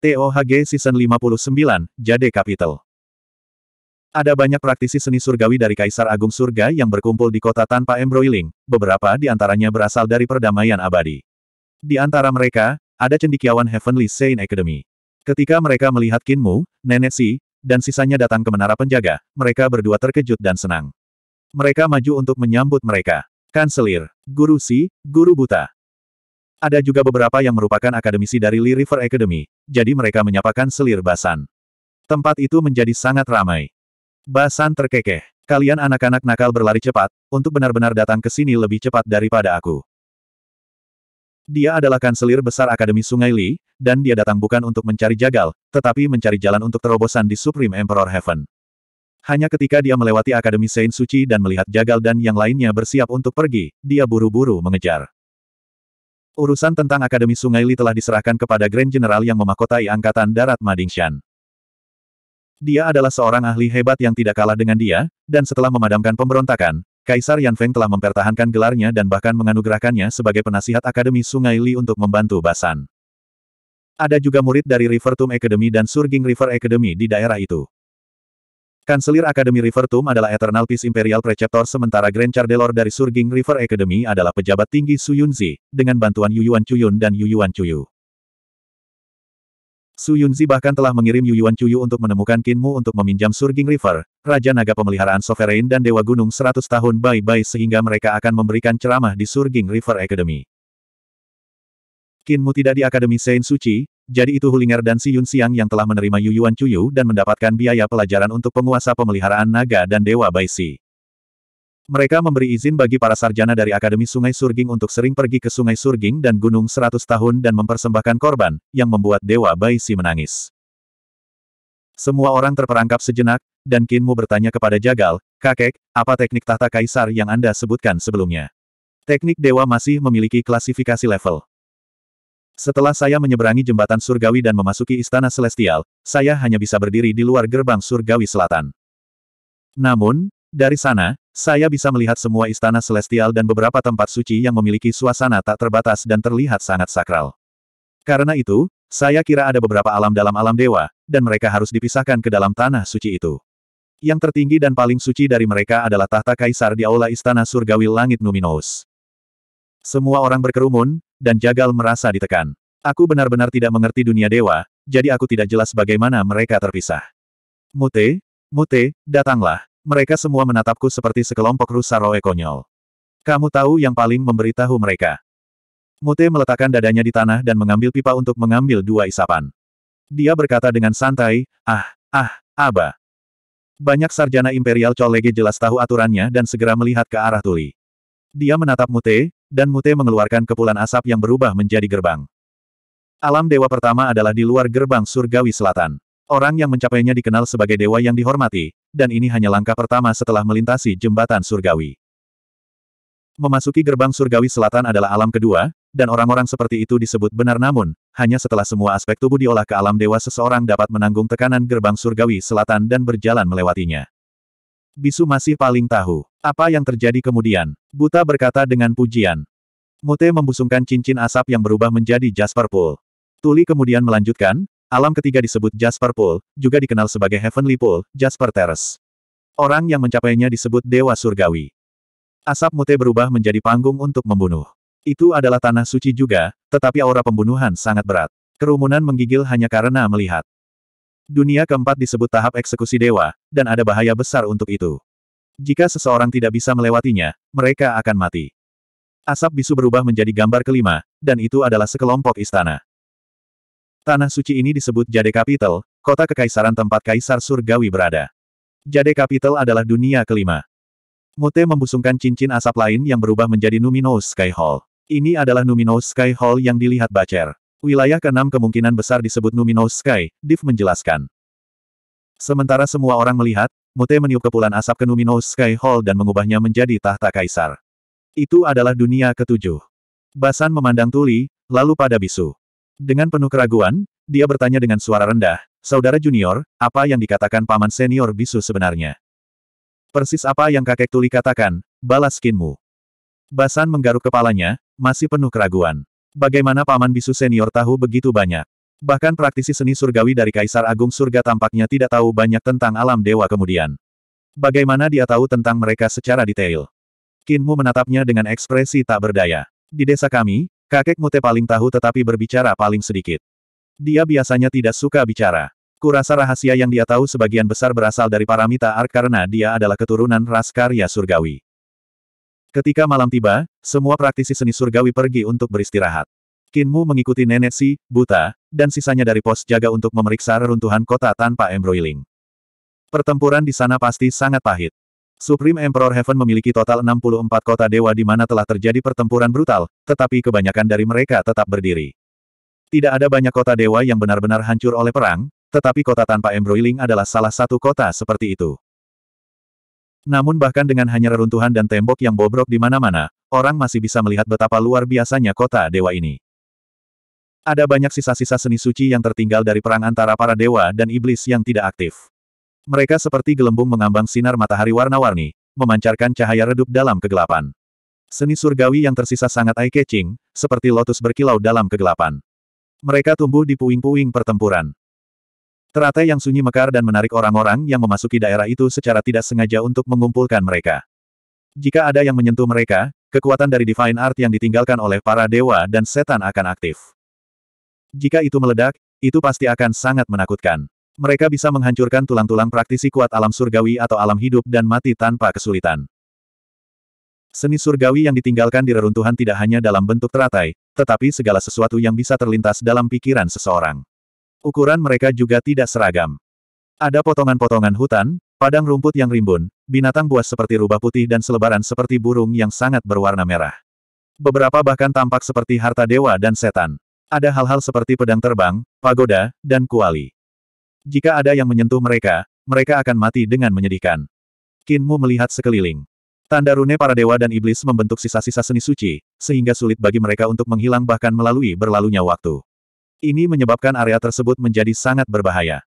TOHG Season 59, Jade Capital. Ada banyak praktisi seni surgawi dari Kaisar Agung Surga yang berkumpul di kota tanpa embroiling, beberapa di antaranya berasal dari perdamaian abadi. Di antara mereka, ada cendikiawan Heavenly Saint Academy. Ketika mereka melihat Kinmu, Nenek Si, dan sisanya datang ke menara penjaga, mereka berdua terkejut dan senang. Mereka maju untuk menyambut mereka. Kanselir, Guru Si, Guru Buta, ada juga beberapa yang merupakan akademisi dari Lee River Academy, jadi mereka menyapakan selir Basan. Tempat itu menjadi sangat ramai. Basan terkekeh. Kalian anak-anak nakal berlari cepat, untuk benar-benar datang ke sini lebih cepat daripada aku. Dia adalah kanselir besar Akademi Sungai Li, dan dia datang bukan untuk mencari jagal, tetapi mencari jalan untuk terobosan di Supreme Emperor Heaven. Hanya ketika dia melewati Akademi Saint Suci dan melihat jagal dan yang lainnya bersiap untuk pergi, dia buru-buru mengejar. Urusan tentang Akademi Sungai Li telah diserahkan kepada Grand General yang memakotai Angkatan Darat Madingshan. Dia adalah seorang ahli hebat yang tidak kalah dengan dia, dan setelah memadamkan pemberontakan, Kaisar Yan Feng telah mempertahankan gelarnya dan bahkan menganugerahkannya sebagai penasihat Akademi Sungai Li untuk membantu Basan. Ada juga murid dari River Tomb Academy dan Surging River Academy di daerah itu. Kanselir Akademi River Tum adalah Eternal Peace Imperial Preceptor sementara Grand Chardelor dari Surging River Academy adalah pejabat tinggi Su Yunzi, dengan bantuan Yu Yuan Chuyun dan Yu Yuan Chuyu. Su Yunzi bahkan telah mengirim Yu Yuan Chuyu untuk menemukan Kinmu untuk meminjam Surging River, Raja Naga Pemeliharaan Sovereign dan Dewa Gunung 100 tahun bye-bye sehingga mereka akan memberikan ceramah di Surging River Academy. Kinmu tidak di Akademi Saint Suci, jadi itu Hulinger dan Si Yun Siang yang telah menerima Yu Yuan Cuyu dan mendapatkan biaya pelajaran untuk penguasa pemeliharaan naga dan Dewa Baisi. Mereka memberi izin bagi para sarjana dari Akademi Sungai Surging untuk sering pergi ke Sungai Surging dan Gunung Seratus Tahun dan mempersembahkan korban, yang membuat Dewa Baisi menangis. Semua orang terperangkap sejenak, dan Kinmu bertanya kepada Jagal, Kakek, apa teknik tahta kaisar yang Anda sebutkan sebelumnya? Teknik dewa masih memiliki klasifikasi level. Setelah saya menyeberangi jembatan surgawi dan memasuki istana celestial, saya hanya bisa berdiri di luar gerbang surgawi selatan. Namun, dari sana, saya bisa melihat semua istana celestial dan beberapa tempat suci yang memiliki suasana tak terbatas dan terlihat sangat sakral. Karena itu, saya kira ada beberapa alam dalam alam dewa, dan mereka harus dipisahkan ke dalam tanah suci itu. Yang tertinggi dan paling suci dari mereka adalah tahta kaisar di aula istana surgawi langit Numinous. Semua orang berkerumun, dan Jagal merasa ditekan. Aku benar-benar tidak mengerti dunia dewa, jadi aku tidak jelas bagaimana mereka terpisah. Mute, Mute, datanglah. Mereka semua menatapku seperti sekelompok rusa roe konyol. Kamu tahu yang paling memberitahu mereka. Mute meletakkan dadanya di tanah dan mengambil pipa untuk mengambil dua isapan. Dia berkata dengan santai, ah, ah, aba. Banyak sarjana imperial colege jelas tahu aturannya dan segera melihat ke arah Tuli. Dia menatap Mute, dan Mute mengeluarkan kepulan asap yang berubah menjadi gerbang. Alam dewa pertama adalah di luar gerbang surgawi selatan. Orang yang mencapainya dikenal sebagai dewa yang dihormati, dan ini hanya langkah pertama setelah melintasi jembatan surgawi. Memasuki gerbang surgawi selatan adalah alam kedua, dan orang-orang seperti itu disebut benar namun, hanya setelah semua aspek tubuh diolah ke alam dewa seseorang dapat menanggung tekanan gerbang surgawi selatan dan berjalan melewatinya. Bisu masih paling tahu. Apa yang terjadi kemudian? Buta berkata dengan pujian. Mute membusungkan cincin asap yang berubah menjadi Jasper Pool. Tuli kemudian melanjutkan, alam ketiga disebut Jasper Pool, juga dikenal sebagai Heavenly Pool, Jasper Terrace. Orang yang mencapainya disebut Dewa Surgawi. Asap Mute berubah menjadi panggung untuk membunuh. Itu adalah tanah suci juga, tetapi aura pembunuhan sangat berat. Kerumunan menggigil hanya karena melihat. Dunia keempat disebut tahap eksekusi dewa, dan ada bahaya besar untuk itu. Jika seseorang tidak bisa melewatinya, mereka akan mati. Asap bisu berubah menjadi gambar kelima, dan itu adalah sekelompok istana. Tanah suci ini disebut Jade Capital, kota kekaisaran tempat kaisar surgawi berada. Jade Capital adalah dunia kelima. Mute membusungkan cincin asap lain yang berubah menjadi Numinous Sky Hall. Ini adalah Numinous Sky Hall yang dilihat Bacer. Wilayah keenam kemungkinan besar disebut Numinous Sky, Div menjelaskan. Sementara semua orang melihat, Mute meniup kepulan asap ke Numinous Sky Hall dan mengubahnya menjadi tahta kaisar. Itu adalah dunia ketujuh. Basan memandang Tuli, lalu pada Bisu. Dengan penuh keraguan, dia bertanya dengan suara rendah, Saudara junior, apa yang dikatakan paman senior Bisu sebenarnya? Persis apa yang kakek Tuli katakan, balas skinmu. Basan menggaruk kepalanya, masih penuh keraguan. Bagaimana Paman Bisu Senior tahu begitu banyak? Bahkan praktisi seni surgawi dari Kaisar Agung Surga tampaknya tidak tahu banyak tentang alam dewa kemudian. Bagaimana dia tahu tentang mereka secara detail? Kinmu menatapnya dengan ekspresi tak berdaya. Di desa kami, kakek Mute paling tahu tetapi berbicara paling sedikit. Dia biasanya tidak suka bicara. Kurasa rahasia yang dia tahu sebagian besar berasal dari paramita Ark karena dia adalah keturunan ras karya surgawi. Ketika malam tiba, semua praktisi seni surgawi pergi untuk beristirahat. Kinmu mengikuti nenek si, buta, dan sisanya dari pos jaga untuk memeriksa reruntuhan kota tanpa embroiling. Pertempuran di sana pasti sangat pahit. Supreme Emperor Heaven memiliki total 64 kota dewa di mana telah terjadi pertempuran brutal, tetapi kebanyakan dari mereka tetap berdiri. Tidak ada banyak kota dewa yang benar-benar hancur oleh perang, tetapi kota tanpa embroiling adalah salah satu kota seperti itu. Namun bahkan dengan hanya reruntuhan dan tembok yang bobrok di mana-mana, orang masih bisa melihat betapa luar biasanya kota dewa ini. Ada banyak sisa-sisa seni suci yang tertinggal dari perang antara para dewa dan iblis yang tidak aktif. Mereka seperti gelembung mengambang sinar matahari warna-warni, memancarkan cahaya redup dalam kegelapan. Seni surgawi yang tersisa sangat eye-catching, seperti lotus berkilau dalam kegelapan. Mereka tumbuh di puing-puing pertempuran. Teratai yang sunyi mekar dan menarik orang-orang yang memasuki daerah itu secara tidak sengaja untuk mengumpulkan mereka. Jika ada yang menyentuh mereka, kekuatan dari Divine Art yang ditinggalkan oleh para dewa dan setan akan aktif. Jika itu meledak, itu pasti akan sangat menakutkan. Mereka bisa menghancurkan tulang-tulang praktisi kuat alam surgawi atau alam hidup dan mati tanpa kesulitan. Seni surgawi yang ditinggalkan di reruntuhan tidak hanya dalam bentuk teratai, tetapi segala sesuatu yang bisa terlintas dalam pikiran seseorang. Ukuran mereka juga tidak seragam. Ada potongan-potongan hutan, padang rumput yang rimbun, binatang buas seperti rubah putih dan selebaran seperti burung yang sangat berwarna merah. Beberapa bahkan tampak seperti harta dewa dan setan. Ada hal-hal seperti pedang terbang, pagoda, dan kuali. Jika ada yang menyentuh mereka, mereka akan mati dengan menyedihkan. Kinmu melihat sekeliling. Tanda rune para dewa dan iblis membentuk sisa-sisa seni suci, sehingga sulit bagi mereka untuk menghilang bahkan melalui berlalunya waktu. Ini menyebabkan area tersebut menjadi sangat berbahaya.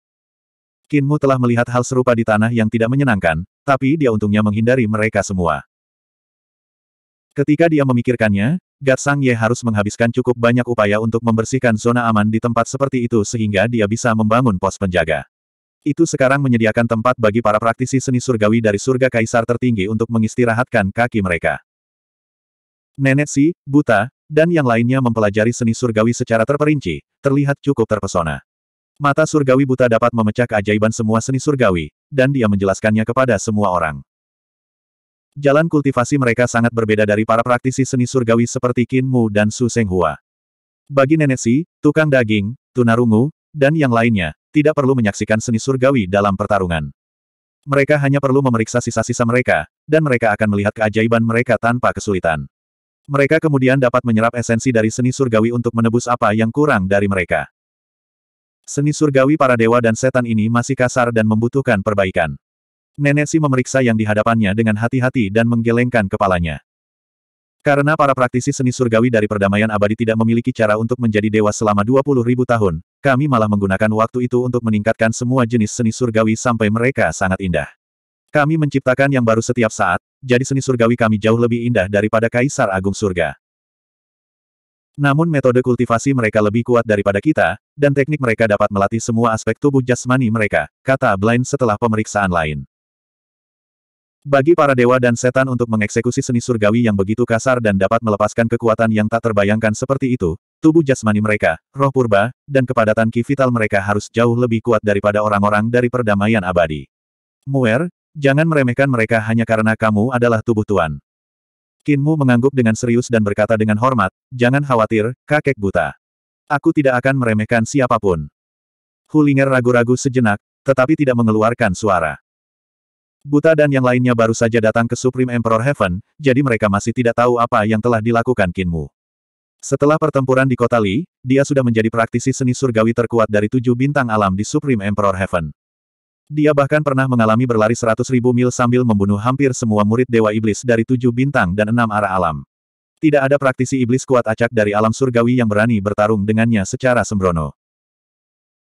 Kinmu telah melihat hal serupa di tanah yang tidak menyenangkan, tapi dia untungnya menghindari mereka semua. Ketika dia memikirkannya, Gatsang Ye harus menghabiskan cukup banyak upaya untuk membersihkan zona aman di tempat seperti itu sehingga dia bisa membangun pos penjaga. Itu sekarang menyediakan tempat bagi para praktisi seni surgawi dari surga kaisar tertinggi untuk mengistirahatkan kaki mereka. Nenek si, buta, dan yang lainnya mempelajari seni surgawi secara terperinci, terlihat cukup terpesona. Mata surgawi buta dapat memecah keajaiban semua seni surgawi, dan dia menjelaskannya kepada semua orang. Jalan kultivasi mereka sangat berbeda dari para praktisi seni surgawi seperti Qin Mu dan Su Seng Hua. Bagi nenek si, tukang daging, tunarungu, dan yang lainnya, tidak perlu menyaksikan seni surgawi dalam pertarungan. Mereka hanya perlu memeriksa sisa-sisa mereka, dan mereka akan melihat keajaiban mereka tanpa kesulitan. Mereka kemudian dapat menyerap esensi dari seni surgawi untuk menebus apa yang kurang dari mereka. Seni surgawi para dewa dan setan ini masih kasar dan membutuhkan perbaikan. Nenek Si memeriksa yang dihadapannya dengan hati-hati dan menggelengkan kepalanya. Karena para praktisi seni surgawi dari perdamaian abadi tidak memiliki cara untuk menjadi dewa selama 20 ribu tahun, kami malah menggunakan waktu itu untuk meningkatkan semua jenis seni surgawi sampai mereka sangat indah. Kami menciptakan yang baru setiap saat, jadi seni surgawi kami jauh lebih indah daripada Kaisar Agung Surga. Namun metode kultivasi mereka lebih kuat daripada kita, dan teknik mereka dapat melatih semua aspek tubuh jasmani mereka, kata Blind setelah pemeriksaan lain. Bagi para dewa dan setan untuk mengeksekusi seni surgawi yang begitu kasar dan dapat melepaskan kekuatan yang tak terbayangkan seperti itu, tubuh jasmani mereka, roh purba, dan kepadatan ki vital mereka harus jauh lebih kuat daripada orang-orang dari perdamaian abadi. Muer, Jangan meremehkan mereka hanya karena kamu adalah tubuh Tuan. Kinmu mengangguk dengan serius dan berkata dengan hormat, jangan khawatir, kakek buta. Aku tidak akan meremehkan siapapun. Hulinger ragu-ragu sejenak, tetapi tidak mengeluarkan suara. Buta dan yang lainnya baru saja datang ke Supreme Emperor Heaven, jadi mereka masih tidak tahu apa yang telah dilakukan Kinmu. Setelah pertempuran di kota Li, dia sudah menjadi praktisi seni surgawi terkuat dari tujuh bintang alam di Supreme Emperor Heaven. Dia bahkan pernah mengalami berlari seratus ribu mil sambil membunuh hampir semua murid Dewa Iblis dari tujuh bintang dan enam arah alam. Tidak ada praktisi iblis kuat acak dari alam surgawi yang berani bertarung dengannya secara sembrono.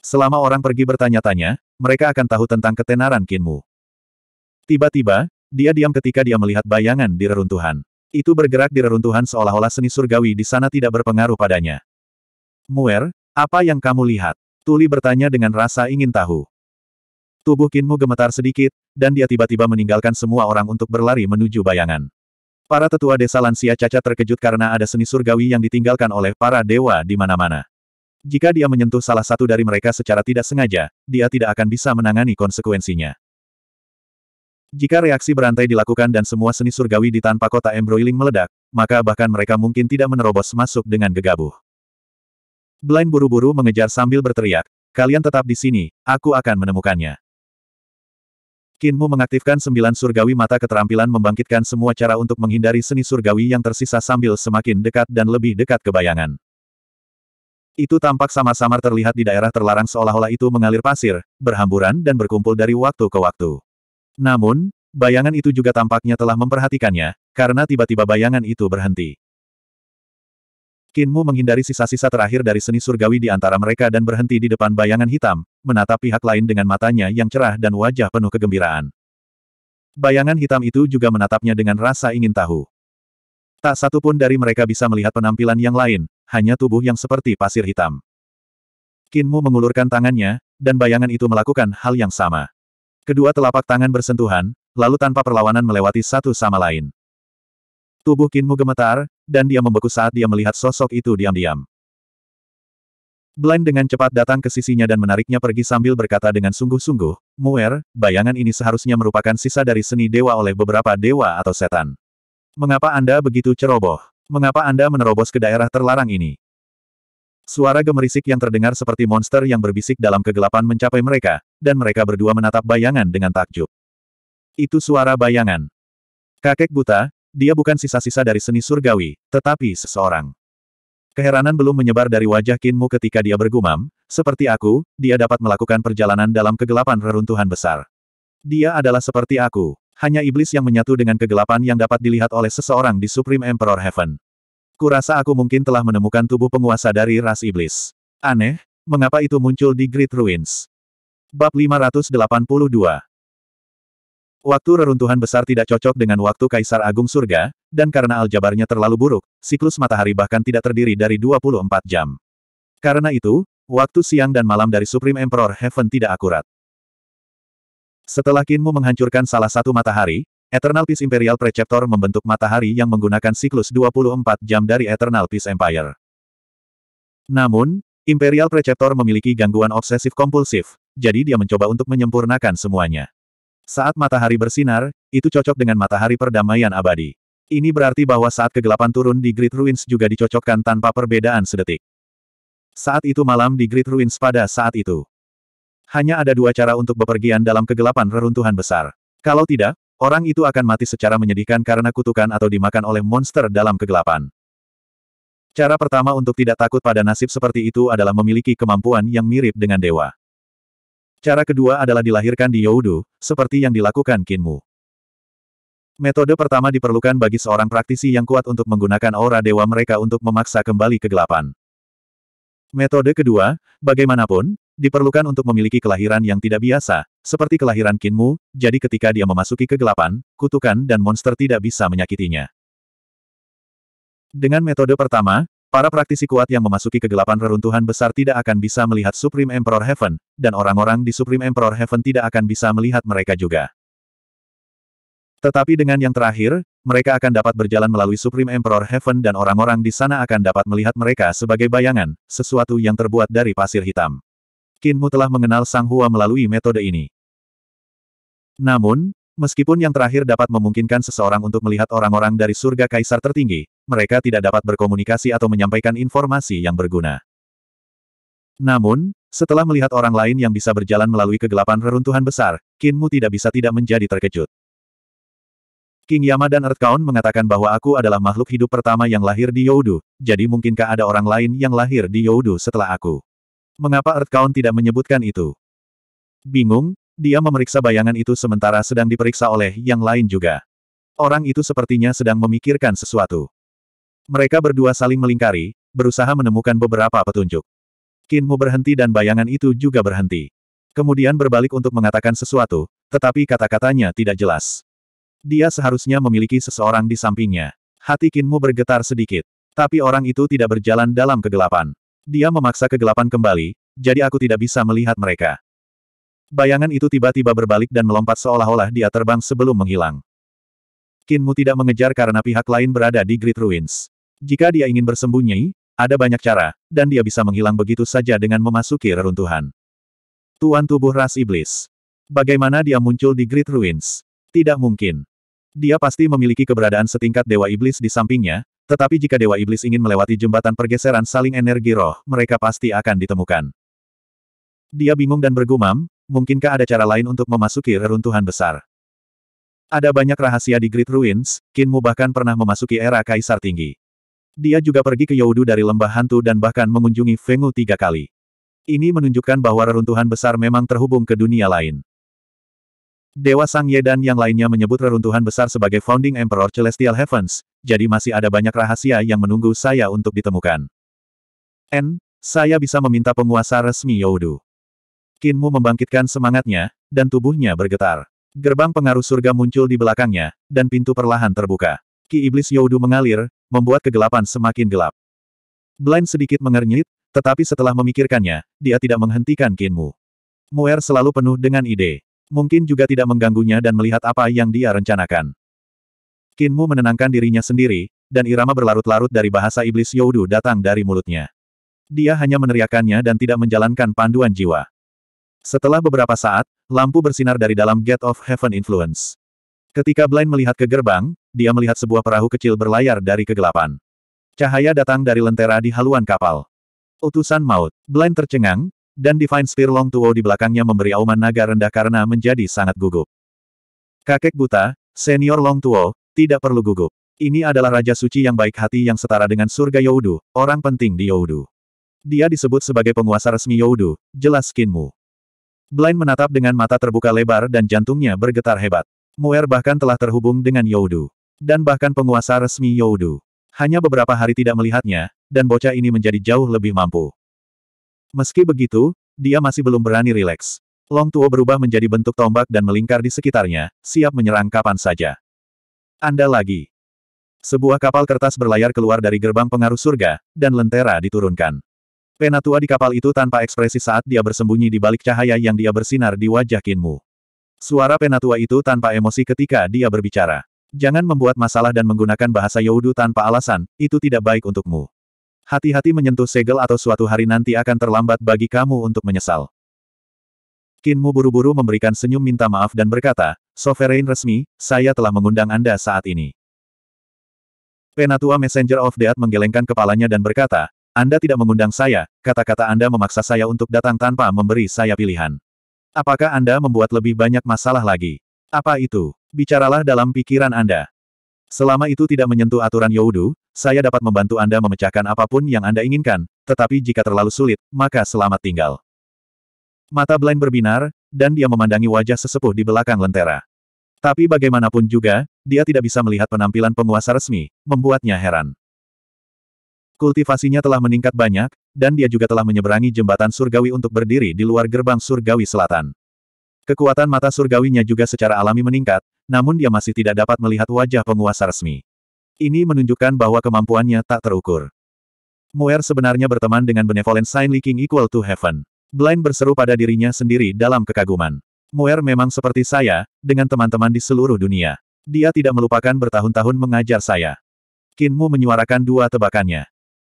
Selama orang pergi bertanya-tanya, mereka akan tahu tentang ketenaran Kinmu. Tiba-tiba, dia diam ketika dia melihat bayangan di reruntuhan. Itu bergerak di reruntuhan seolah-olah seni surgawi di sana tidak berpengaruh padanya. Muer, apa yang kamu lihat? Tuli bertanya dengan rasa ingin tahu. Tubuh Kinmu gemetar sedikit, dan dia tiba-tiba meninggalkan semua orang untuk berlari menuju bayangan. Para tetua desa lansia cacat terkejut karena ada seni surgawi yang ditinggalkan oleh para dewa di mana-mana. Jika dia menyentuh salah satu dari mereka secara tidak sengaja, dia tidak akan bisa menangani konsekuensinya. Jika reaksi berantai dilakukan dan semua seni surgawi di tanpa kota embroiling meledak, maka bahkan mereka mungkin tidak menerobos masuk dengan gegabah. Blind buru-buru mengejar sambil berteriak, kalian tetap di sini, aku akan menemukannya. Kinmu mengaktifkan sembilan surgawi mata keterampilan membangkitkan semua cara untuk menghindari seni surgawi yang tersisa sambil semakin dekat dan lebih dekat ke bayangan. Itu tampak samar-samar terlihat di daerah terlarang seolah-olah itu mengalir pasir, berhamburan dan berkumpul dari waktu ke waktu. Namun, bayangan itu juga tampaknya telah memperhatikannya, karena tiba-tiba bayangan itu berhenti. Kinmu menghindari sisa-sisa terakhir dari seni surgawi di antara mereka dan berhenti di depan bayangan hitam, menatap pihak lain dengan matanya yang cerah dan wajah penuh kegembiraan. Bayangan hitam itu juga menatapnya dengan rasa ingin tahu. Tak satu pun dari mereka bisa melihat penampilan yang lain, hanya tubuh yang seperti pasir hitam. Kinmu mengulurkan tangannya, dan bayangan itu melakukan hal yang sama. Kedua telapak tangan bersentuhan, lalu tanpa perlawanan melewati satu sama lain. Tubuh Kinmu gemetar, dan dia membeku saat dia melihat sosok itu diam-diam. Blind dengan cepat datang ke sisinya dan menariknya pergi sambil berkata dengan sungguh-sungguh, Muer, bayangan ini seharusnya merupakan sisa dari seni dewa oleh beberapa dewa atau setan. Mengapa Anda begitu ceroboh? Mengapa Anda menerobos ke daerah terlarang ini? Suara gemerisik yang terdengar seperti monster yang berbisik dalam kegelapan mencapai mereka, dan mereka berdua menatap bayangan dengan takjub. Itu suara bayangan. Kakek buta, dia bukan sisa-sisa dari seni surgawi, tetapi seseorang. Keheranan belum menyebar dari wajah Kinmu ketika dia bergumam, seperti aku, dia dapat melakukan perjalanan dalam kegelapan reruntuhan besar. Dia adalah seperti aku, hanya iblis yang menyatu dengan kegelapan yang dapat dilihat oleh seseorang di Supreme Emperor Heaven. Kurasa aku mungkin telah menemukan tubuh penguasa dari ras iblis. Aneh, mengapa itu muncul di Great Ruins? Bab 582 Waktu reruntuhan besar tidak cocok dengan waktu Kaisar Agung Surga, dan karena aljabarnya terlalu buruk, siklus matahari bahkan tidak terdiri dari 24 jam. Karena itu, waktu siang dan malam dari Supreme Emperor Heaven tidak akurat. Setelah Kinmu menghancurkan salah satu matahari, Eternal Peace Imperial Preceptor membentuk matahari yang menggunakan siklus 24 jam dari Eternal Peace Empire. Namun, Imperial Preceptor memiliki gangguan obsesif kompulsif, jadi dia mencoba untuk menyempurnakan semuanya. Saat matahari bersinar, itu cocok dengan matahari perdamaian abadi. Ini berarti bahwa saat kegelapan turun di Great Ruins juga dicocokkan tanpa perbedaan sedetik. Saat itu malam di Great Ruins pada saat itu. Hanya ada dua cara untuk bepergian dalam kegelapan reruntuhan besar. Kalau tidak, orang itu akan mati secara menyedihkan karena kutukan atau dimakan oleh monster dalam kegelapan. Cara pertama untuk tidak takut pada nasib seperti itu adalah memiliki kemampuan yang mirip dengan dewa. Cara kedua adalah dilahirkan di Youdu, seperti yang dilakukan Kinmu. Metode pertama diperlukan bagi seorang praktisi yang kuat untuk menggunakan aura dewa mereka untuk memaksa kembali kegelapan. Metode kedua, bagaimanapun, diperlukan untuk memiliki kelahiran yang tidak biasa, seperti kelahiran Kinmu, jadi ketika dia memasuki kegelapan, kutukan dan monster tidak bisa menyakitinya. Dengan metode pertama, Para praktisi kuat yang memasuki kegelapan reruntuhan besar tidak akan bisa melihat Supreme Emperor Heaven, dan orang-orang di Supreme Emperor Heaven tidak akan bisa melihat mereka juga. Tetapi dengan yang terakhir, mereka akan dapat berjalan melalui Supreme Emperor Heaven dan orang-orang di sana akan dapat melihat mereka sebagai bayangan, sesuatu yang terbuat dari pasir hitam. Kinmu telah mengenal Sang Hua melalui metode ini. Namun, Meskipun yang terakhir dapat memungkinkan seseorang untuk melihat orang-orang dari surga kaisar tertinggi, mereka tidak dapat berkomunikasi atau menyampaikan informasi yang berguna. Namun, setelah melihat orang lain yang bisa berjalan melalui kegelapan reruntuhan besar, Kinmu tidak bisa tidak menjadi terkejut. King Yama dan Earth mengatakan bahwa aku adalah makhluk hidup pertama yang lahir di Yodu. jadi mungkinkah ada orang lain yang lahir di Yodu setelah aku? Mengapa Earth tidak menyebutkan itu? Bingung, dia memeriksa bayangan itu sementara sedang diperiksa oleh yang lain juga. Orang itu sepertinya sedang memikirkan sesuatu. Mereka berdua saling melingkari, berusaha menemukan beberapa petunjuk. Kinmu berhenti dan bayangan itu juga berhenti. Kemudian berbalik untuk mengatakan sesuatu, tetapi kata-katanya tidak jelas. Dia seharusnya memiliki seseorang di sampingnya. Hati Kinmu bergetar sedikit. Tapi orang itu tidak berjalan dalam kegelapan. Dia memaksa kegelapan kembali, jadi aku tidak bisa melihat mereka. Bayangan itu tiba-tiba berbalik dan melompat seolah-olah dia terbang sebelum menghilang. Kinmu tidak mengejar karena pihak lain berada di Great Ruins. Jika dia ingin bersembunyi, ada banyak cara, dan dia bisa menghilang begitu saja dengan memasuki reruntuhan. Tuan tubuh ras iblis. Bagaimana dia muncul di Great Ruins? Tidak mungkin. Dia pasti memiliki keberadaan setingkat Dewa Iblis di sampingnya, tetapi jika Dewa Iblis ingin melewati jembatan pergeseran saling energi roh, mereka pasti akan ditemukan. Dia bingung dan bergumam, Mungkinkah ada cara lain untuk memasuki reruntuhan besar? Ada banyak rahasia di Great Ruins, Kinmu bahkan pernah memasuki era Kaisar Tinggi. Dia juga pergi ke Yaudu dari lembah hantu dan bahkan mengunjungi Fengu tiga kali. Ini menunjukkan bahwa reruntuhan besar memang terhubung ke dunia lain. Dewa Sang Ye dan yang lainnya menyebut reruntuhan besar sebagai Founding Emperor Celestial Heavens, jadi masih ada banyak rahasia yang menunggu saya untuk ditemukan. N, saya bisa meminta penguasa resmi Yaudu. Kinmu membangkitkan semangatnya, dan tubuhnya bergetar. Gerbang pengaruh surga muncul di belakangnya, dan pintu perlahan terbuka. Ki Iblis Yodu mengalir, membuat kegelapan semakin gelap. Blind sedikit mengernyit, tetapi setelah memikirkannya, dia tidak menghentikan Kinmu. Muer selalu penuh dengan ide. Mungkin juga tidak mengganggunya dan melihat apa yang dia rencanakan. Kinmu menenangkan dirinya sendiri, dan irama berlarut-larut dari bahasa iblis Yodu datang dari mulutnya. Dia hanya meneriakannya dan tidak menjalankan panduan jiwa. Setelah beberapa saat, lampu bersinar dari dalam Gate of Heaven Influence. Ketika Blind melihat ke gerbang, dia melihat sebuah perahu kecil berlayar dari kegelapan. Cahaya datang dari lentera di haluan kapal. Utusan maut. Blind tercengang, dan Divine Spear Long Tuo di belakangnya memberi auman naga rendah karena menjadi sangat gugup. Kakek buta, senior Long Tuo, tidak perlu gugup. Ini adalah Raja Suci yang baik hati yang setara dengan surga Youdu, orang penting di Youdu. Dia disebut sebagai penguasa resmi Youdu, jelas skinmu. Blind menatap dengan mata terbuka lebar dan jantungnya bergetar hebat. Muer bahkan telah terhubung dengan Youdu. Dan bahkan penguasa resmi Youdu. Hanya beberapa hari tidak melihatnya, dan bocah ini menjadi jauh lebih mampu. Meski begitu, dia masih belum berani rileks. Long Tuo berubah menjadi bentuk tombak dan melingkar di sekitarnya, siap menyerang kapan saja. Anda lagi. Sebuah kapal kertas berlayar keluar dari gerbang pengaruh surga, dan lentera diturunkan. Penatua di kapal itu tanpa ekspresi saat dia bersembunyi di balik cahaya yang dia bersinar di wajah Kinmu. Suara penatua itu tanpa emosi ketika dia berbicara. Jangan membuat masalah dan menggunakan bahasa Yaudu tanpa alasan, itu tidak baik untukmu. Hati-hati menyentuh segel atau suatu hari nanti akan terlambat bagi kamu untuk menyesal. Kinmu buru-buru memberikan senyum minta maaf dan berkata, Sovereign resmi, saya telah mengundang Anda saat ini. Penatua Messenger of Death menggelengkan kepalanya dan berkata, anda tidak mengundang saya, kata-kata Anda memaksa saya untuk datang tanpa memberi saya pilihan. Apakah Anda membuat lebih banyak masalah lagi? Apa itu? Bicaralah dalam pikiran Anda. Selama itu tidak menyentuh aturan Youdu, saya dapat membantu Anda memecahkan apapun yang Anda inginkan, tetapi jika terlalu sulit, maka selamat tinggal. Mata Blaine berbinar, dan dia memandangi wajah sesepuh di belakang lentera. Tapi bagaimanapun juga, dia tidak bisa melihat penampilan penguasa resmi, membuatnya heran. Kultivasinya telah meningkat banyak, dan dia juga telah menyeberangi jembatan surgawi untuk berdiri di luar gerbang surgawi selatan. Kekuatan mata surgawinya juga secara alami meningkat, namun dia masih tidak dapat melihat wajah penguasa resmi. Ini menunjukkan bahwa kemampuannya tak terukur. Muer sebenarnya berteman dengan benevolent sign leaking equal to heaven. Blind berseru pada dirinya sendiri dalam kekaguman. Muer memang seperti saya, dengan teman-teman di seluruh dunia. Dia tidak melupakan bertahun-tahun mengajar saya. Kinmu menyuarakan dua tebakannya.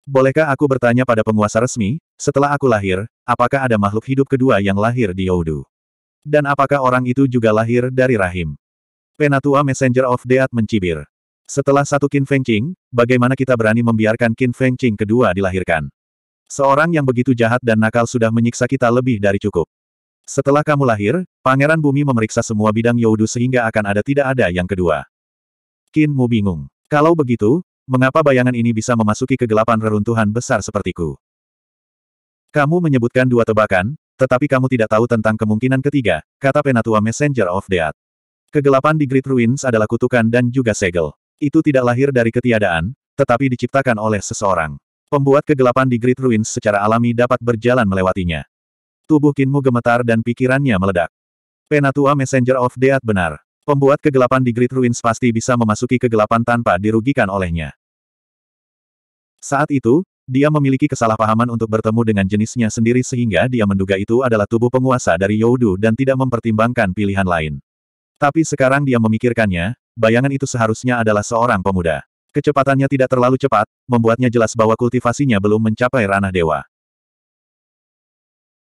Bolehkah aku bertanya pada penguasa resmi, setelah aku lahir, apakah ada makhluk hidup kedua yang lahir di Yaudu? Dan apakah orang itu juga lahir dari rahim? Penatua Messenger of Death mencibir. Setelah satu Qin Feng Qing, bagaimana kita berani membiarkan Qin Feng Qing kedua dilahirkan? Seorang yang begitu jahat dan nakal sudah menyiksa kita lebih dari cukup. Setelah kamu lahir, Pangeran Bumi memeriksa semua bidang Yaudu sehingga akan ada tidak ada yang kedua. Qin Mu bingung. Kalau begitu, mengapa bayangan ini bisa memasuki kegelapan reruntuhan besar sepertiku? Kamu menyebutkan dua tebakan, tetapi kamu tidak tahu tentang kemungkinan ketiga, kata Penatua Messenger of Death. Kegelapan di Great Ruins adalah kutukan dan juga segel. Itu tidak lahir dari ketiadaan, tetapi diciptakan oleh seseorang. Pembuat kegelapan di Great Ruins secara alami dapat berjalan melewatinya. Tubuh Kinmu gemetar dan pikirannya meledak. Penatua Messenger of Death benar. Pembuat kegelapan di Great Ruins pasti bisa memasuki kegelapan tanpa dirugikan olehnya. Saat itu, dia memiliki kesalahpahaman untuk bertemu dengan jenisnya sendiri sehingga dia menduga itu adalah tubuh penguasa dari Youdu dan tidak mempertimbangkan pilihan lain. Tapi sekarang dia memikirkannya, bayangan itu seharusnya adalah seorang pemuda. Kecepatannya tidak terlalu cepat, membuatnya jelas bahwa kultivasinya belum mencapai ranah dewa.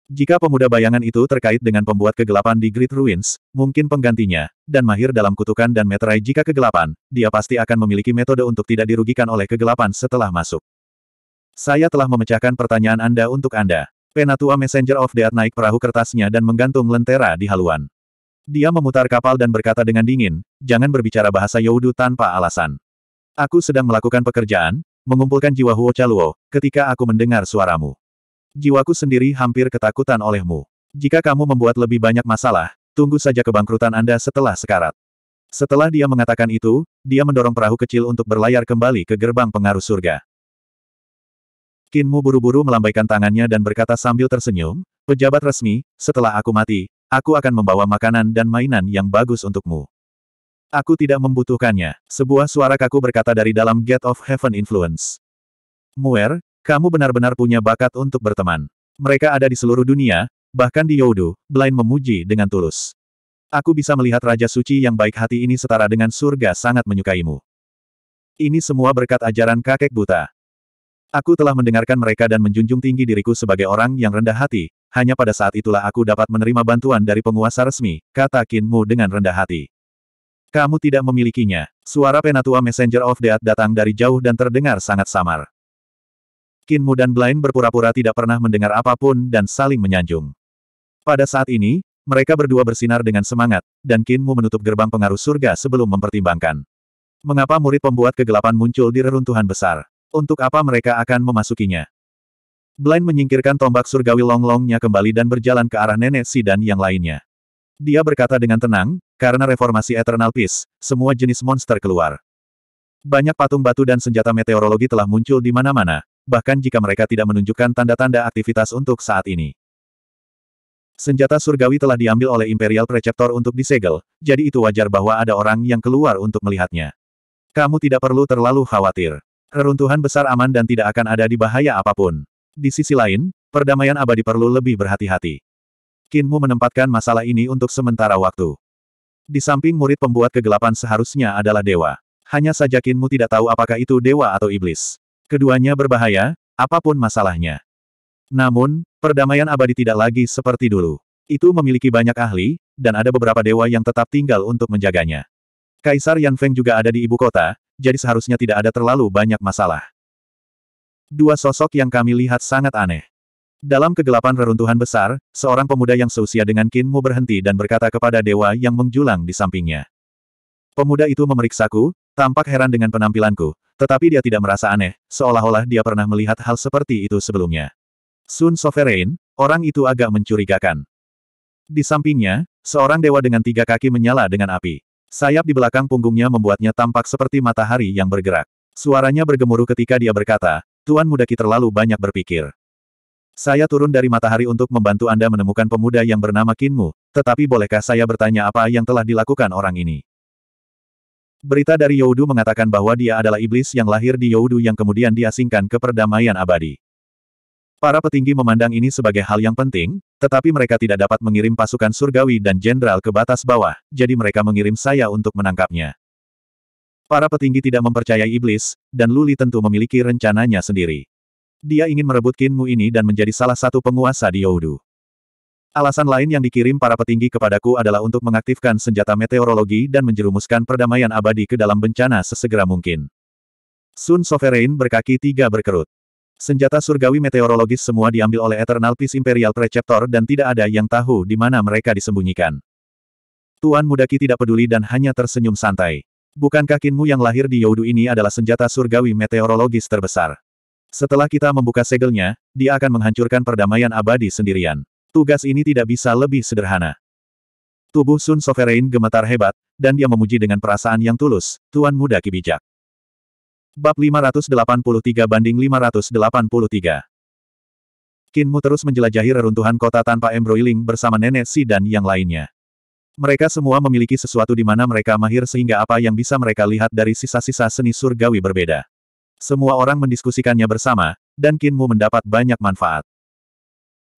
Jika pemuda bayangan itu terkait dengan pembuat kegelapan di Great Ruins, mungkin penggantinya, dan mahir dalam kutukan dan meterai jika kegelapan, dia pasti akan memiliki metode untuk tidak dirugikan oleh kegelapan setelah masuk. Saya telah memecahkan pertanyaan Anda untuk Anda. Penatua Messenger of Death naik perahu kertasnya dan menggantung lentera di haluan. Dia memutar kapal dan berkata dengan dingin, jangan berbicara bahasa Yaudu tanpa alasan. Aku sedang melakukan pekerjaan, mengumpulkan jiwa Huo Chaluo, ketika aku mendengar suaramu. Jiwaku sendiri hampir ketakutan olehmu. Jika kamu membuat lebih banyak masalah, tunggu saja kebangkrutan Anda setelah sekarat. Setelah dia mengatakan itu, dia mendorong perahu kecil untuk berlayar kembali ke gerbang pengaruh surga. Kinmu buru-buru melambaikan tangannya dan berkata sambil tersenyum, pejabat resmi, setelah aku mati, aku akan membawa makanan dan mainan yang bagus untukmu. Aku tidak membutuhkannya, sebuah suara kaku berkata dari dalam Gate of Heaven Influence. Muer, kamu benar-benar punya bakat untuk berteman. Mereka ada di seluruh dunia, bahkan di Yodu, Blind memuji dengan tulus. Aku bisa melihat Raja Suci yang baik hati ini setara dengan surga sangat menyukaimu. Ini semua berkat ajaran kakek buta. Aku telah mendengarkan mereka dan menjunjung tinggi diriku sebagai orang yang rendah hati, hanya pada saat itulah aku dapat menerima bantuan dari penguasa resmi, kata Kinmu dengan rendah hati. Kamu tidak memilikinya. Suara penatua Messenger of Death datang dari jauh dan terdengar sangat samar. Kinmu dan Blind berpura-pura tidak pernah mendengar apapun dan saling menyanjung. Pada saat ini, mereka berdua bersinar dengan semangat, dan Kinmu menutup gerbang pengaruh surga sebelum mempertimbangkan. Mengapa murid pembuat kegelapan muncul di reruntuhan besar? Untuk apa mereka akan memasukinya? Blind menyingkirkan tombak surgawi longlongnya kembali dan berjalan ke arah nenek Si dan yang lainnya. Dia berkata dengan tenang, karena reformasi Eternal Peace, semua jenis monster keluar. Banyak patung batu dan senjata meteorologi telah muncul di mana-mana, bahkan jika mereka tidak menunjukkan tanda-tanda aktivitas untuk saat ini. Senjata surgawi telah diambil oleh Imperial Preceptor untuk disegel, jadi itu wajar bahwa ada orang yang keluar untuk melihatnya. Kamu tidak perlu terlalu khawatir. Reruntuhan besar aman dan tidak akan ada di bahaya apapun. Di sisi lain, perdamaian abadi perlu lebih berhati-hati. Kinmu menempatkan masalah ini untuk sementara waktu. Di samping murid pembuat kegelapan seharusnya adalah dewa. Hanya saja Kinmu tidak tahu apakah itu dewa atau iblis. Keduanya berbahaya, apapun masalahnya. Namun, perdamaian abadi tidak lagi seperti dulu. Itu memiliki banyak ahli, dan ada beberapa dewa yang tetap tinggal untuk menjaganya. Kaisar Yan Feng juga ada di ibu kota, jadi seharusnya tidak ada terlalu banyak masalah. Dua sosok yang kami lihat sangat aneh. Dalam kegelapan reruntuhan besar, seorang pemuda yang seusia dengan Qin Mu berhenti dan berkata kepada dewa yang menjulang di sampingnya. Pemuda itu memeriksaku, tampak heran dengan penampilanku, tetapi dia tidak merasa aneh, seolah-olah dia pernah melihat hal seperti itu sebelumnya. Sun Sovereign, orang itu agak mencurigakan. Di sampingnya, seorang dewa dengan tiga kaki menyala dengan api. Sayap di belakang punggungnya membuatnya tampak seperti matahari yang bergerak. Suaranya bergemuruh ketika dia berkata, Tuan Muda Ki terlalu banyak berpikir. Saya turun dari matahari untuk membantu Anda menemukan pemuda yang bernama Kinmu, tetapi bolehkah saya bertanya apa yang telah dilakukan orang ini? Berita dari Youdu mengatakan bahwa dia adalah iblis yang lahir di Youdu yang kemudian diasingkan ke perdamaian abadi. Para petinggi memandang ini sebagai hal yang penting, tetapi mereka tidak dapat mengirim pasukan surgawi dan jenderal ke batas bawah, jadi mereka mengirim saya untuk menangkapnya. Para petinggi tidak mempercayai iblis, dan Luli tentu memiliki rencananya sendiri. Dia ingin merebut Kinmu ini dan menjadi salah satu penguasa di Youdu. Alasan lain yang dikirim para petinggi kepadaku adalah untuk mengaktifkan senjata meteorologi dan menjerumuskan perdamaian abadi ke dalam bencana sesegera mungkin. Sun Sovereign berkaki tiga berkerut. Senjata surgawi meteorologis semua diambil oleh Eternal Peace Imperial Preceptor dan tidak ada yang tahu di mana mereka disembunyikan. Tuan Mudaki tidak peduli dan hanya tersenyum santai. Bukankah kakinmu yang lahir di Yodu ini adalah senjata surgawi meteorologis terbesar? Setelah kita membuka segelnya, dia akan menghancurkan perdamaian abadi sendirian. Tugas ini tidak bisa lebih sederhana. Tubuh Sun Sovereign gemetar hebat, dan dia memuji dengan perasaan yang tulus, Tuan Muda Kibijak. Bab 583 banding 583 Kinmu terus menjelajahi reruntuhan kota tanpa embroiling bersama Nenek Si dan yang lainnya. Mereka semua memiliki sesuatu di mana mereka mahir sehingga apa yang bisa mereka lihat dari sisa-sisa seni surgawi berbeda. Semua orang mendiskusikannya bersama, dan Kinmu mendapat banyak manfaat.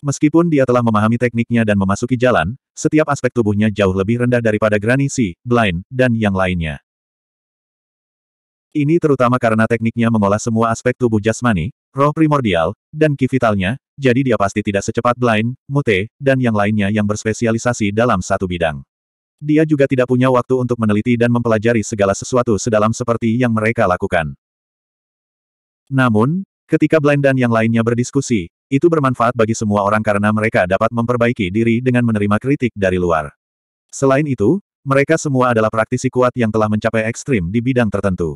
Meskipun dia telah memahami tekniknya dan memasuki jalan, setiap aspek tubuhnya jauh lebih rendah daripada Granny C, Blind, dan yang lainnya. Ini terutama karena tekniknya mengolah semua aspek tubuh jasmani, roh primordial, dan ki jadi dia pasti tidak secepat Blind, Mute, dan yang lainnya yang berspesialisasi dalam satu bidang. Dia juga tidak punya waktu untuk meneliti dan mempelajari segala sesuatu sedalam seperti yang mereka lakukan. Namun, ketika Blind dan yang lainnya berdiskusi, itu bermanfaat bagi semua orang karena mereka dapat memperbaiki diri dengan menerima kritik dari luar. Selain itu, mereka semua adalah praktisi kuat yang telah mencapai ekstrim di bidang tertentu.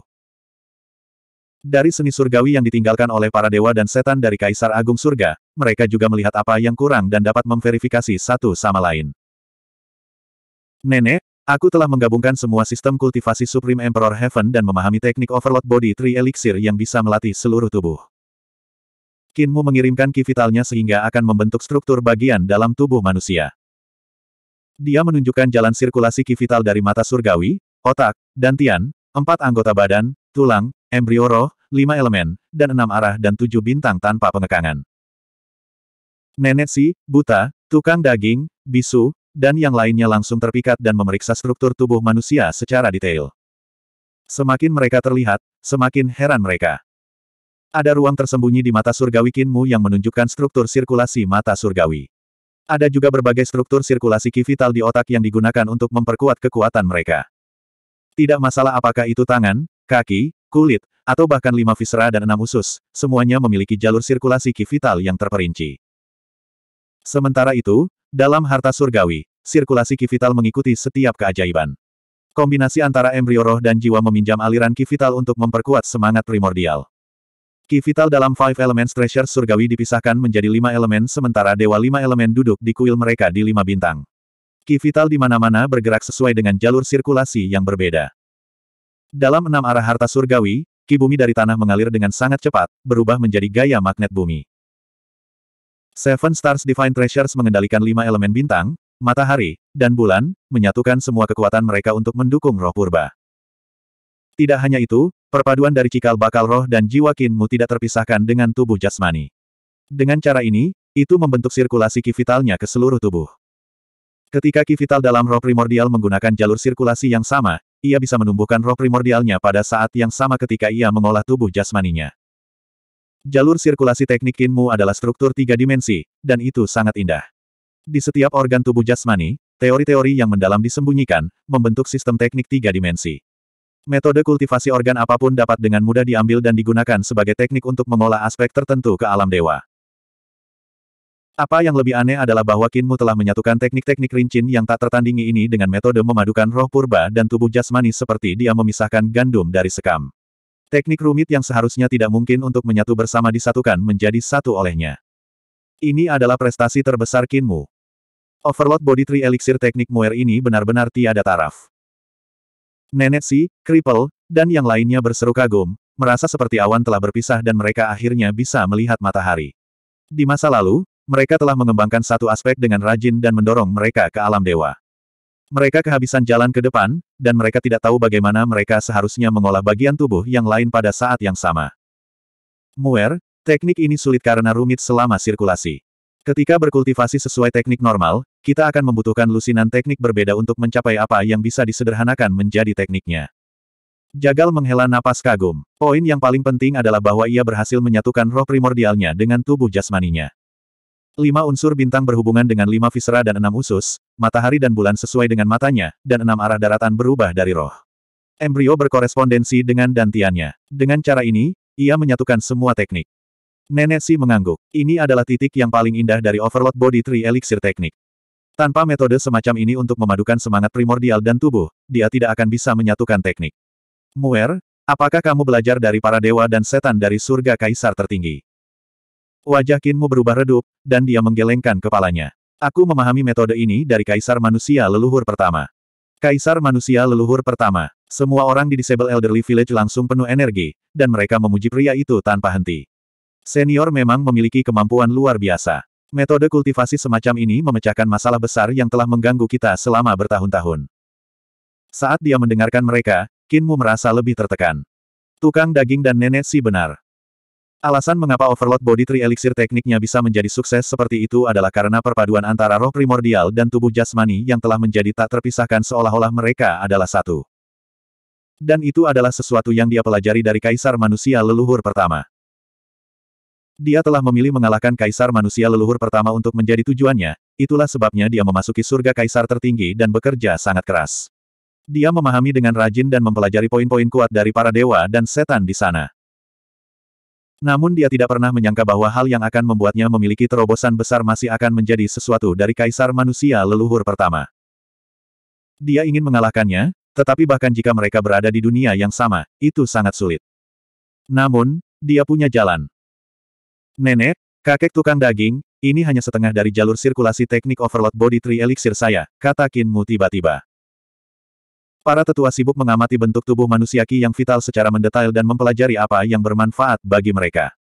Dari seni surgawi yang ditinggalkan oleh para dewa dan setan dari Kaisar Agung Surga, mereka juga melihat apa yang kurang dan dapat memverifikasi satu sama lain. Nenek, aku telah menggabungkan semua sistem kultivasi Supreme Emperor Heaven dan memahami teknik Overload Body Tree Elixir yang bisa melatih seluruh tubuh. Kinmu mengirimkan ki vitalnya sehingga akan membentuk struktur bagian dalam tubuh manusia. Dia menunjukkan jalan sirkulasi ki vital dari mata surgawi, otak, dan dantian, empat anggota badan, tulang, embrio roh, lima elemen, dan enam arah dan tujuh bintang tanpa pengekangan. Nenek si, buta, tukang daging, bisu, dan yang lainnya langsung terpikat dan memeriksa struktur tubuh manusia secara detail. Semakin mereka terlihat, semakin heran mereka. Ada ruang tersembunyi di mata surgawi Kinmu yang menunjukkan struktur sirkulasi mata surgawi. Ada juga berbagai struktur sirkulasi ki di otak yang digunakan untuk memperkuat kekuatan mereka. Tidak masalah apakah itu tangan, kaki, kulit, atau bahkan lima visera dan enam usus, semuanya memiliki jalur sirkulasi ki yang terperinci. Sementara itu, dalam harta surgawi, sirkulasi ki mengikuti setiap keajaiban. Kombinasi antara embrio roh dan jiwa meminjam aliran ki untuk memperkuat semangat primordial. Ki vital dalam Five Elements Treasure Surgawi dipisahkan menjadi lima elemen sementara Dewa lima elemen duduk di kuil mereka di lima bintang. Ki vital di mana-mana bergerak sesuai dengan jalur sirkulasi yang berbeda. Dalam enam arah harta surgawi, ki bumi dari tanah mengalir dengan sangat cepat, berubah menjadi gaya magnet bumi. Seven Stars Divine Treasures mengendalikan lima elemen bintang, matahari, dan bulan, menyatukan semua kekuatan mereka untuk mendukung roh purba. Tidak hanya itu, Perpaduan dari cikal bakal roh dan jiwa kinmu tidak terpisahkan dengan tubuh jasmani. Dengan cara ini, itu membentuk sirkulasi ki vitalnya ke seluruh tubuh. Ketika ki vital dalam roh primordial menggunakan jalur sirkulasi yang sama, ia bisa menumbuhkan roh primordialnya pada saat yang sama ketika ia mengolah tubuh jasmaninya. Jalur sirkulasi teknik kinmu adalah struktur tiga dimensi, dan itu sangat indah. Di setiap organ tubuh jasmani, teori-teori yang mendalam disembunyikan, membentuk sistem teknik tiga dimensi. Metode kultivasi organ apapun dapat dengan mudah diambil dan digunakan sebagai teknik untuk mengolah aspek tertentu ke alam dewa. Apa yang lebih aneh adalah bahwa Kinmu telah menyatukan teknik-teknik rincin yang tak tertandingi ini dengan metode memadukan roh purba dan tubuh jasmani seperti dia memisahkan gandum dari sekam. Teknik rumit yang seharusnya tidak mungkin untuk menyatu bersama disatukan menjadi satu olehnya. Ini adalah prestasi terbesar Kinmu. Overload Body Tree Elixir teknik Muir ini benar-benar tiada taraf. Nenek Si, Kripel, dan yang lainnya berseru kagum, merasa seperti awan telah berpisah dan mereka akhirnya bisa melihat matahari. Di masa lalu, mereka telah mengembangkan satu aspek dengan rajin dan mendorong mereka ke alam dewa. Mereka kehabisan jalan ke depan, dan mereka tidak tahu bagaimana mereka seharusnya mengolah bagian tubuh yang lain pada saat yang sama. Muer, teknik ini sulit karena rumit selama sirkulasi. Ketika berkultivasi sesuai teknik normal, kita akan membutuhkan lusinan teknik berbeda untuk mencapai apa yang bisa disederhanakan menjadi tekniknya. Jagal menghela napas kagum. Poin yang paling penting adalah bahwa ia berhasil menyatukan roh primordialnya dengan tubuh jasmaninya. Lima unsur bintang berhubungan dengan lima visera dan enam usus, matahari dan bulan sesuai dengan matanya, dan enam arah daratan berubah dari roh. Embrio berkorespondensi dengan dantiannya. Dengan cara ini, ia menyatukan semua teknik. Nenek Si mengangguk. Ini adalah titik yang paling indah dari Overload Body Tree Elixir Teknik. Tanpa metode semacam ini untuk memadukan semangat primordial dan tubuh, dia tidak akan bisa menyatukan teknik. Muer, apakah kamu belajar dari para dewa dan setan dari surga kaisar tertinggi? Wajah Kinmu berubah redup, dan dia menggelengkan kepalanya. Aku memahami metode ini dari kaisar manusia leluhur pertama. Kaisar manusia leluhur pertama. Semua orang di Disable Elderly Village langsung penuh energi, dan mereka memuji pria itu tanpa henti. Senior memang memiliki kemampuan luar biasa. Metode kultivasi semacam ini memecahkan masalah besar yang telah mengganggu kita selama bertahun-tahun. Saat dia mendengarkan mereka, Kinmu merasa lebih tertekan. Tukang daging dan nenek si benar. Alasan mengapa Overload Body Tree Elixir tekniknya bisa menjadi sukses seperti itu adalah karena perpaduan antara roh primordial dan tubuh jasmani yang telah menjadi tak terpisahkan seolah-olah mereka adalah satu. Dan itu adalah sesuatu yang dia pelajari dari kaisar manusia leluhur pertama. Dia telah memilih mengalahkan kaisar manusia leluhur pertama untuk menjadi tujuannya, itulah sebabnya dia memasuki surga kaisar tertinggi dan bekerja sangat keras. Dia memahami dengan rajin dan mempelajari poin-poin kuat dari para dewa dan setan di sana. Namun dia tidak pernah menyangka bahwa hal yang akan membuatnya memiliki terobosan besar masih akan menjadi sesuatu dari kaisar manusia leluhur pertama. Dia ingin mengalahkannya, tetapi bahkan jika mereka berada di dunia yang sama, itu sangat sulit. Namun, dia punya jalan. Nenek, kakek tukang daging, ini hanya setengah dari jalur sirkulasi teknik overload body tree elixir saya, kata Kinmu tiba-tiba. Para tetua sibuk mengamati bentuk tubuh manusia Ki yang vital secara mendetail dan mempelajari apa yang bermanfaat bagi mereka.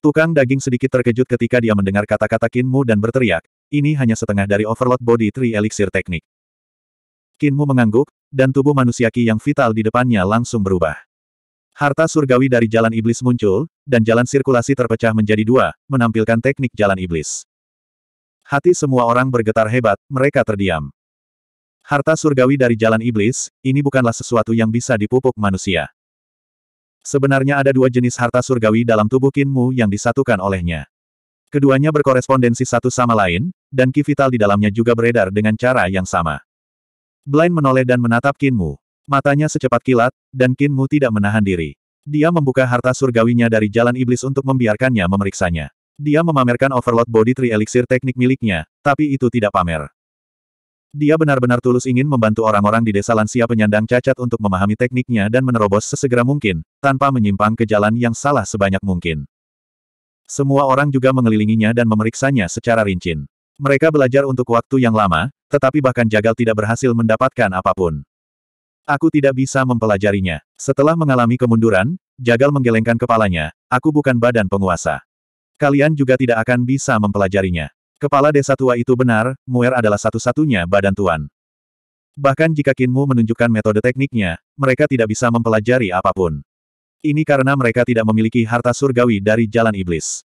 Tukang daging sedikit terkejut ketika dia mendengar kata-kata Kinmu dan berteriak, ini hanya setengah dari overload body tree elixir teknik. Kinmu mengangguk, dan tubuh manusia Ki yang vital di depannya langsung berubah. Harta surgawi dari jalan iblis muncul, dan jalan sirkulasi terpecah menjadi dua, menampilkan teknik jalan iblis. Hati semua orang bergetar hebat, mereka terdiam. Harta surgawi dari jalan iblis, ini bukanlah sesuatu yang bisa dipupuk manusia. Sebenarnya ada dua jenis harta surgawi dalam tubuh Kinmu yang disatukan olehnya. Keduanya berkorespondensi satu sama lain, dan ki di dalamnya juga beredar dengan cara yang sama. Blind menoleh dan menatap Kinmu. Matanya secepat kilat, dan Qin Mu tidak menahan diri. Dia membuka harta surgawinya dari jalan iblis untuk membiarkannya memeriksanya. Dia memamerkan overload body tri elixir teknik miliknya, tapi itu tidak pamer. Dia benar-benar tulus ingin membantu orang-orang di desa lansia penyandang cacat untuk memahami tekniknya dan menerobos sesegera mungkin, tanpa menyimpang ke jalan yang salah sebanyak mungkin. Semua orang juga mengelilinginya dan memeriksanya secara rinci. Mereka belajar untuk waktu yang lama, tetapi bahkan Jagal tidak berhasil mendapatkan apapun. Aku tidak bisa mempelajarinya. Setelah mengalami kemunduran, Jagal menggelengkan kepalanya, aku bukan badan penguasa. Kalian juga tidak akan bisa mempelajarinya. Kepala desa tua itu benar, Muer adalah satu-satunya badan tuan. Bahkan jika Kinmu menunjukkan metode tekniknya, mereka tidak bisa mempelajari apapun. Ini karena mereka tidak memiliki harta surgawi dari jalan iblis.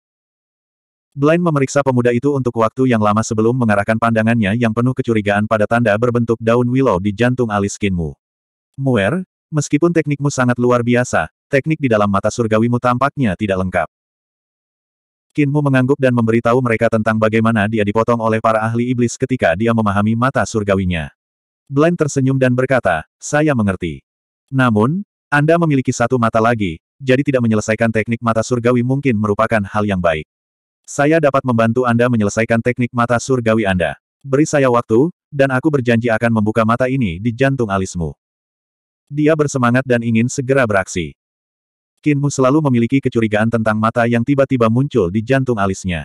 Blind memeriksa pemuda itu untuk waktu yang lama sebelum mengarahkan pandangannya yang penuh kecurigaan pada tanda berbentuk daun willow di jantung alis Kinmu. Muer, meskipun teknikmu sangat luar biasa, teknik di dalam mata surgawimu tampaknya tidak lengkap. Kinmu mengangguk dan memberitahu mereka tentang bagaimana dia dipotong oleh para ahli iblis ketika dia memahami mata surgawinya. Blind tersenyum dan berkata, saya mengerti. Namun, Anda memiliki satu mata lagi, jadi tidak menyelesaikan teknik mata surgawi mungkin merupakan hal yang baik. Saya dapat membantu Anda menyelesaikan teknik mata surgawi Anda. Beri saya waktu, dan aku berjanji akan membuka mata ini di jantung alismu. Dia bersemangat dan ingin segera beraksi. Kinmu selalu memiliki kecurigaan tentang mata yang tiba-tiba muncul di jantung alisnya.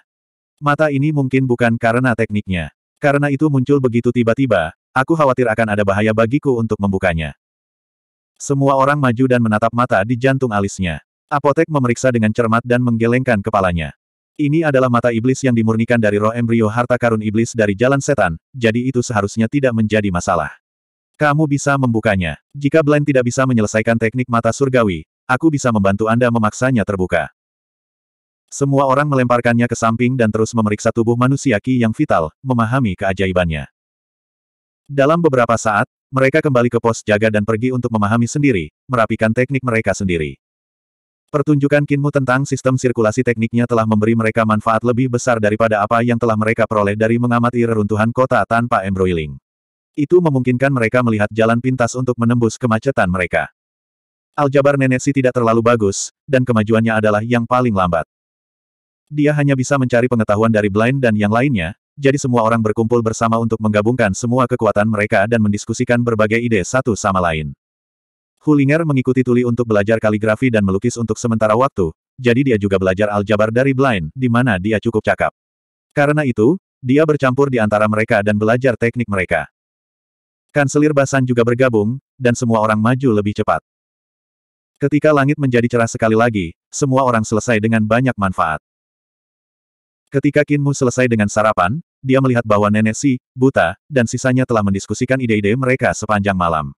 Mata ini mungkin bukan karena tekniknya. Karena itu muncul begitu tiba-tiba, aku khawatir akan ada bahaya bagiku untuk membukanya. Semua orang maju dan menatap mata di jantung alisnya. Apotek memeriksa dengan cermat dan menggelengkan kepalanya. Ini adalah mata iblis yang dimurnikan dari roh embrio harta karun iblis dari jalan setan, jadi itu seharusnya tidak menjadi masalah. Kamu bisa membukanya. Jika Blind tidak bisa menyelesaikan teknik mata surgawi, aku bisa membantu Anda memaksanya terbuka. Semua orang melemparkannya ke samping dan terus memeriksa tubuh manusia Ki yang vital, memahami keajaibannya. Dalam beberapa saat, mereka kembali ke pos jaga dan pergi untuk memahami sendiri, merapikan teknik mereka sendiri. Pertunjukan Kinmu tentang sistem sirkulasi tekniknya telah memberi mereka manfaat lebih besar daripada apa yang telah mereka peroleh dari mengamati reruntuhan kota tanpa embroiling. Itu memungkinkan mereka melihat jalan pintas untuk menembus kemacetan mereka. Aljabar neneksi tidak terlalu bagus, dan kemajuannya adalah yang paling lambat. Dia hanya bisa mencari pengetahuan dari Blind dan yang lainnya, jadi semua orang berkumpul bersama untuk menggabungkan semua kekuatan mereka dan mendiskusikan berbagai ide satu sama lain. Hulinger mengikuti Tuli untuk belajar kaligrafi dan melukis untuk sementara waktu, jadi dia juga belajar aljabar dari Blind, di mana dia cukup cakap. Karena itu, dia bercampur di antara mereka dan belajar teknik mereka. Kanselir Basan juga bergabung, dan semua orang maju lebih cepat. Ketika langit menjadi cerah sekali lagi, semua orang selesai dengan banyak manfaat. Ketika Kinmu selesai dengan sarapan, dia melihat bahwa nenek Si, Buta, dan sisanya telah mendiskusikan ide-ide mereka sepanjang malam.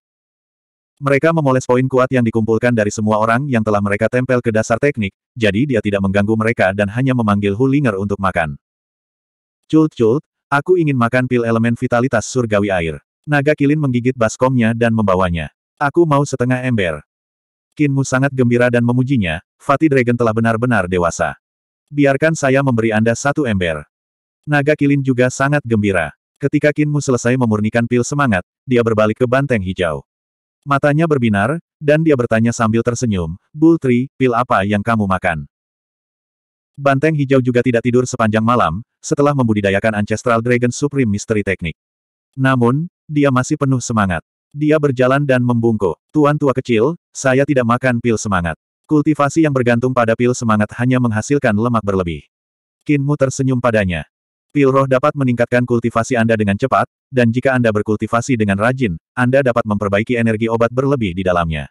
Mereka memoles poin kuat yang dikumpulkan dari semua orang yang telah mereka tempel ke dasar teknik, jadi dia tidak mengganggu mereka dan hanya memanggil Hulinger untuk makan. Cult-cult, aku ingin makan pil elemen vitalitas surgawi air. Naga kilin menggigit baskomnya dan membawanya. Aku mau setengah ember. Kinmu sangat gembira dan memujinya, Fatih Dragon telah benar-benar dewasa. Biarkan saya memberi Anda satu ember. Naga kilin juga sangat gembira. Ketika Kinmu selesai memurnikan pil semangat, dia berbalik ke banteng hijau. Matanya berbinar, dan dia bertanya sambil tersenyum, Bultri, pil apa yang kamu makan? Banteng hijau juga tidak tidur sepanjang malam, setelah membudidayakan Ancestral Dragon Supreme Mystery Technique. Namun, dia masih penuh semangat. Dia berjalan dan membungkuk. Tuan tua kecil, saya tidak makan pil semangat. Kultivasi yang bergantung pada pil semangat hanya menghasilkan lemak berlebih. Kinmu tersenyum padanya. Pil roh dapat meningkatkan kultivasi Anda dengan cepat, dan jika Anda berkultivasi dengan rajin, Anda dapat memperbaiki energi obat berlebih di dalamnya.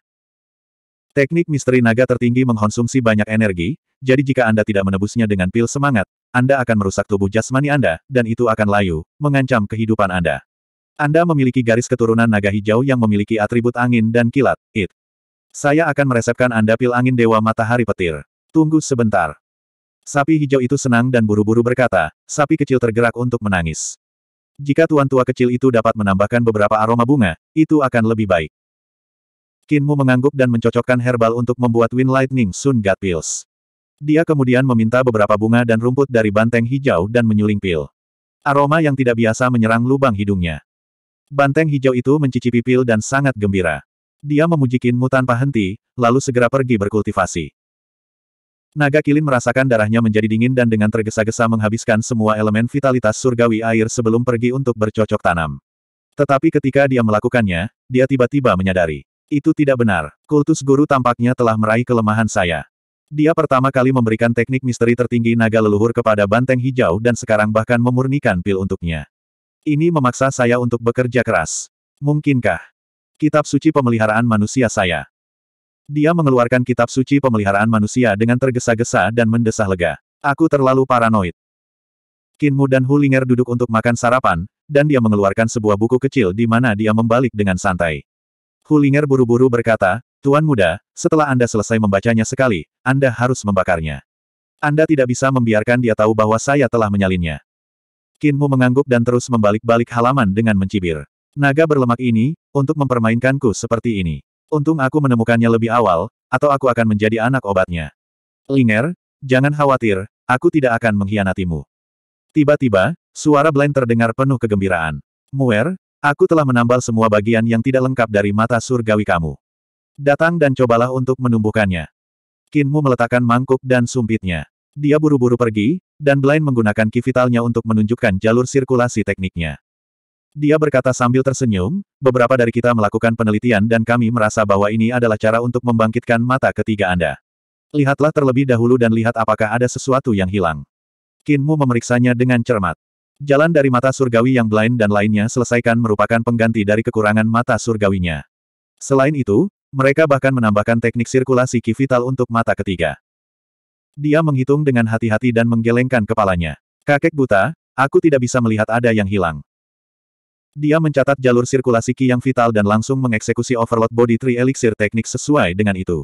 Teknik misteri naga tertinggi mengkonsumsi banyak energi, jadi jika Anda tidak menebusnya dengan pil semangat, Anda akan merusak tubuh jasmani Anda, dan itu akan layu, mengancam kehidupan Anda. Anda memiliki garis keturunan naga hijau yang memiliki atribut angin dan kilat, it. Saya akan meresepkan Anda pil angin Dewa Matahari Petir. Tunggu sebentar. Sapi hijau itu senang dan buru-buru berkata, sapi kecil tergerak untuk menangis. Jika tuan tua kecil itu dapat menambahkan beberapa aroma bunga, itu akan lebih baik. Kinmu mengangguk dan mencocokkan herbal untuk membuat Wind Lightning Sun God Pills. Dia kemudian meminta beberapa bunga dan rumput dari banteng hijau dan menyuling pil. Aroma yang tidak biasa menyerang lubang hidungnya. Banteng hijau itu mencicipi pil dan sangat gembira. Dia memuji Kinmu tanpa henti, lalu segera pergi berkultivasi. Naga Kilin merasakan darahnya menjadi dingin dan dengan tergesa-gesa menghabiskan semua elemen vitalitas surgawi air sebelum pergi untuk bercocok tanam. Tetapi ketika dia melakukannya, dia tiba-tiba menyadari. Itu tidak benar. Kultus guru tampaknya telah meraih kelemahan saya. Dia pertama kali memberikan teknik misteri tertinggi naga leluhur kepada banteng hijau dan sekarang bahkan memurnikan pil untuknya. Ini memaksa saya untuk bekerja keras. Mungkinkah? Kitab suci pemeliharaan manusia saya. Dia mengeluarkan kitab suci pemeliharaan manusia dengan tergesa-gesa dan mendesah lega. Aku terlalu paranoid. Kinmu dan Hulinger duduk untuk makan sarapan, dan dia mengeluarkan sebuah buku kecil di mana dia membalik dengan santai. Hulinger buru-buru berkata, Tuan muda, setelah Anda selesai membacanya sekali, Anda harus membakarnya. Anda tidak bisa membiarkan dia tahu bahwa saya telah menyalinnya. Kinmu mengangguk dan terus membalik-balik halaman dengan mencibir. Naga berlemak ini, untuk mempermainkanku seperti ini. Untung aku menemukannya lebih awal, atau aku akan menjadi anak obatnya. Linger, jangan khawatir, aku tidak akan mengkhianatimu. Tiba-tiba, suara Blaine terdengar penuh kegembiraan. Muer, aku telah menambal semua bagian yang tidak lengkap dari mata surgawi kamu. Datang dan cobalah untuk menumbuhkannya. Kinmu meletakkan mangkuk dan sumpitnya. Dia buru-buru pergi, dan Blaine menggunakan ki untuk menunjukkan jalur sirkulasi tekniknya. Dia berkata sambil tersenyum, beberapa dari kita melakukan penelitian dan kami merasa bahwa ini adalah cara untuk membangkitkan mata ketiga Anda. Lihatlah terlebih dahulu dan lihat apakah ada sesuatu yang hilang. Kinmu memeriksanya dengan cermat. Jalan dari mata surgawi yang blind dan lainnya selesaikan merupakan pengganti dari kekurangan mata surgawinya. Selain itu, mereka bahkan menambahkan teknik sirkulasi ki untuk mata ketiga. Dia menghitung dengan hati-hati dan menggelengkan kepalanya. Kakek buta, aku tidak bisa melihat ada yang hilang. Dia mencatat jalur sirkulasi Ki yang vital dan langsung mengeksekusi overload body tree elixir teknik sesuai dengan itu.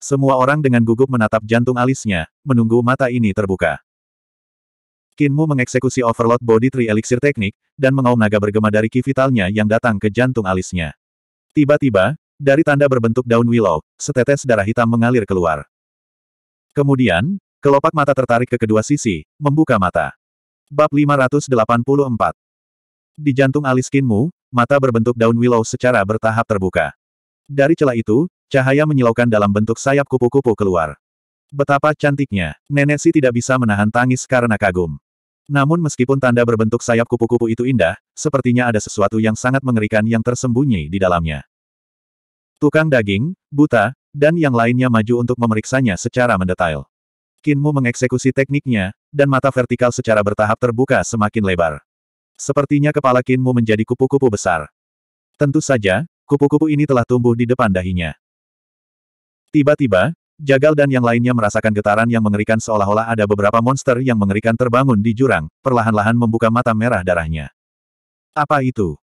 Semua orang dengan gugup menatap jantung alisnya, menunggu mata ini terbuka. Kinmu mengeksekusi overload body tree elixir teknik, dan mengaum naga bergema dari Ki vitalnya yang datang ke jantung alisnya. Tiba-tiba, dari tanda berbentuk daun willow, setetes darah hitam mengalir keluar. Kemudian, kelopak mata tertarik ke kedua sisi, membuka mata. Bab 584 Di jantung alis kinmu, mata berbentuk daun willow secara bertahap terbuka. Dari celah itu, cahaya menyilaukan dalam bentuk sayap kupu-kupu keluar. Betapa cantiknya, nenek si tidak bisa menahan tangis karena kagum. Namun meskipun tanda berbentuk sayap kupu-kupu itu indah, sepertinya ada sesuatu yang sangat mengerikan yang tersembunyi di dalamnya. Tukang daging, buta, dan yang lainnya maju untuk memeriksanya secara mendetail. Kinmu mengeksekusi tekniknya, dan mata vertikal secara bertahap terbuka semakin lebar. Sepertinya kepala Kinmu menjadi kupu-kupu besar. Tentu saja, kupu-kupu ini telah tumbuh di depan dahinya. Tiba-tiba, Jagal dan yang lainnya merasakan getaran yang mengerikan seolah-olah ada beberapa monster yang mengerikan terbangun di jurang, perlahan-lahan membuka mata merah darahnya. Apa itu?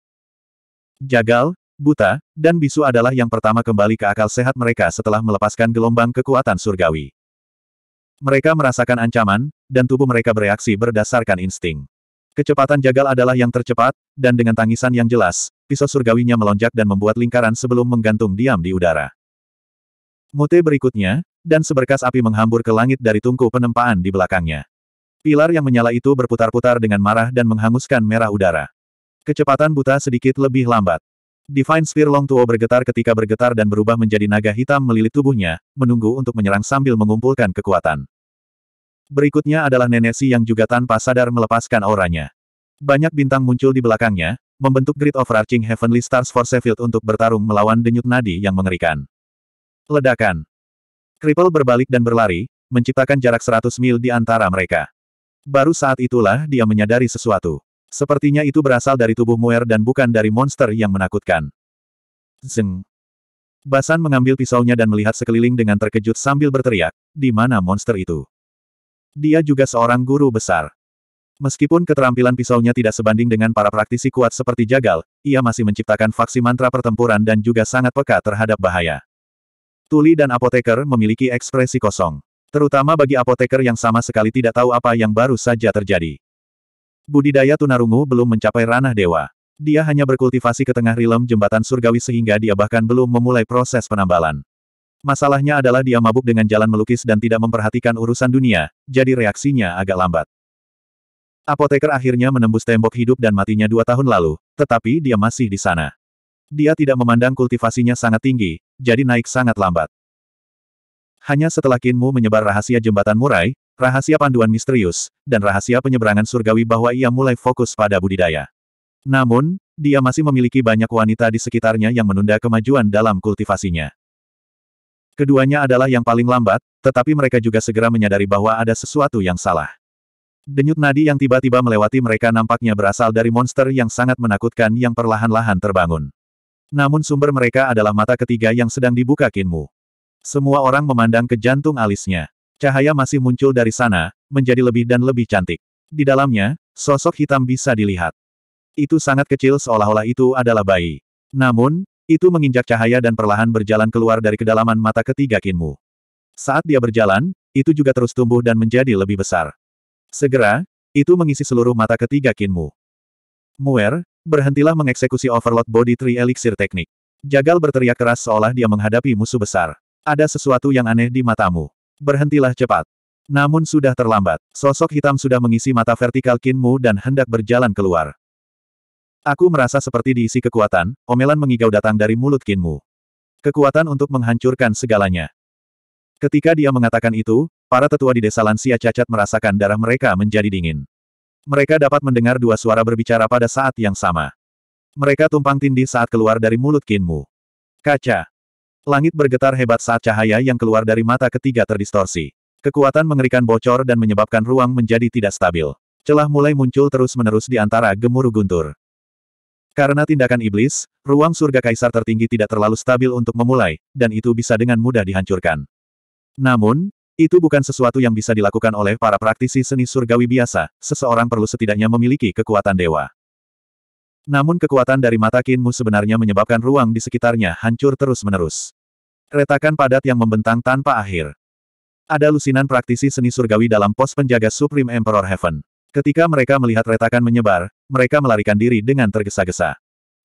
Jagal, buta, dan bisu adalah yang pertama kembali ke akal sehat mereka setelah melepaskan gelombang kekuatan surgawi. Mereka merasakan ancaman, dan tubuh mereka bereaksi berdasarkan insting. Kecepatan Jagal adalah yang tercepat, dan dengan tangisan yang jelas, pisau surgawinya melonjak dan membuat lingkaran sebelum menggantung diam di udara. Mute berikutnya, dan seberkas api menghambur ke langit dari tungku penempaan di belakangnya. Pilar yang menyala itu berputar-putar dengan marah dan menghanguskan merah udara. Kecepatan buta sedikit lebih lambat. Divine Sphere Long Tuo bergetar ketika bergetar dan berubah menjadi naga hitam melilit tubuhnya, menunggu untuk menyerang sambil mengumpulkan kekuatan. Berikutnya adalah Nenesi yang juga tanpa sadar melepaskan auranya. Banyak bintang muncul di belakangnya, membentuk grid overarching Heavenly Stars for Sheffield untuk bertarung melawan denyut nadi yang mengerikan. Ledakan. Cripple berbalik dan berlari, menciptakan jarak 100 mil di antara mereka. Baru saat itulah dia menyadari sesuatu. Sepertinya itu berasal dari tubuh Muir dan bukan dari monster yang menakutkan. Zeng. Basan mengambil pisaunya dan melihat sekeliling dengan terkejut sambil berteriak, di mana monster itu? Dia juga seorang guru besar. Meskipun keterampilan pisaunya tidak sebanding dengan para praktisi kuat seperti Jagal, ia masih menciptakan faksi mantra pertempuran dan juga sangat peka terhadap bahaya. Tuli dan apoteker memiliki ekspresi kosong. Terutama bagi apoteker yang sama sekali tidak tahu apa yang baru saja terjadi. Budidaya tunarungu belum mencapai ranah dewa. Dia hanya berkultivasi ke tengah rilem jembatan surgawi sehingga dia bahkan belum memulai proses penambalan. Masalahnya adalah dia mabuk dengan jalan melukis dan tidak memperhatikan urusan dunia, jadi reaksinya agak lambat. Apoteker akhirnya menembus tembok hidup dan matinya dua tahun lalu, tetapi dia masih di sana. Dia tidak memandang kultivasinya sangat tinggi, jadi naik sangat lambat. Hanya setelah Kinmu menyebar rahasia jembatan murai, Rahasia panduan misterius, dan rahasia penyeberangan surgawi bahwa ia mulai fokus pada budidaya. Namun, dia masih memiliki banyak wanita di sekitarnya yang menunda kemajuan dalam kultivasinya. Keduanya adalah yang paling lambat, tetapi mereka juga segera menyadari bahwa ada sesuatu yang salah. Denyut nadi yang tiba-tiba melewati mereka nampaknya berasal dari monster yang sangat menakutkan yang perlahan-lahan terbangun. Namun sumber mereka adalah mata ketiga yang sedang dibuka Kinmu. Semua orang memandang ke jantung alisnya. Cahaya masih muncul dari sana, menjadi lebih dan lebih cantik. Di dalamnya, sosok hitam bisa dilihat. Itu sangat kecil seolah-olah itu adalah bayi. Namun, itu menginjak cahaya dan perlahan berjalan keluar dari kedalaman mata ketiga Kinmu. Saat dia berjalan, itu juga terus tumbuh dan menjadi lebih besar. Segera, itu mengisi seluruh mata ketiga Kinmu. Muer, berhentilah mengeksekusi Overload Body Tree Elixir Teknik. Jagal berteriak keras seolah dia menghadapi musuh besar. Ada sesuatu yang aneh di matamu. Berhentilah cepat. Namun sudah terlambat. Sosok hitam sudah mengisi mata vertikal Kinmu dan hendak berjalan keluar. Aku merasa seperti diisi kekuatan, omelan mengigau datang dari mulut Kinmu. Kekuatan untuk menghancurkan segalanya. Ketika dia mengatakan itu, para tetua di desa lansia cacat merasakan darah mereka menjadi dingin. Mereka dapat mendengar dua suara berbicara pada saat yang sama. Mereka tumpang tindih saat keluar dari mulut Kinmu. Kaca. Langit bergetar hebat saat cahaya yang keluar dari mata ketiga terdistorsi. Kekuatan mengerikan bocor dan menyebabkan ruang menjadi tidak stabil. Celah mulai muncul terus-menerus di antara gemuruh guntur. Karena tindakan iblis, ruang surga kaisar tertinggi tidak terlalu stabil untuk memulai, dan itu bisa dengan mudah dihancurkan. Namun, itu bukan sesuatu yang bisa dilakukan oleh para praktisi seni surgawi biasa, seseorang perlu setidaknya memiliki kekuatan dewa. Namun kekuatan dari mata kinmu sebenarnya menyebabkan ruang di sekitarnya hancur terus-menerus. Retakan padat yang membentang tanpa akhir. Ada lusinan praktisi seni surgawi dalam pos penjaga Supreme Emperor Heaven. Ketika mereka melihat retakan menyebar, mereka melarikan diri dengan tergesa-gesa.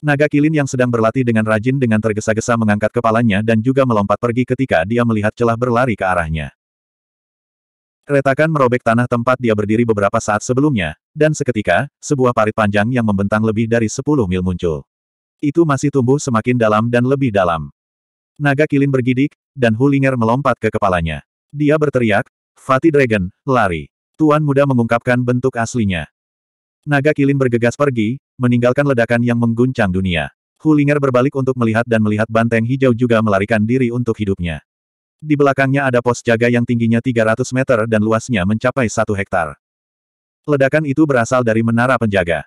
Naga kilin yang sedang berlatih dengan rajin dengan tergesa-gesa mengangkat kepalanya dan juga melompat pergi ketika dia melihat celah berlari ke arahnya. Retakan merobek tanah tempat dia berdiri beberapa saat sebelumnya, dan seketika, sebuah parit panjang yang membentang lebih dari 10 mil muncul. Itu masih tumbuh semakin dalam dan lebih dalam. Naga kilin bergidik, dan Hulinger melompat ke kepalanya. Dia berteriak, Fati Dragon, lari. Tuan muda mengungkapkan bentuk aslinya. Naga kilin bergegas pergi, meninggalkan ledakan yang mengguncang dunia. Hulinger berbalik untuk melihat dan melihat banteng hijau juga melarikan diri untuk hidupnya. Di belakangnya ada pos jaga yang tingginya 300 meter dan luasnya mencapai satu hektar. Ledakan itu berasal dari menara penjaga.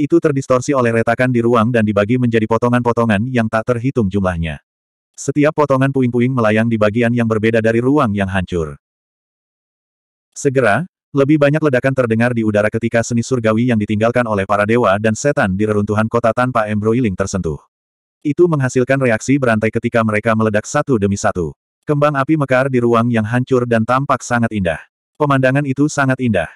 Itu terdistorsi oleh retakan di ruang dan dibagi menjadi potongan-potongan yang tak terhitung jumlahnya. Setiap potongan puing-puing melayang di bagian yang berbeda dari ruang yang hancur. Segera, lebih banyak ledakan terdengar di udara ketika seni surgawi yang ditinggalkan oleh para dewa dan setan di reruntuhan kota tanpa embroiling tersentuh. Itu menghasilkan reaksi berantai ketika mereka meledak satu demi satu. Kembang api mekar di ruang yang hancur dan tampak sangat indah. Pemandangan itu sangat indah.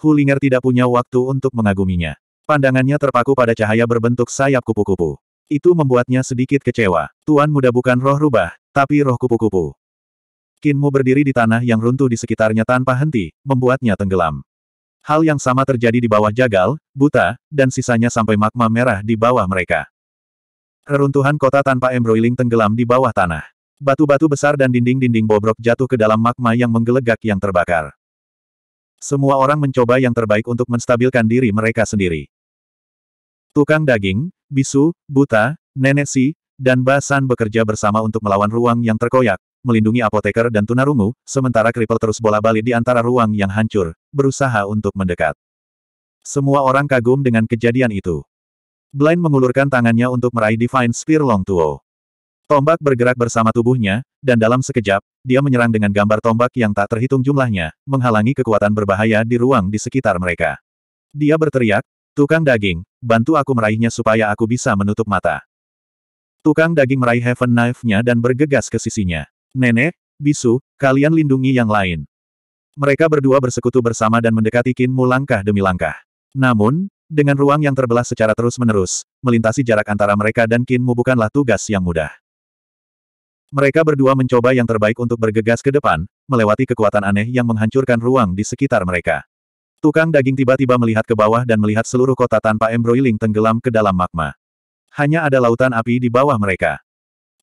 Hulinger tidak punya waktu untuk mengaguminya. Pandangannya terpaku pada cahaya berbentuk sayap kupu-kupu. Itu membuatnya sedikit kecewa. Tuan muda bukan roh rubah, tapi roh kupu-kupu. Kinmu berdiri di tanah yang runtuh di sekitarnya tanpa henti, membuatnya tenggelam. Hal yang sama terjadi di bawah jagal, buta, dan sisanya sampai magma merah di bawah mereka. Reruntuhan kota tanpa embroiling tenggelam di bawah tanah. Batu-batu besar dan dinding-dinding bobrok jatuh ke dalam magma yang menggelegak yang terbakar. Semua orang mencoba yang terbaik untuk menstabilkan diri mereka sendiri. Tukang daging, Bisu, Buta, Nenek Si, dan Basan bekerja bersama untuk melawan ruang yang terkoyak, melindungi apoteker dan tunarungu, sementara Kripel terus bola balik di antara ruang yang hancur, berusaha untuk mendekat. Semua orang kagum dengan kejadian itu. Blind mengulurkan tangannya untuk meraih Divine Spear Long Tuo. Tombak bergerak bersama tubuhnya, dan dalam sekejap, dia menyerang dengan gambar tombak yang tak terhitung jumlahnya, menghalangi kekuatan berbahaya di ruang di sekitar mereka. Dia berteriak, Tukang daging, bantu aku meraihnya supaya aku bisa menutup mata. Tukang daging meraih Heaven Knife-nya dan bergegas ke sisinya. Nenek, bisu, kalian lindungi yang lain. Mereka berdua bersekutu bersama dan mendekati Kinmu langkah demi langkah. Namun, dengan ruang yang terbelah secara terus-menerus, melintasi jarak antara mereka dan Kinmu bukanlah tugas yang mudah. Mereka berdua mencoba yang terbaik untuk bergegas ke depan, melewati kekuatan aneh yang menghancurkan ruang di sekitar mereka. Tukang daging tiba-tiba melihat ke bawah dan melihat seluruh kota tanpa embroiling tenggelam ke dalam magma. Hanya ada lautan api di bawah mereka.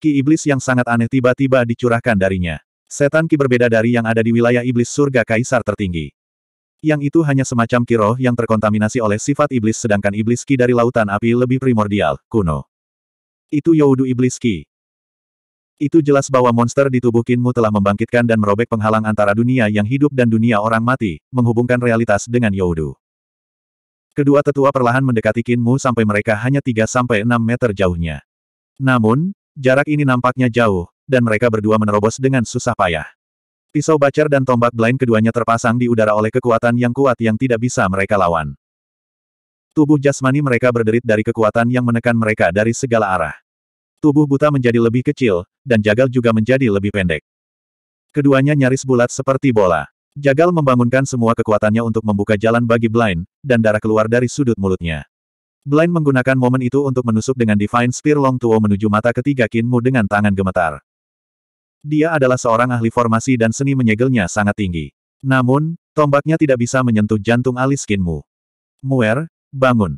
Ki iblis yang sangat aneh tiba-tiba dicurahkan darinya. Setan ki berbeda dari yang ada di wilayah iblis surga kaisar tertinggi. Yang itu hanya semacam ki roh yang terkontaminasi oleh sifat iblis sedangkan iblis ki dari lautan api lebih primordial, kuno. Itu Yaudu iblis ki. Itu jelas bahwa monster di tubuh Kinmu telah membangkitkan dan merobek penghalang antara dunia yang hidup dan dunia orang mati, menghubungkan realitas dengan Yaudu. Kedua tetua perlahan mendekati Kinmu sampai mereka hanya 3-6 meter jauhnya. Namun, jarak ini nampaknya jauh, dan mereka berdua menerobos dengan susah payah. Pisau bacar dan tombak blind keduanya terpasang di udara oleh kekuatan yang kuat yang tidak bisa mereka lawan. Tubuh jasmani mereka berderit dari kekuatan yang menekan mereka dari segala arah. Tubuh buta menjadi lebih kecil, dan jagal juga menjadi lebih pendek. Keduanya nyaris bulat seperti bola. Jagal membangunkan semua kekuatannya untuk membuka jalan bagi Blind, dan darah keluar dari sudut mulutnya. Blind menggunakan momen itu untuk menusuk dengan Divine Spear Long Tuo menuju mata ketiga Kinmu dengan tangan gemetar. Dia adalah seorang ahli formasi dan seni menyegelnya sangat tinggi. Namun, tombaknya tidak bisa menyentuh jantung alis Kinmu. Muer, bangun.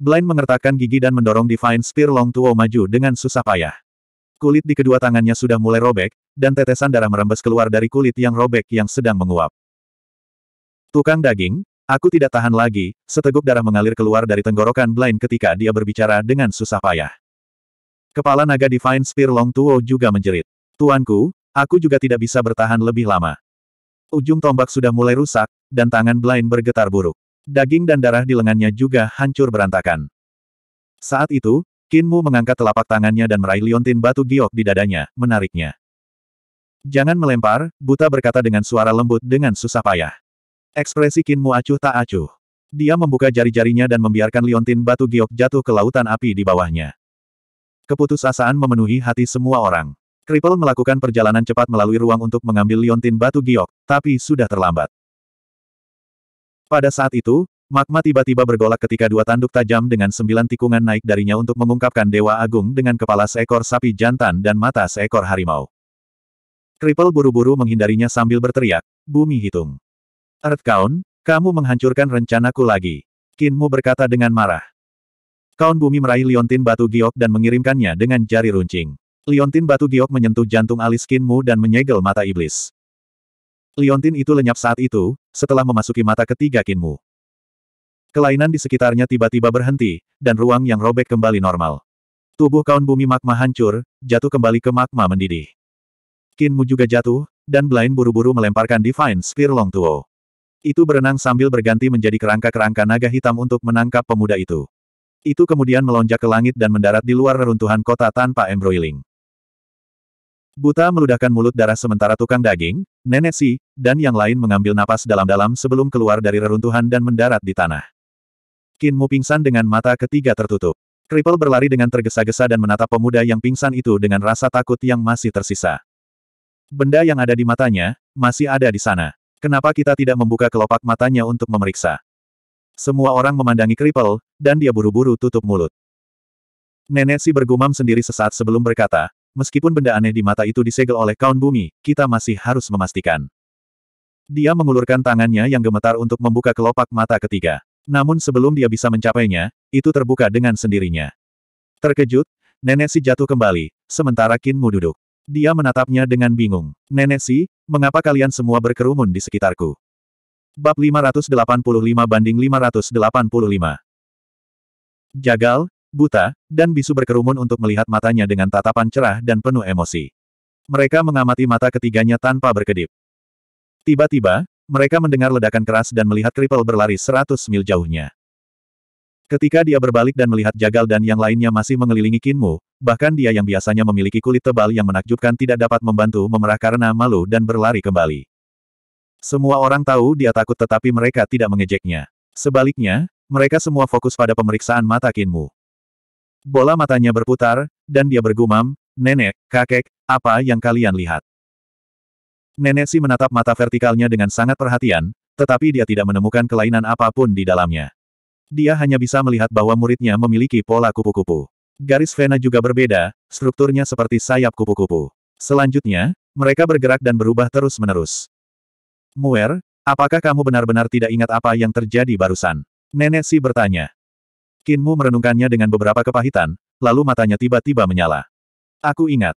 Blind mengertakkan gigi dan mendorong Divine Spear Long Tuo maju dengan susah payah. Kulit di kedua tangannya sudah mulai robek, dan tetesan darah merembes keluar dari kulit yang robek yang sedang menguap. Tukang daging, aku tidak tahan lagi, seteguk darah mengalir keluar dari tenggorokan Blind ketika dia berbicara dengan susah payah. Kepala naga Divine Spear Long Tuo juga menjerit. Tuanku, aku juga tidak bisa bertahan lebih lama. Ujung tombak sudah mulai rusak, dan tangan Blind bergetar buruk. Daging dan darah di lengannya juga hancur berantakan. Saat itu, Mu mengangkat telapak tangannya dan meraih liontin batu giok di dadanya, menariknya. Jangan melempar, Buta berkata dengan suara lembut dengan susah payah. Ekspresi Mu acuh tak acuh. Dia membuka jari-jarinya dan membiarkan liontin batu giok jatuh ke lautan api di bawahnya. Keputusasaan memenuhi hati semua orang. Kripple melakukan perjalanan cepat melalui ruang untuk mengambil liontin batu giok, tapi sudah terlambat. Pada saat itu, magma tiba-tiba bergolak ketika dua tanduk tajam dengan sembilan tikungan naik darinya untuk mengungkapkan Dewa Agung dengan kepala seekor sapi jantan dan mata seekor harimau. Kripel buru-buru menghindarinya sambil berteriak, Bumi Hitung. Kaun, kamu menghancurkan rencanaku lagi. Kinmu berkata dengan marah. Kaun Bumi meraih liontin batu giok dan mengirimkannya dengan jari runcing. Liontin batu giok menyentuh jantung alis Kinmu dan menyegel mata iblis. Liontin itu lenyap saat itu, setelah memasuki mata ketiga Kinmu. Kelainan di sekitarnya tiba-tiba berhenti, dan ruang yang robek kembali normal. Tubuh kaun bumi magma hancur, jatuh kembali ke magma mendidih. Kinmu juga jatuh, dan Blaine buru-buru melemparkan Divine Spear Long Tuo. Itu berenang sambil berganti menjadi kerangka-kerangka naga hitam untuk menangkap pemuda itu. Itu kemudian melonjak ke langit dan mendarat di luar reruntuhan kota tanpa embroiling. Buta meludahkan mulut darah sementara tukang daging, nenek si, dan yang lain mengambil napas dalam-dalam sebelum keluar dari reruntuhan dan mendarat di tanah. Kinmu pingsan dengan mata ketiga tertutup. Kripel berlari dengan tergesa-gesa dan menatap pemuda yang pingsan itu dengan rasa takut yang masih tersisa. Benda yang ada di matanya, masih ada di sana. Kenapa kita tidak membuka kelopak matanya untuk memeriksa? Semua orang memandangi Kripel, dan dia buru-buru tutup mulut. Nenek si bergumam sendiri sesaat sebelum berkata, Meskipun benda aneh di mata itu disegel oleh kaun bumi, kita masih harus memastikan. Dia mengulurkan tangannya yang gemetar untuk membuka kelopak mata ketiga. Namun sebelum dia bisa mencapainya, itu terbuka dengan sendirinya. Terkejut, Nenek Si jatuh kembali, sementara Kinmu duduk. Dia menatapnya dengan bingung. Nenek Si, mengapa kalian semua berkerumun di sekitarku? Bab 585 banding 585. Jagal, buta, dan bisu berkerumun untuk melihat matanya dengan tatapan cerah dan penuh emosi. Mereka mengamati mata ketiganya tanpa berkedip. Tiba-tiba, mereka mendengar ledakan keras dan melihat Kripel berlari seratus mil jauhnya. Ketika dia berbalik dan melihat Jagal dan yang lainnya masih mengelilingi Kinmu, bahkan dia yang biasanya memiliki kulit tebal yang menakjubkan tidak dapat membantu memerah karena malu dan berlari kembali. Semua orang tahu dia takut tetapi mereka tidak mengejeknya. Sebaliknya, mereka semua fokus pada pemeriksaan mata Kinmu. Bola matanya berputar, dan dia bergumam, Nenek, kakek, apa yang kalian lihat? Nenek si menatap mata vertikalnya dengan sangat perhatian, tetapi dia tidak menemukan kelainan apapun di dalamnya. Dia hanya bisa melihat bahwa muridnya memiliki pola kupu-kupu. Garis vena juga berbeda, strukturnya seperti sayap kupu-kupu. Selanjutnya, mereka bergerak dan berubah terus-menerus. Muer, apakah kamu benar-benar tidak ingat apa yang terjadi barusan? Nenek si bertanya. Kinmu merenungkannya dengan beberapa kepahitan, lalu matanya tiba-tiba menyala. Aku ingat.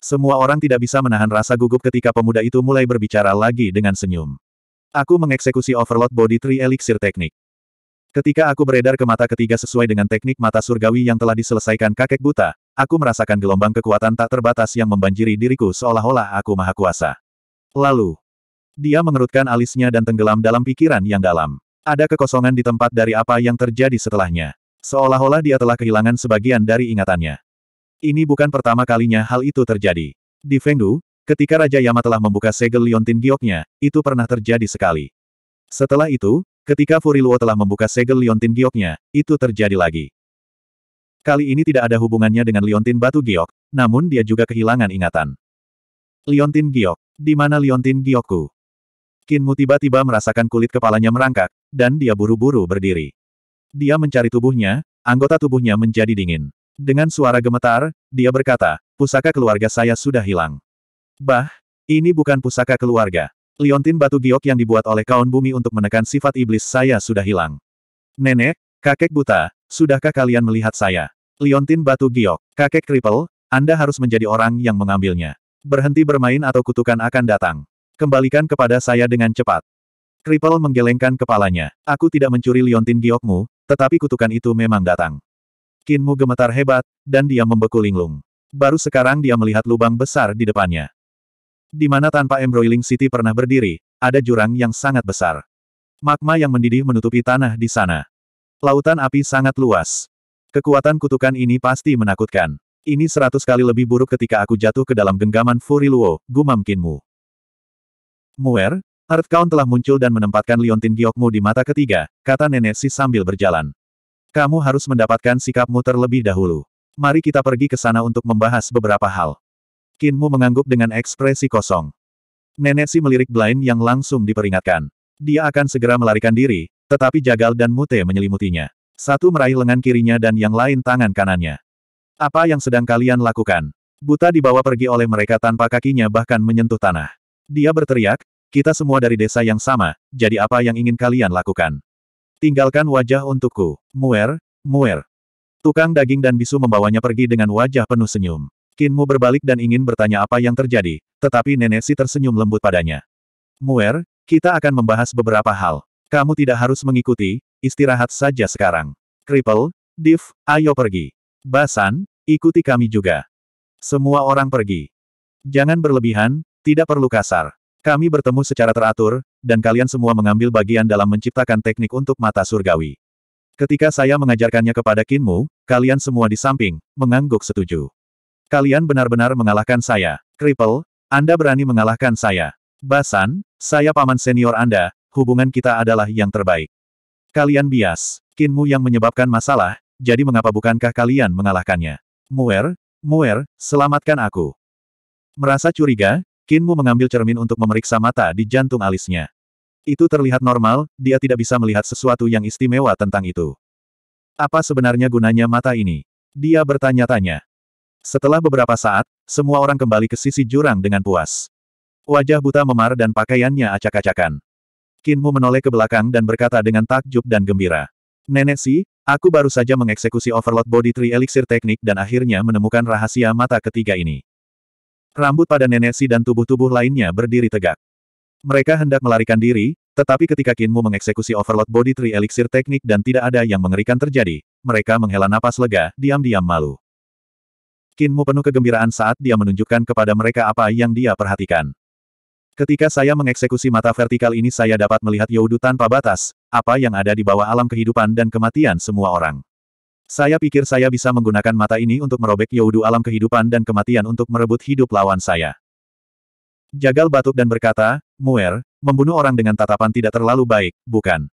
Semua orang tidak bisa menahan rasa gugup ketika pemuda itu mulai berbicara lagi dengan senyum. Aku mengeksekusi Overload Body Tree Elixir Teknik. Ketika aku beredar ke mata ketiga sesuai dengan teknik mata surgawi yang telah diselesaikan kakek buta, aku merasakan gelombang kekuatan tak terbatas yang membanjiri diriku seolah-olah aku maha kuasa. Lalu, dia mengerutkan alisnya dan tenggelam dalam pikiran yang dalam. Ada kekosongan di tempat dari apa yang terjadi setelahnya. Seolah-olah dia telah kehilangan sebagian dari ingatannya. Ini bukan pertama kalinya hal itu terjadi. Di Fengdu, ketika Raja Yama telah membuka segel liontin gioknya, itu pernah terjadi sekali. Setelah itu, ketika Furiluo telah membuka segel liontin gioknya, itu terjadi lagi. Kali ini tidak ada hubungannya dengan liontin batu giok, namun dia juga kehilangan ingatan. Liontin giok, di mana liontin giokku? Kinmu tiba-tiba merasakan kulit kepalanya merangkak, dan dia buru-buru berdiri. Dia mencari tubuhnya, anggota tubuhnya menjadi dingin. Dengan suara gemetar, dia berkata, pusaka keluarga saya sudah hilang. Bah, ini bukan pusaka keluarga. Liontin batu giok yang dibuat oleh kaun bumi untuk menekan sifat iblis saya sudah hilang. Nenek, kakek buta, sudahkah kalian melihat saya? Liontin batu giok, kakek kripel, Anda harus menjadi orang yang mengambilnya. Berhenti bermain atau kutukan akan datang. Kembalikan kepada saya dengan cepat. Kripel menggelengkan kepalanya. Aku tidak mencuri liontin giokmu, tetapi kutukan itu memang datang. Kinmu gemetar hebat, dan dia membeku linglung. Baru sekarang dia melihat lubang besar di depannya. Di mana tanpa Embroiling City pernah berdiri, ada jurang yang sangat besar. Magma yang mendidih menutupi tanah di sana. Lautan api sangat luas. Kekuatan kutukan ini pasti menakutkan. Ini seratus kali lebih buruk ketika aku jatuh ke dalam genggaman Furiluo, gumam Kinmu. Muer, Earth telah muncul dan menempatkan liontin giokmu di mata ketiga, kata nenek si sambil berjalan. Kamu harus mendapatkan sikapmu terlebih dahulu. Mari kita pergi ke sana untuk membahas beberapa hal. Kinmu mengangguk dengan ekspresi kosong. Nenek si melirik Blind yang langsung diperingatkan. Dia akan segera melarikan diri, tetapi Jagal dan Mute menyelimutinya. Satu meraih lengan kirinya dan yang lain tangan kanannya. Apa yang sedang kalian lakukan? Buta dibawa pergi oleh mereka tanpa kakinya bahkan menyentuh tanah. Dia berteriak, kita semua dari desa yang sama, jadi apa yang ingin kalian lakukan? Tinggalkan wajah untukku, muer, muer. Tukang daging dan bisu membawanya pergi dengan wajah penuh senyum. Kinmu berbalik dan ingin bertanya apa yang terjadi, tetapi nenek si tersenyum lembut padanya. Muer, kita akan membahas beberapa hal. Kamu tidak harus mengikuti, istirahat saja sekarang. Cripple, Div, ayo pergi. Basan, ikuti kami juga. Semua orang pergi. Jangan berlebihan, tidak perlu kasar. Kami bertemu secara teratur, dan kalian semua mengambil bagian dalam menciptakan teknik untuk mata surgawi. Ketika saya mengajarkannya kepada Kinmu, kalian semua di samping, mengangguk setuju. Kalian benar-benar mengalahkan saya. Cripple, Anda berani mengalahkan saya. Basan, saya paman senior Anda, hubungan kita adalah yang terbaik. Kalian bias, Kinmu yang menyebabkan masalah, jadi mengapa bukankah kalian mengalahkannya? Muer, Muer, selamatkan aku. Merasa curiga, Kinmu mengambil cermin untuk memeriksa mata di jantung alisnya. Itu terlihat normal, dia tidak bisa melihat sesuatu yang istimewa tentang itu. Apa sebenarnya gunanya mata ini? Dia bertanya-tanya. Setelah beberapa saat, semua orang kembali ke sisi jurang dengan puas. Wajah buta memar dan pakaiannya acak-acakan. Kinmu menoleh ke belakang dan berkata dengan takjub dan gembira. Nenek Si, aku baru saja mengeksekusi overload body tree elixir teknik dan akhirnya menemukan rahasia mata ketiga ini. Rambut pada Nenesi dan tubuh-tubuh lainnya berdiri tegak. Mereka hendak melarikan diri, tetapi ketika Kinmu mengeksekusi Overload Body Tree Elixir teknik dan tidak ada yang mengerikan terjadi, mereka menghela napas lega, diam-diam malu. Kinmu penuh kegembiraan saat dia menunjukkan kepada mereka apa yang dia perhatikan. Ketika saya mengeksekusi mata vertikal ini saya dapat melihat Yaudu tanpa batas, apa yang ada di bawah alam kehidupan dan kematian semua orang. Saya pikir saya bisa menggunakan mata ini untuk merobek Yaudu alam kehidupan dan kematian untuk merebut hidup lawan saya. Jagal batuk dan berkata, Muer, membunuh orang dengan tatapan tidak terlalu baik, bukan?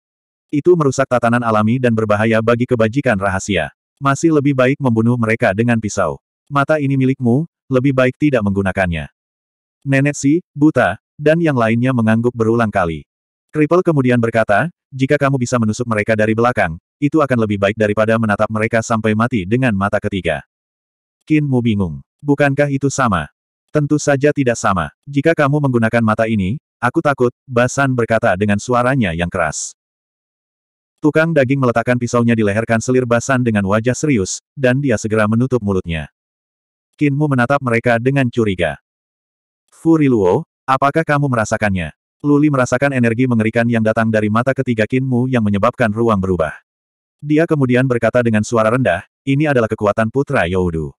Itu merusak tatanan alami dan berbahaya bagi kebajikan rahasia. Masih lebih baik membunuh mereka dengan pisau. Mata ini milikmu, lebih baik tidak menggunakannya. Nenek si, buta, dan yang lainnya mengangguk berulang kali. Kripel kemudian berkata, jika kamu bisa menusuk mereka dari belakang, itu akan lebih baik daripada menatap mereka sampai mati dengan mata ketiga. Qin Mu bingung. Bukankah itu sama? Tentu saja tidak sama. Jika kamu menggunakan mata ini, aku takut, Basan berkata dengan suaranya yang keras. Tukang daging meletakkan pisaunya di leher kanselir Basan dengan wajah serius, dan dia segera menutup mulutnya. Kinmu menatap mereka dengan curiga. Furiluo, apakah kamu merasakannya? Luli merasakan energi mengerikan yang datang dari mata ketiga Kinmu yang menyebabkan ruang berubah. Dia kemudian berkata dengan suara rendah, ini adalah kekuatan Putra Youdu.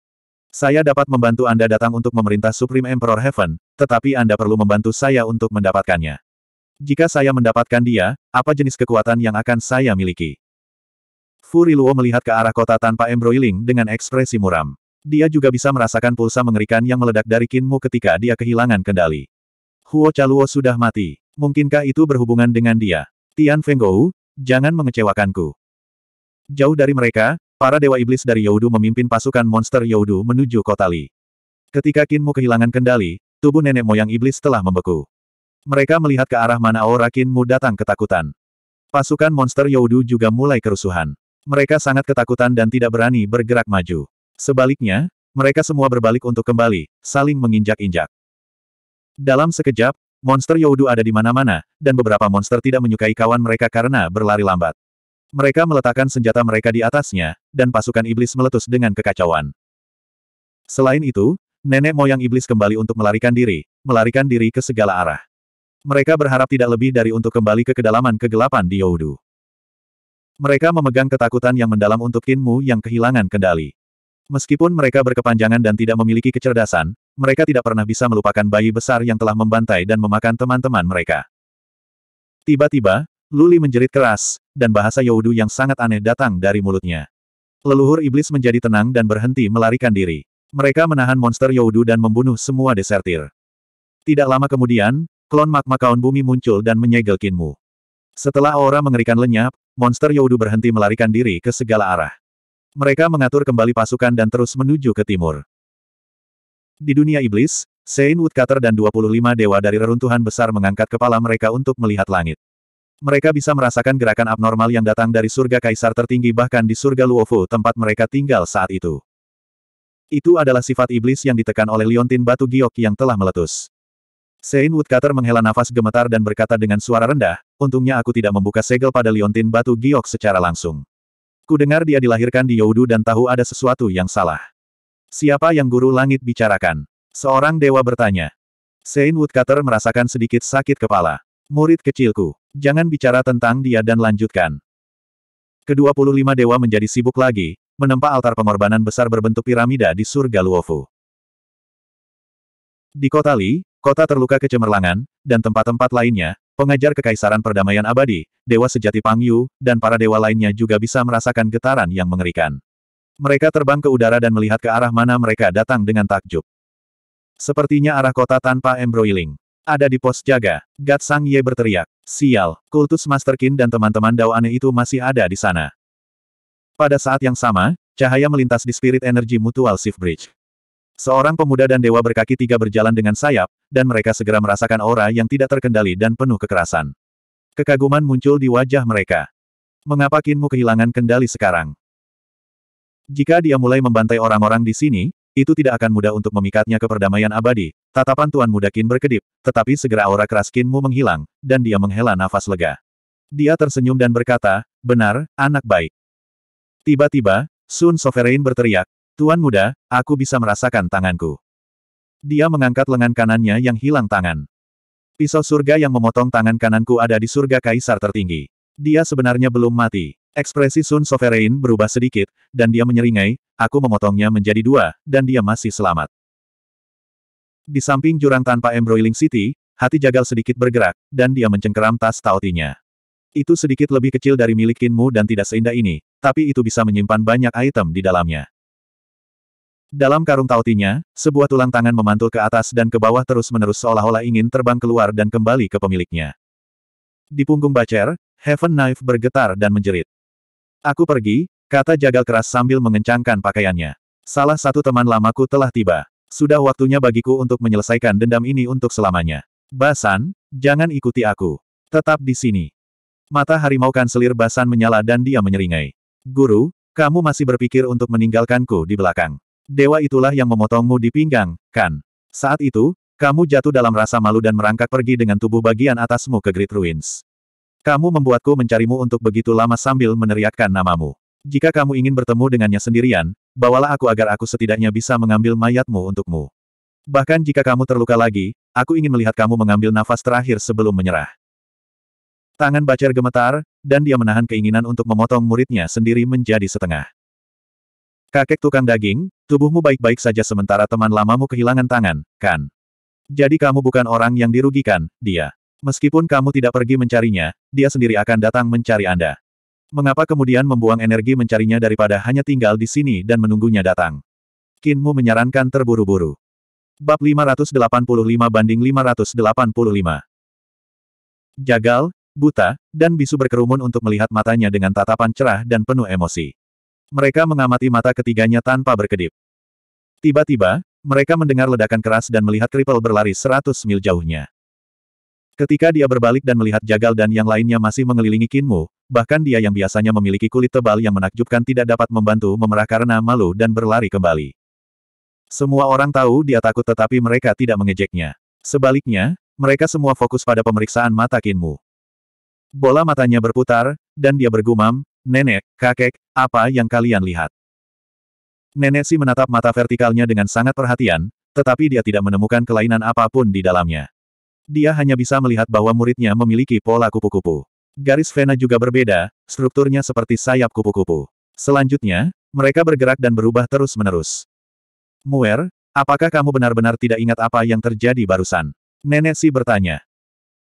Saya dapat membantu Anda datang untuk memerintah Supreme Emperor Heaven, tetapi Anda perlu membantu saya untuk mendapatkannya. Jika saya mendapatkan dia, apa jenis kekuatan yang akan saya miliki? Fu Riluo melihat ke arah kota tanpa embroiling dengan ekspresi muram. Dia juga bisa merasakan pulsa mengerikan yang meledak dari Kinmu ketika dia kehilangan kendali. Huo Chaluo sudah mati. Mungkinkah itu berhubungan dengan dia? Tian Fenggou, jangan mengecewakanku. Jauh dari mereka, para dewa iblis dari Yaudu memimpin pasukan monster Yaudu menuju kota Li. Ketika Kinmu kehilangan kendali, tubuh nenek moyang iblis telah membeku. Mereka melihat ke arah mana aura Kinmu datang ketakutan. Pasukan monster Yaudu juga mulai kerusuhan. Mereka sangat ketakutan dan tidak berani bergerak maju. Sebaliknya, mereka semua berbalik untuk kembali, saling menginjak-injak. Dalam sekejap, monster Yaudu ada di mana-mana, dan beberapa monster tidak menyukai kawan mereka karena berlari lambat. Mereka meletakkan senjata mereka di atasnya, dan pasukan iblis meletus dengan kekacauan. Selain itu, nenek moyang iblis kembali untuk melarikan diri, melarikan diri ke segala arah. Mereka berharap tidak lebih dari untuk kembali ke kedalaman kegelapan di Yaudu. Mereka memegang ketakutan yang mendalam untuk Kinmu yang kehilangan kendali. Meskipun mereka berkepanjangan dan tidak memiliki kecerdasan, mereka tidak pernah bisa melupakan bayi besar yang telah membantai dan memakan teman-teman mereka. Tiba-tiba, Luli menjerit keras, dan bahasa Yaudu yang sangat aneh datang dari mulutnya. Leluhur iblis menjadi tenang dan berhenti melarikan diri. Mereka menahan monster Yaudu dan membunuh semua desertir. Tidak lama kemudian, klon magma kaun bumi muncul dan menyegel Kinmu. Setelah aura mengerikan lenyap, monster Yaudu berhenti melarikan diri ke segala arah. Mereka mengatur kembali pasukan dan terus menuju ke timur. Di dunia iblis, Sein Woodcutter dan 25 dewa dari reruntuhan besar mengangkat kepala mereka untuk melihat langit. Mereka bisa merasakan gerakan abnormal yang datang dari surga kaisar tertinggi bahkan di surga Luofu tempat mereka tinggal saat itu. Itu adalah sifat iblis yang ditekan oleh liontin batu giok yang telah meletus. Sein Woodcutter menghela nafas gemetar dan berkata dengan suara rendah, untungnya aku tidak membuka segel pada liontin batu giok secara langsung. Ku dengar dia dilahirkan di Yaudu dan tahu ada sesuatu yang salah. Siapa yang guru langit bicarakan? Seorang dewa bertanya. Sein Woodcutter merasakan sedikit sakit kepala. Murid kecilku, jangan bicara tentang dia dan lanjutkan. Kedua puluh lima dewa menjadi sibuk lagi, menempa altar pengorbanan besar berbentuk piramida di surga Luofu. Di kota Li, kota terluka kecemerlangan, dan tempat-tempat lainnya, pengajar kekaisaran perdamaian abadi, dewa sejati Pang Yu, dan para dewa lainnya juga bisa merasakan getaran yang mengerikan. Mereka terbang ke udara dan melihat ke arah mana mereka datang dengan takjub. Sepertinya arah kota tanpa embroiling. Ada di pos jaga. Gat Sang Ye berteriak. Sial, kultus Master Qin dan teman-teman Dao aneh itu masih ada di sana. Pada saat yang sama, cahaya melintas di spirit energi mutual Sif bridge. Seorang pemuda dan dewa berkaki tiga berjalan dengan sayap, dan mereka segera merasakan aura yang tidak terkendali dan penuh kekerasan. Kekaguman muncul di wajah mereka. Mengapa Kinmu kehilangan kendali sekarang? Jika dia mulai membantai orang-orang di sini, itu tidak akan mudah untuk memikatnya ke perdamaian abadi. Tatapan Tuan Muda Qin berkedip, tetapi segera aura keras Qinmu menghilang, dan dia menghela nafas lega. Dia tersenyum dan berkata, benar, anak baik. Tiba-tiba, Sun Sovereign berteriak, Tuan Muda, aku bisa merasakan tanganku. Dia mengangkat lengan kanannya yang hilang tangan. Pisau surga yang memotong tangan kananku ada di surga kaisar tertinggi. Dia sebenarnya belum mati. Ekspresi Sun Sovereign berubah sedikit, dan dia menyeringai, aku memotongnya menjadi dua, dan dia masih selamat. Di samping jurang tanpa embroiling city, hati jagal sedikit bergerak, dan dia mencengkeram tas tautinya. Itu sedikit lebih kecil dari milikinmu dan tidak seindah ini, tapi itu bisa menyimpan banyak item di dalamnya. Dalam karung tautinya, sebuah tulang tangan memantul ke atas dan ke bawah terus-menerus seolah-olah ingin terbang keluar dan kembali ke pemiliknya. Di punggung Bacer, Heaven Knife bergetar dan menjerit. Aku pergi, kata jagal keras sambil mengencangkan pakaiannya. Salah satu teman lamaku telah tiba. Sudah waktunya bagiku untuk menyelesaikan dendam ini untuk selamanya. Basan, jangan ikuti aku. Tetap di sini. Mata harimau kanselir Basan menyala dan dia menyeringai. Guru, kamu masih berpikir untuk meninggalkanku di belakang. Dewa itulah yang memotongmu di pinggang, kan? Saat itu, kamu jatuh dalam rasa malu dan merangkak pergi dengan tubuh bagian atasmu ke Great Ruins. Kamu membuatku mencarimu untuk begitu lama sambil meneriakkan namamu. Jika kamu ingin bertemu dengannya sendirian, bawalah aku agar aku setidaknya bisa mengambil mayatmu untukmu. Bahkan jika kamu terluka lagi, aku ingin melihat kamu mengambil nafas terakhir sebelum menyerah. Tangan Bacer gemetar, dan dia menahan keinginan untuk memotong muridnya sendiri menjadi setengah. Kakek tukang daging, tubuhmu baik-baik saja sementara teman lamamu kehilangan tangan, kan? Jadi kamu bukan orang yang dirugikan, dia. Meskipun kamu tidak pergi mencarinya, dia sendiri akan datang mencari Anda. Mengapa kemudian membuang energi mencarinya daripada hanya tinggal di sini dan menunggunya datang? Kinmu menyarankan terburu-buru. Bab 585 banding 585. Jagal, buta, dan bisu berkerumun untuk melihat matanya dengan tatapan cerah dan penuh emosi. Mereka mengamati mata ketiganya tanpa berkedip. Tiba-tiba, mereka mendengar ledakan keras dan melihat Kripel berlari seratus mil jauhnya. Ketika dia berbalik dan melihat Jagal dan yang lainnya masih mengelilingi Kinmu, bahkan dia yang biasanya memiliki kulit tebal yang menakjubkan tidak dapat membantu memerah karena malu dan berlari kembali. Semua orang tahu dia takut tetapi mereka tidak mengejeknya. Sebaliknya, mereka semua fokus pada pemeriksaan mata Kinmu. Bola matanya berputar, dan dia bergumam, Nenek, kakek, apa yang kalian lihat? Nenek si menatap mata vertikalnya dengan sangat perhatian, tetapi dia tidak menemukan kelainan apapun di dalamnya. Dia hanya bisa melihat bahwa muridnya memiliki pola kupu-kupu. Garis vena juga berbeda, strukturnya seperti sayap kupu-kupu. Selanjutnya, mereka bergerak dan berubah terus-menerus. Muer, apakah kamu benar-benar tidak ingat apa yang terjadi barusan? Nenek Si bertanya.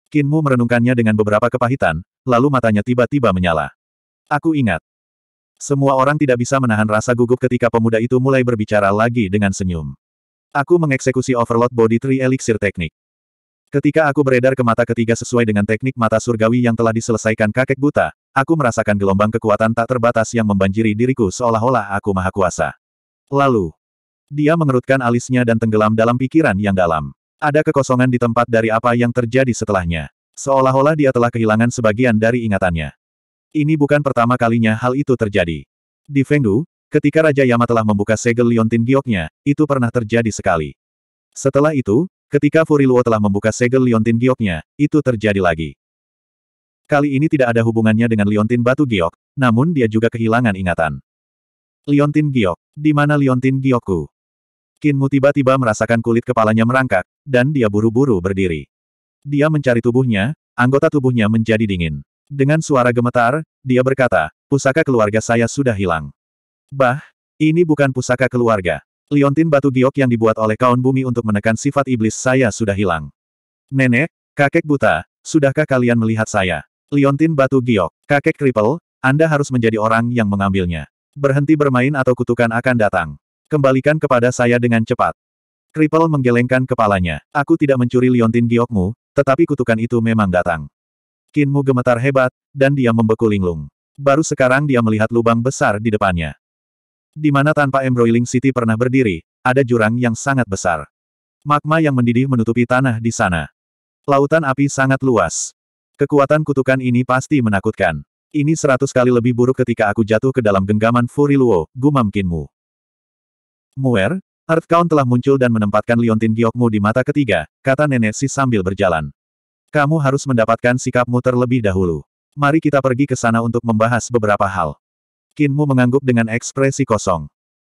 Kinmu merenungkannya dengan beberapa kepahitan, lalu matanya tiba-tiba menyala. Aku ingat. Semua orang tidak bisa menahan rasa gugup ketika pemuda itu mulai berbicara lagi dengan senyum. Aku mengeksekusi Overload Body Tree Elixir Teknik. Ketika aku beredar ke mata ketiga sesuai dengan teknik mata surgawi yang telah diselesaikan kakek buta, aku merasakan gelombang kekuatan tak terbatas yang membanjiri diriku seolah-olah aku maha kuasa. Lalu, dia mengerutkan alisnya dan tenggelam dalam pikiran yang dalam. Ada kekosongan di tempat dari apa yang terjadi setelahnya. Seolah-olah dia telah kehilangan sebagian dari ingatannya. Ini bukan pertama kalinya hal itu terjadi. Di Fengdu, ketika Raja Yama telah membuka segel liontin gioknya, itu pernah terjadi sekali. Setelah itu, Ketika Furiluo telah membuka segel liontin gioknya, itu terjadi lagi. Kali ini tidak ada hubungannya dengan liontin batu giok, namun dia juga kehilangan ingatan. Liontin giok, di mana liontin giokku? Kinmu tiba-tiba merasakan kulit kepalanya merangkak, dan dia buru-buru berdiri. Dia mencari tubuhnya, anggota tubuhnya menjadi dingin. Dengan suara gemetar, dia berkata, pusaka keluarga saya sudah hilang. Bah, ini bukan pusaka keluarga. Liontin batu giok yang dibuat oleh kaun bumi untuk menekan sifat iblis saya sudah hilang. Nenek, kakek buta, sudahkah kalian melihat saya? Liontin batu giok, kakek kripel, Anda harus menjadi orang yang mengambilnya. Berhenti bermain atau kutukan akan datang. Kembalikan kepada saya dengan cepat. Kripel menggelengkan kepalanya. Aku tidak mencuri liontin giokmu, tetapi kutukan itu memang datang. Kinmu gemetar hebat, dan dia membeku linglung. Baru sekarang dia melihat lubang besar di depannya. Di mana tanpa Embroiling City pernah berdiri, ada jurang yang sangat besar. Magma yang mendidih menutupi tanah di sana. Lautan api sangat luas. Kekuatan kutukan ini pasti menakutkan. Ini seratus kali lebih buruk ketika aku jatuh ke dalam genggaman Furiluo, gumam Kinmu. Muer, Count telah muncul dan menempatkan liontin giokmu di mata ketiga, kata nenek si sambil berjalan. Kamu harus mendapatkan sikapmu terlebih dahulu. Mari kita pergi ke sana untuk membahas beberapa hal. Kinmu mengangguk dengan ekspresi kosong.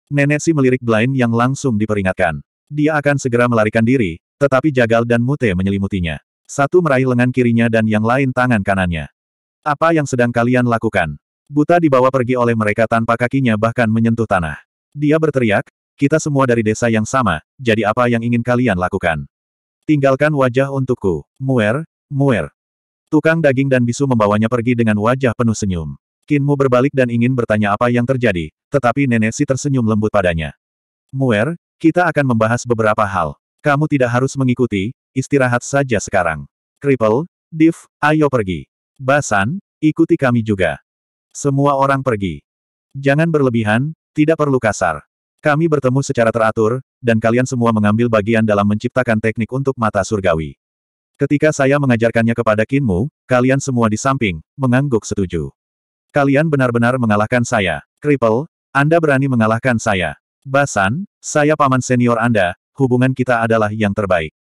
Nenek si melirik Blind yang langsung diperingatkan. Dia akan segera melarikan diri, tetapi Jagal dan Mute menyelimutinya. Satu meraih lengan kirinya dan yang lain tangan kanannya. Apa yang sedang kalian lakukan? Buta dibawa pergi oleh mereka tanpa kakinya bahkan menyentuh tanah. Dia berteriak, kita semua dari desa yang sama, jadi apa yang ingin kalian lakukan? Tinggalkan wajah untukku, muer, muer. Tukang daging dan bisu membawanya pergi dengan wajah penuh senyum. Kinmu berbalik dan ingin bertanya apa yang terjadi, tetapi Nenek Si tersenyum lembut padanya. Muer, kita akan membahas beberapa hal. Kamu tidak harus mengikuti, istirahat saja sekarang. Cripple, Div, ayo pergi. Basan, ikuti kami juga. Semua orang pergi. Jangan berlebihan, tidak perlu kasar. Kami bertemu secara teratur, dan kalian semua mengambil bagian dalam menciptakan teknik untuk mata surgawi. Ketika saya mengajarkannya kepada Kinmu, kalian semua di samping, mengangguk setuju. Kalian benar-benar mengalahkan saya. Cripple, Anda berani mengalahkan saya. Basan, saya paman senior Anda, hubungan kita adalah yang terbaik.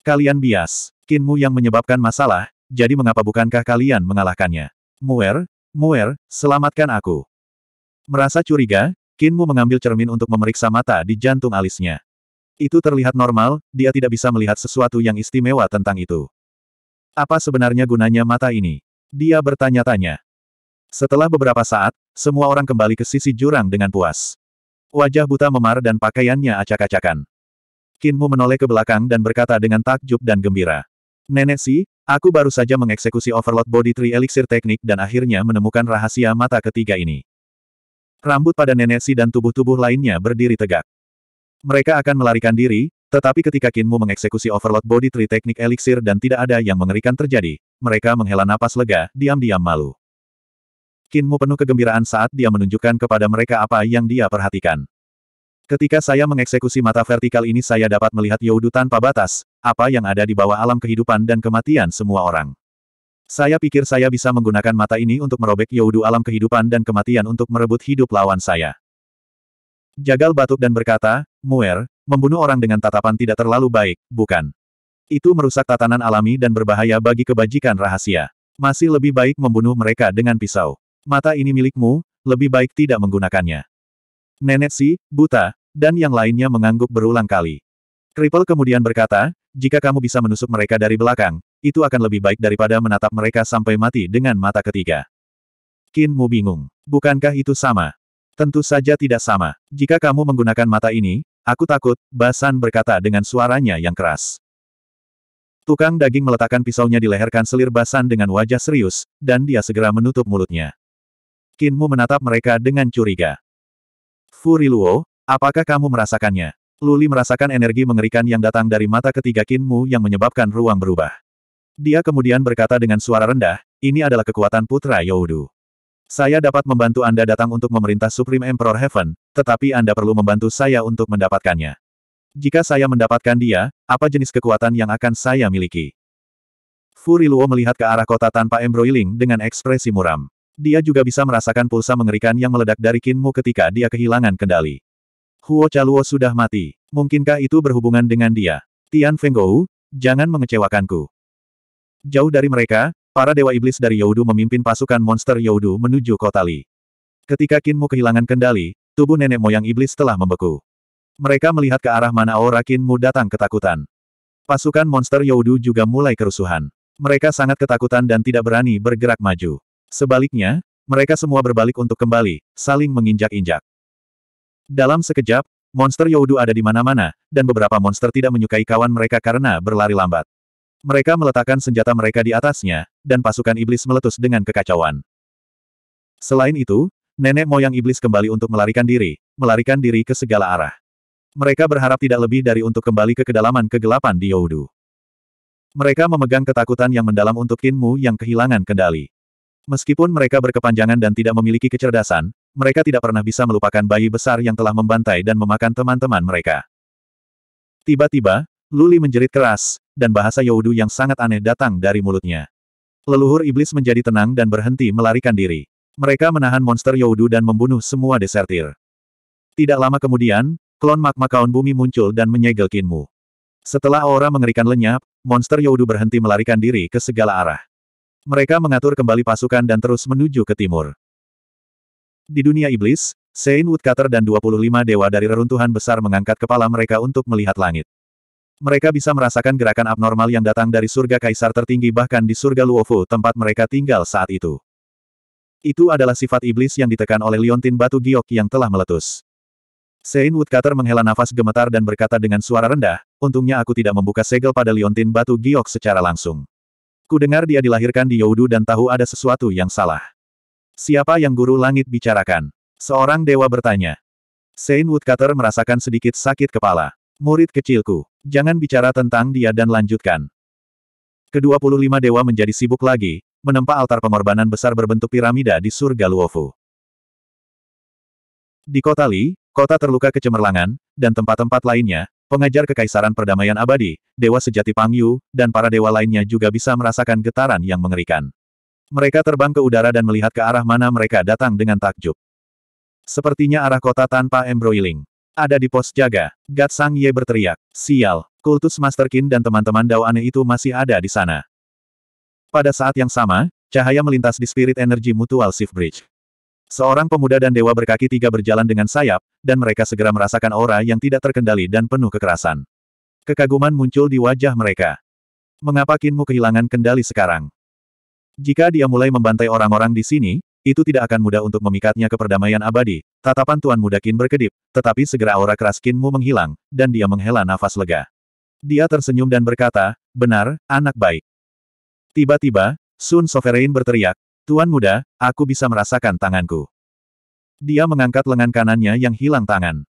Kalian bias, Kinmu yang menyebabkan masalah, jadi mengapa bukankah kalian mengalahkannya? Muer, Muer, selamatkan aku. Merasa curiga, Kinmu mengambil cermin untuk memeriksa mata di jantung alisnya. Itu terlihat normal, dia tidak bisa melihat sesuatu yang istimewa tentang itu. Apa sebenarnya gunanya mata ini? Dia bertanya-tanya. Setelah beberapa saat, semua orang kembali ke sisi jurang dengan puas. Wajah buta memar dan pakaiannya acak-acakan. Kinmu menoleh ke belakang dan berkata dengan takjub dan gembira. Nenek Si, aku baru saja mengeksekusi overload body tree elixir teknik dan akhirnya menemukan rahasia mata ketiga ini. Rambut pada Nenek Si dan tubuh-tubuh lainnya berdiri tegak. Mereka akan melarikan diri, tetapi ketika Kinmu mengeksekusi overload body tree teknik elixir dan tidak ada yang mengerikan terjadi, mereka menghela napas lega, diam-diam malu. Kinmu penuh kegembiraan saat dia menunjukkan kepada mereka apa yang dia perhatikan. Ketika saya mengeksekusi mata vertikal ini saya dapat melihat Yaudu tanpa batas, apa yang ada di bawah alam kehidupan dan kematian semua orang. Saya pikir saya bisa menggunakan mata ini untuk merobek Yaudu alam kehidupan dan kematian untuk merebut hidup lawan saya. Jagal batuk dan berkata, Muer, membunuh orang dengan tatapan tidak terlalu baik, bukan? Itu merusak tatanan alami dan berbahaya bagi kebajikan rahasia. Masih lebih baik membunuh mereka dengan pisau. Mata ini milikmu, lebih baik tidak menggunakannya. Nenek si, buta, dan yang lainnya mengangguk berulang kali. Kripel kemudian berkata, jika kamu bisa menusuk mereka dari belakang, itu akan lebih baik daripada menatap mereka sampai mati dengan mata ketiga. Kinmu bingung. Bukankah itu sama? Tentu saja tidak sama. Jika kamu menggunakan mata ini, aku takut, Basan berkata dengan suaranya yang keras. Tukang daging meletakkan pisaunya di leher kanselir Basan dengan wajah serius, dan dia segera menutup mulutnya. Kinmu menatap mereka dengan curiga. Furi Luo, apakah kamu merasakannya? Luli merasakan energi mengerikan yang datang dari mata ketiga Kinmu yang menyebabkan ruang berubah. Dia kemudian berkata dengan suara rendah, ini adalah kekuatan Putra Youdu. Saya dapat membantu Anda datang untuk memerintah Supreme Emperor Heaven, tetapi Anda perlu membantu saya untuk mendapatkannya. Jika saya mendapatkan dia, apa jenis kekuatan yang akan saya miliki? Furiluo melihat ke arah kota tanpa embroiling dengan ekspresi muram. Dia juga bisa merasakan pulsa mengerikan yang meledak dari Kinmu ketika dia kehilangan kendali. Huo Chaluo sudah mati. Mungkinkah itu berhubungan dengan dia? Tian Fenggou, jangan mengecewakanku. Jauh dari mereka, para dewa iblis dari Yaudu memimpin pasukan monster Yaudu menuju kota Li. Ketika Kinmu kehilangan kendali, tubuh nenek moyang iblis telah membeku. Mereka melihat ke arah mana aura Kinmu datang ketakutan. Pasukan monster Yaudu juga mulai kerusuhan. Mereka sangat ketakutan dan tidak berani bergerak maju. Sebaliknya, mereka semua berbalik untuk kembali, saling menginjak-injak. Dalam sekejap, monster Yowdu ada di mana-mana, dan beberapa monster tidak menyukai kawan mereka karena berlari lambat. Mereka meletakkan senjata mereka di atasnya, dan pasukan iblis meletus dengan kekacauan. Selain itu, nenek moyang iblis kembali untuk melarikan diri, melarikan diri ke segala arah. Mereka berharap tidak lebih dari untuk kembali ke kedalaman kegelapan di Yowdu. Mereka memegang ketakutan yang mendalam untuk Kinmu yang kehilangan kendali. Meskipun mereka berkepanjangan dan tidak memiliki kecerdasan, mereka tidak pernah bisa melupakan bayi besar yang telah membantai dan memakan teman-teman mereka. Tiba-tiba, Luli menjerit keras, dan bahasa Yaudu yang sangat aneh datang dari mulutnya. Leluhur iblis menjadi tenang dan berhenti melarikan diri. Mereka menahan monster Yaudu dan membunuh semua desertir. Tidak lama kemudian, klon magma kaun bumi muncul dan menyegel Kinmu. Setelah aura mengerikan lenyap, monster Yaudu berhenti melarikan diri ke segala arah. Mereka mengatur kembali pasukan dan terus menuju ke timur. Di dunia iblis, Sein Woodcutter dan 25 dewa dari reruntuhan besar mengangkat kepala mereka untuk melihat langit. Mereka bisa merasakan gerakan abnormal yang datang dari surga kaisar tertinggi bahkan di surga Luofu tempat mereka tinggal saat itu. Itu adalah sifat iblis yang ditekan oleh liontin batu giok yang telah meletus. Sein Woodcutter menghela nafas gemetar dan berkata dengan suara rendah, untungnya aku tidak membuka segel pada liontin batu giok secara langsung. Ku dengar dia dilahirkan di Yaudu dan tahu ada sesuatu yang salah. Siapa yang guru langit bicarakan? Seorang dewa bertanya. Saint Woodcutter merasakan sedikit sakit kepala. Murid kecilku, jangan bicara tentang dia dan lanjutkan. Kedua puluh lima dewa menjadi sibuk lagi, menempa altar pengorbanan besar berbentuk piramida di surga Luofu. Di kota Li, kota terluka kecemerlangan, dan tempat-tempat lainnya, pengajar kekaisaran perdamaian abadi, dewa sejati Pang Yu, dan para dewa lainnya juga bisa merasakan getaran yang mengerikan. Mereka terbang ke udara dan melihat ke arah mana mereka datang dengan takjub. Sepertinya arah kota tanpa embroiling. Ada di pos jaga, Gat Sang Ye berteriak, sial, kultus Master Qin dan teman-teman Dao Aneh itu masih ada di sana. Pada saat yang sama, cahaya melintas di spirit energi mutual Shift Bridge. Seorang pemuda dan dewa berkaki tiga berjalan dengan sayap, dan mereka segera merasakan aura yang tidak terkendali dan penuh kekerasan. Kekaguman muncul di wajah mereka. Mengapa Kinmu kehilangan kendali sekarang? Jika dia mulai membantai orang-orang di sini, itu tidak akan mudah untuk memikatnya ke perdamaian abadi. Tatapan Tuan Muda Kin berkedip, tetapi segera aura keras Kinmu menghilang, dan dia menghela nafas lega. Dia tersenyum dan berkata, benar, anak baik. Tiba-tiba, Sun Sovereign berteriak, Tuan muda, aku bisa merasakan tanganku. Dia mengangkat lengan kanannya yang hilang tangan.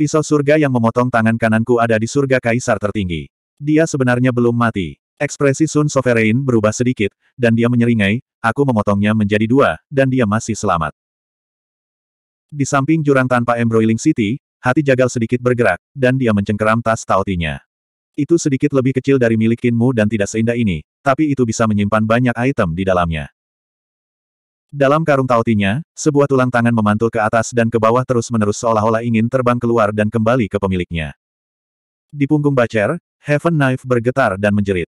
Pisau surga yang memotong tangan kananku ada di surga kaisar tertinggi. Dia sebenarnya belum mati. Ekspresi Sun Sovereign berubah sedikit, dan dia menyeringai, aku memotongnya menjadi dua, dan dia masih selamat. Di samping jurang tanpa embroiling city, hati jagal sedikit bergerak, dan dia mencengkeram tas tautinya. Itu sedikit lebih kecil dari milik Kinmu dan tidak seindah ini, tapi itu bisa menyimpan banyak item di dalamnya. Dalam karung tautinya, sebuah tulang tangan memantul ke atas dan ke bawah terus-menerus seolah-olah ingin terbang keluar dan kembali ke pemiliknya. Di punggung Bacer, Heaven Knife bergetar dan menjerit.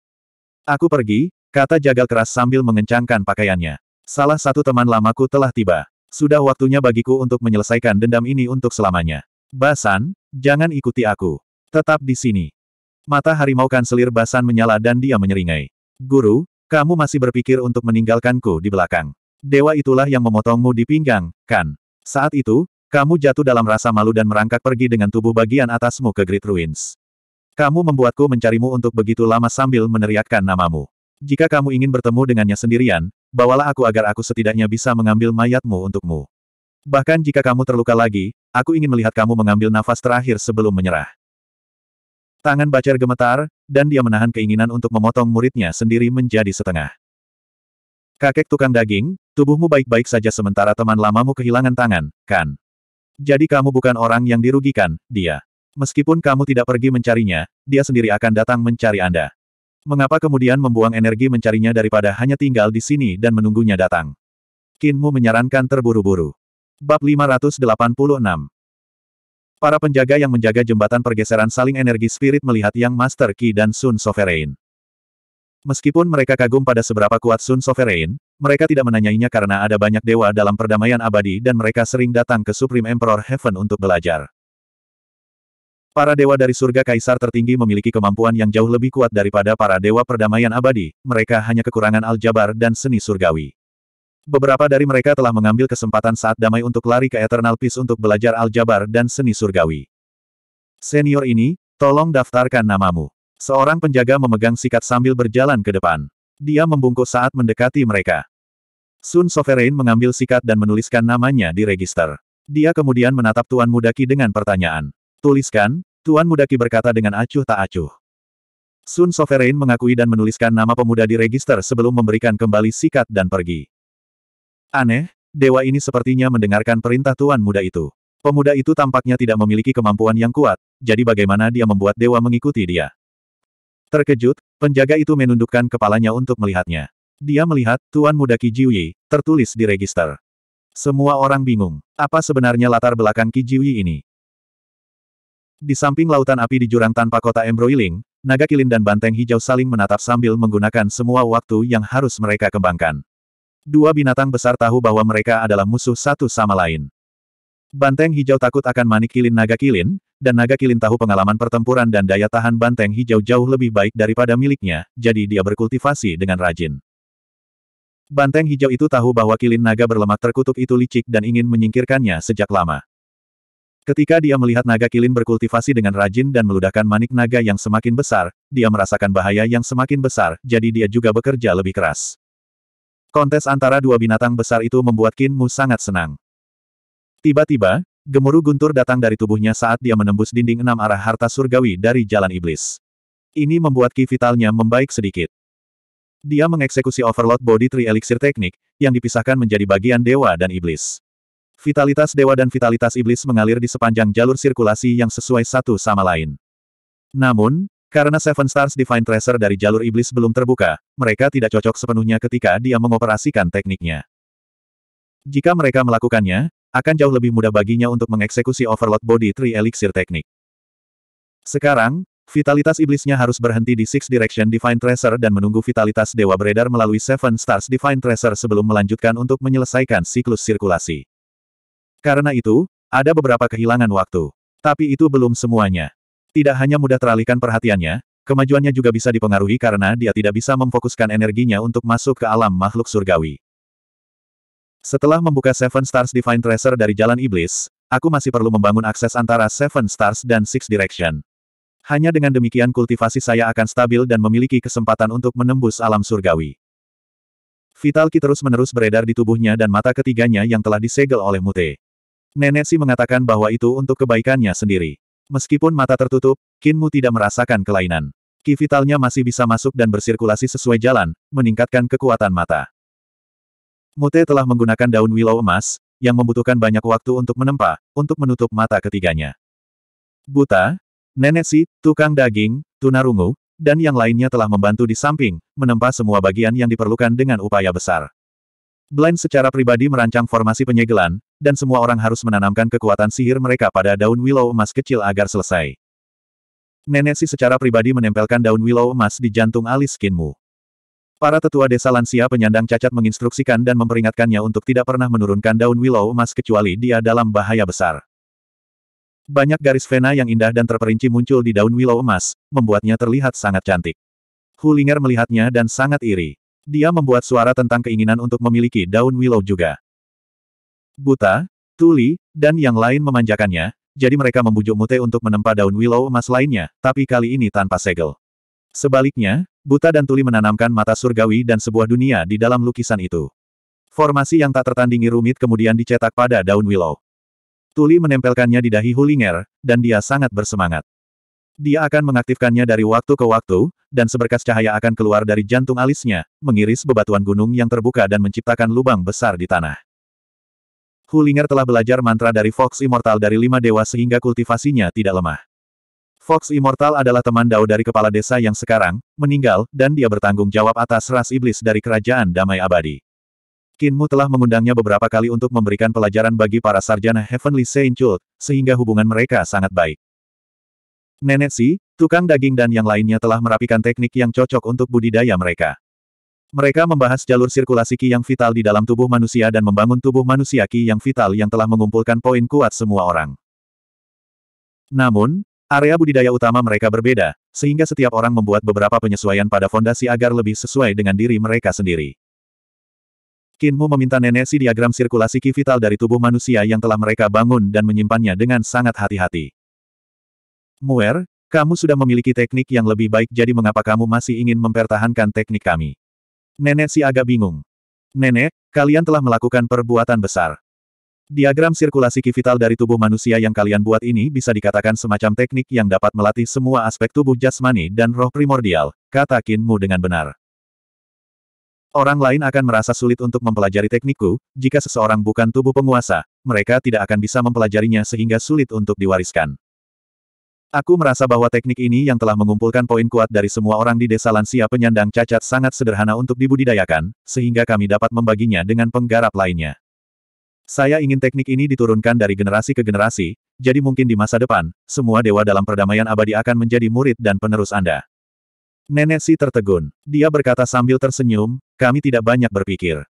Aku pergi, kata jagal keras sambil mengencangkan pakaiannya. Salah satu teman lamaku telah tiba. Sudah waktunya bagiku untuk menyelesaikan dendam ini untuk selamanya. Basan, jangan ikuti aku. Tetap di sini. Mata harimau kanselir Basan menyala dan dia menyeringai. Guru, kamu masih berpikir untuk meninggalkanku di belakang dewa itulah yang memotongmu di pinggang, kan? Saat itu, kamu jatuh dalam rasa malu dan merangkak pergi dengan tubuh bagian atasmu ke Great Ruins. Kamu membuatku mencarimu untuk begitu lama sambil meneriakkan namamu. Jika kamu ingin bertemu dengannya sendirian, bawalah aku agar aku setidaknya bisa mengambil mayatmu untukmu. Bahkan jika kamu terluka lagi, aku ingin melihat kamu mengambil nafas terakhir sebelum menyerah. Tangan Bacer gemetar, dan dia menahan keinginan untuk memotong muridnya sendiri menjadi setengah. Kakek tukang daging, tubuhmu baik-baik saja sementara teman lamamu kehilangan tangan, kan? Jadi kamu bukan orang yang dirugikan, dia. Meskipun kamu tidak pergi mencarinya, dia sendiri akan datang mencari Anda. Mengapa kemudian membuang energi mencarinya daripada hanya tinggal di sini dan menunggunya datang? Kinmu menyarankan terburu-buru. Bab 586 Para penjaga yang menjaga jembatan pergeseran saling energi spirit melihat Yang Master Ki dan Sun Sovereign. Meskipun mereka kagum pada seberapa kuat Sun Sovereign, mereka tidak menanyainya karena ada banyak dewa dalam perdamaian abadi dan mereka sering datang ke Supreme Emperor Heaven untuk belajar. Para dewa dari surga kaisar tertinggi memiliki kemampuan yang jauh lebih kuat daripada para dewa perdamaian abadi, mereka hanya kekurangan aljabar dan seni surgawi. Beberapa dari mereka telah mengambil kesempatan saat damai untuk lari ke Eternal Peace untuk belajar aljabar dan seni surgawi. Senior ini, tolong daftarkan namamu. Seorang penjaga memegang sikat sambil berjalan ke depan. Dia membungkuk saat mendekati mereka. Sun Sovereign mengambil sikat dan menuliskan namanya di register. Dia kemudian menatap Tuan Mudaki dengan pertanyaan. Tuliskan, Tuan Mudaki berkata dengan acuh tak acuh. Sun Sovereign mengakui dan menuliskan nama pemuda di register sebelum memberikan kembali sikat dan pergi. Aneh, dewa ini sepertinya mendengarkan perintah Tuan Muda itu. Pemuda itu tampaknya tidak memiliki kemampuan yang kuat, jadi bagaimana dia membuat dewa mengikuti dia? Terkejut, penjaga itu menundukkan kepalanya untuk melihatnya. Dia melihat, Tuan Muda Jiuyi tertulis di register. Semua orang bingung. Apa sebenarnya latar belakang Kijiuyi ini? Di samping lautan api di jurang tanpa kota Embroiling, naga kilin dan banteng hijau saling menatap sambil menggunakan semua waktu yang harus mereka kembangkan. Dua binatang besar tahu bahwa mereka adalah musuh satu sama lain. Banteng hijau takut akan manik kilin naga kilin, dan naga kilin tahu pengalaman pertempuran dan daya tahan banteng hijau jauh lebih baik daripada miliknya, jadi dia berkultivasi dengan rajin. Banteng hijau itu tahu bahwa kilin naga berlemak terkutuk itu licik dan ingin menyingkirkannya sejak lama. Ketika dia melihat naga kilin berkultivasi dengan rajin dan meludahkan manik naga yang semakin besar, dia merasakan bahaya yang semakin besar, jadi dia juga bekerja lebih keras. Kontes antara dua binatang besar itu membuat Kinmu sangat senang. Tiba-tiba, gemuruh guntur datang dari tubuhnya saat dia menembus dinding enam arah harta surgawi dari jalan iblis. Ini membuat ki vitalnya membaik sedikit. Dia mengeksekusi overload body tri elixir teknik, yang dipisahkan menjadi bagian dewa dan iblis. Vitalitas dewa dan vitalitas iblis mengalir di sepanjang jalur sirkulasi yang sesuai satu sama lain. Namun, karena Seven Stars Divine Tracer dari jalur iblis belum terbuka, mereka tidak cocok sepenuhnya ketika dia mengoperasikan tekniknya. Jika mereka melakukannya, akan jauh lebih mudah baginya untuk mengeksekusi Overload Body Tree Elixir Teknik. Sekarang, vitalitas iblisnya harus berhenti di Six Direction Divine Tracer dan menunggu vitalitas dewa beredar melalui Seven Stars Divine Tracer sebelum melanjutkan untuk menyelesaikan siklus sirkulasi. Karena itu, ada beberapa kehilangan waktu. Tapi itu belum semuanya. Tidak hanya mudah teralihkan perhatiannya, kemajuannya juga bisa dipengaruhi karena dia tidak bisa memfokuskan energinya untuk masuk ke alam makhluk surgawi. Setelah membuka Seven Stars Divine Treasure dari Jalan Iblis, aku masih perlu membangun akses antara Seven Stars dan Six Direction. Hanya dengan demikian kultivasi saya akan stabil dan memiliki kesempatan untuk menembus alam surgawi. Vitalki terus-menerus beredar di tubuhnya dan mata ketiganya yang telah disegel oleh Mute. Nenek Si mengatakan bahwa itu untuk kebaikannya sendiri. Meskipun mata tertutup, Kinmu tidak merasakan kelainan. Ki vitalnya masih bisa masuk dan bersirkulasi sesuai jalan, meningkatkan kekuatan mata. Mute telah menggunakan daun willow emas, yang membutuhkan banyak waktu untuk menempa, untuk menutup mata ketiganya. Buta, nenek si, tukang daging, tunarungu, dan yang lainnya telah membantu di samping, menempa semua bagian yang diperlukan dengan upaya besar. Blind secara pribadi merancang formasi penyegelan, dan semua orang harus menanamkan kekuatan sihir mereka pada daun willow emas kecil agar selesai. Nenek si secara pribadi menempelkan daun willow emas di jantung alis skinmu. Para tetua desa lansia penyandang cacat menginstruksikan dan memperingatkannya untuk tidak pernah menurunkan daun willow emas kecuali dia dalam bahaya besar. Banyak garis vena yang indah dan terperinci muncul di daun willow emas, membuatnya terlihat sangat cantik. Hulinger melihatnya dan sangat iri. Dia membuat suara tentang keinginan untuk memiliki daun willow juga. Buta, tuli, dan yang lain memanjakannya, jadi mereka membujuk Mute untuk menempa daun willow emas lainnya, tapi kali ini tanpa segel. Sebaliknya, buta dan tuli menanamkan mata surgawi dan sebuah dunia di dalam lukisan itu. Formasi yang tak tertandingi rumit kemudian dicetak pada daun willow. Tuli menempelkannya di dahi Hulinger, dan dia sangat bersemangat. Dia akan mengaktifkannya dari waktu ke waktu, dan seberkas cahaya akan keluar dari jantung alisnya, mengiris bebatuan gunung yang terbuka dan menciptakan lubang besar di tanah. Hulinger telah belajar mantra dari Fox Immortal dari lima dewa sehingga kultivasinya tidak lemah. Fox Immortal adalah teman Dao dari kepala desa yang sekarang, meninggal, dan dia bertanggung jawab atas ras iblis dari kerajaan damai abadi. Kinmu telah mengundangnya beberapa kali untuk memberikan pelajaran bagi para sarjana Heavenly Saint Cult, sehingga hubungan mereka sangat baik. Nenek Si, tukang daging dan yang lainnya telah merapikan teknik yang cocok untuk budidaya mereka. Mereka membahas jalur sirkulasi Qi yang vital di dalam tubuh manusia dan membangun tubuh manusia Qi yang vital yang telah mengumpulkan poin kuat semua orang. Namun, Area budidaya utama mereka berbeda, sehingga setiap orang membuat beberapa penyesuaian pada fondasi agar lebih sesuai dengan diri mereka sendiri. Kinmu meminta nenek si diagram sirkulasi ki vital dari tubuh manusia yang telah mereka bangun dan menyimpannya dengan sangat hati-hati. Muer, kamu sudah memiliki teknik yang lebih baik jadi mengapa kamu masih ingin mempertahankan teknik kami? Nenek si agak bingung. Nenek, kalian telah melakukan perbuatan besar. Diagram sirkulasi ki vital dari tubuh manusia yang kalian buat ini bisa dikatakan semacam teknik yang dapat melatih semua aspek tubuh jasmani dan roh primordial, kata Kinmu dengan benar. Orang lain akan merasa sulit untuk mempelajari teknikku, jika seseorang bukan tubuh penguasa, mereka tidak akan bisa mempelajarinya sehingga sulit untuk diwariskan. Aku merasa bahwa teknik ini yang telah mengumpulkan poin kuat dari semua orang di desa lansia penyandang cacat sangat sederhana untuk dibudidayakan, sehingga kami dapat membaginya dengan penggarap lainnya. Saya ingin teknik ini diturunkan dari generasi ke generasi, jadi mungkin di masa depan, semua dewa dalam perdamaian abadi akan menjadi murid dan penerus Anda. Nenek Si tertegun. Dia berkata sambil tersenyum, kami tidak banyak berpikir.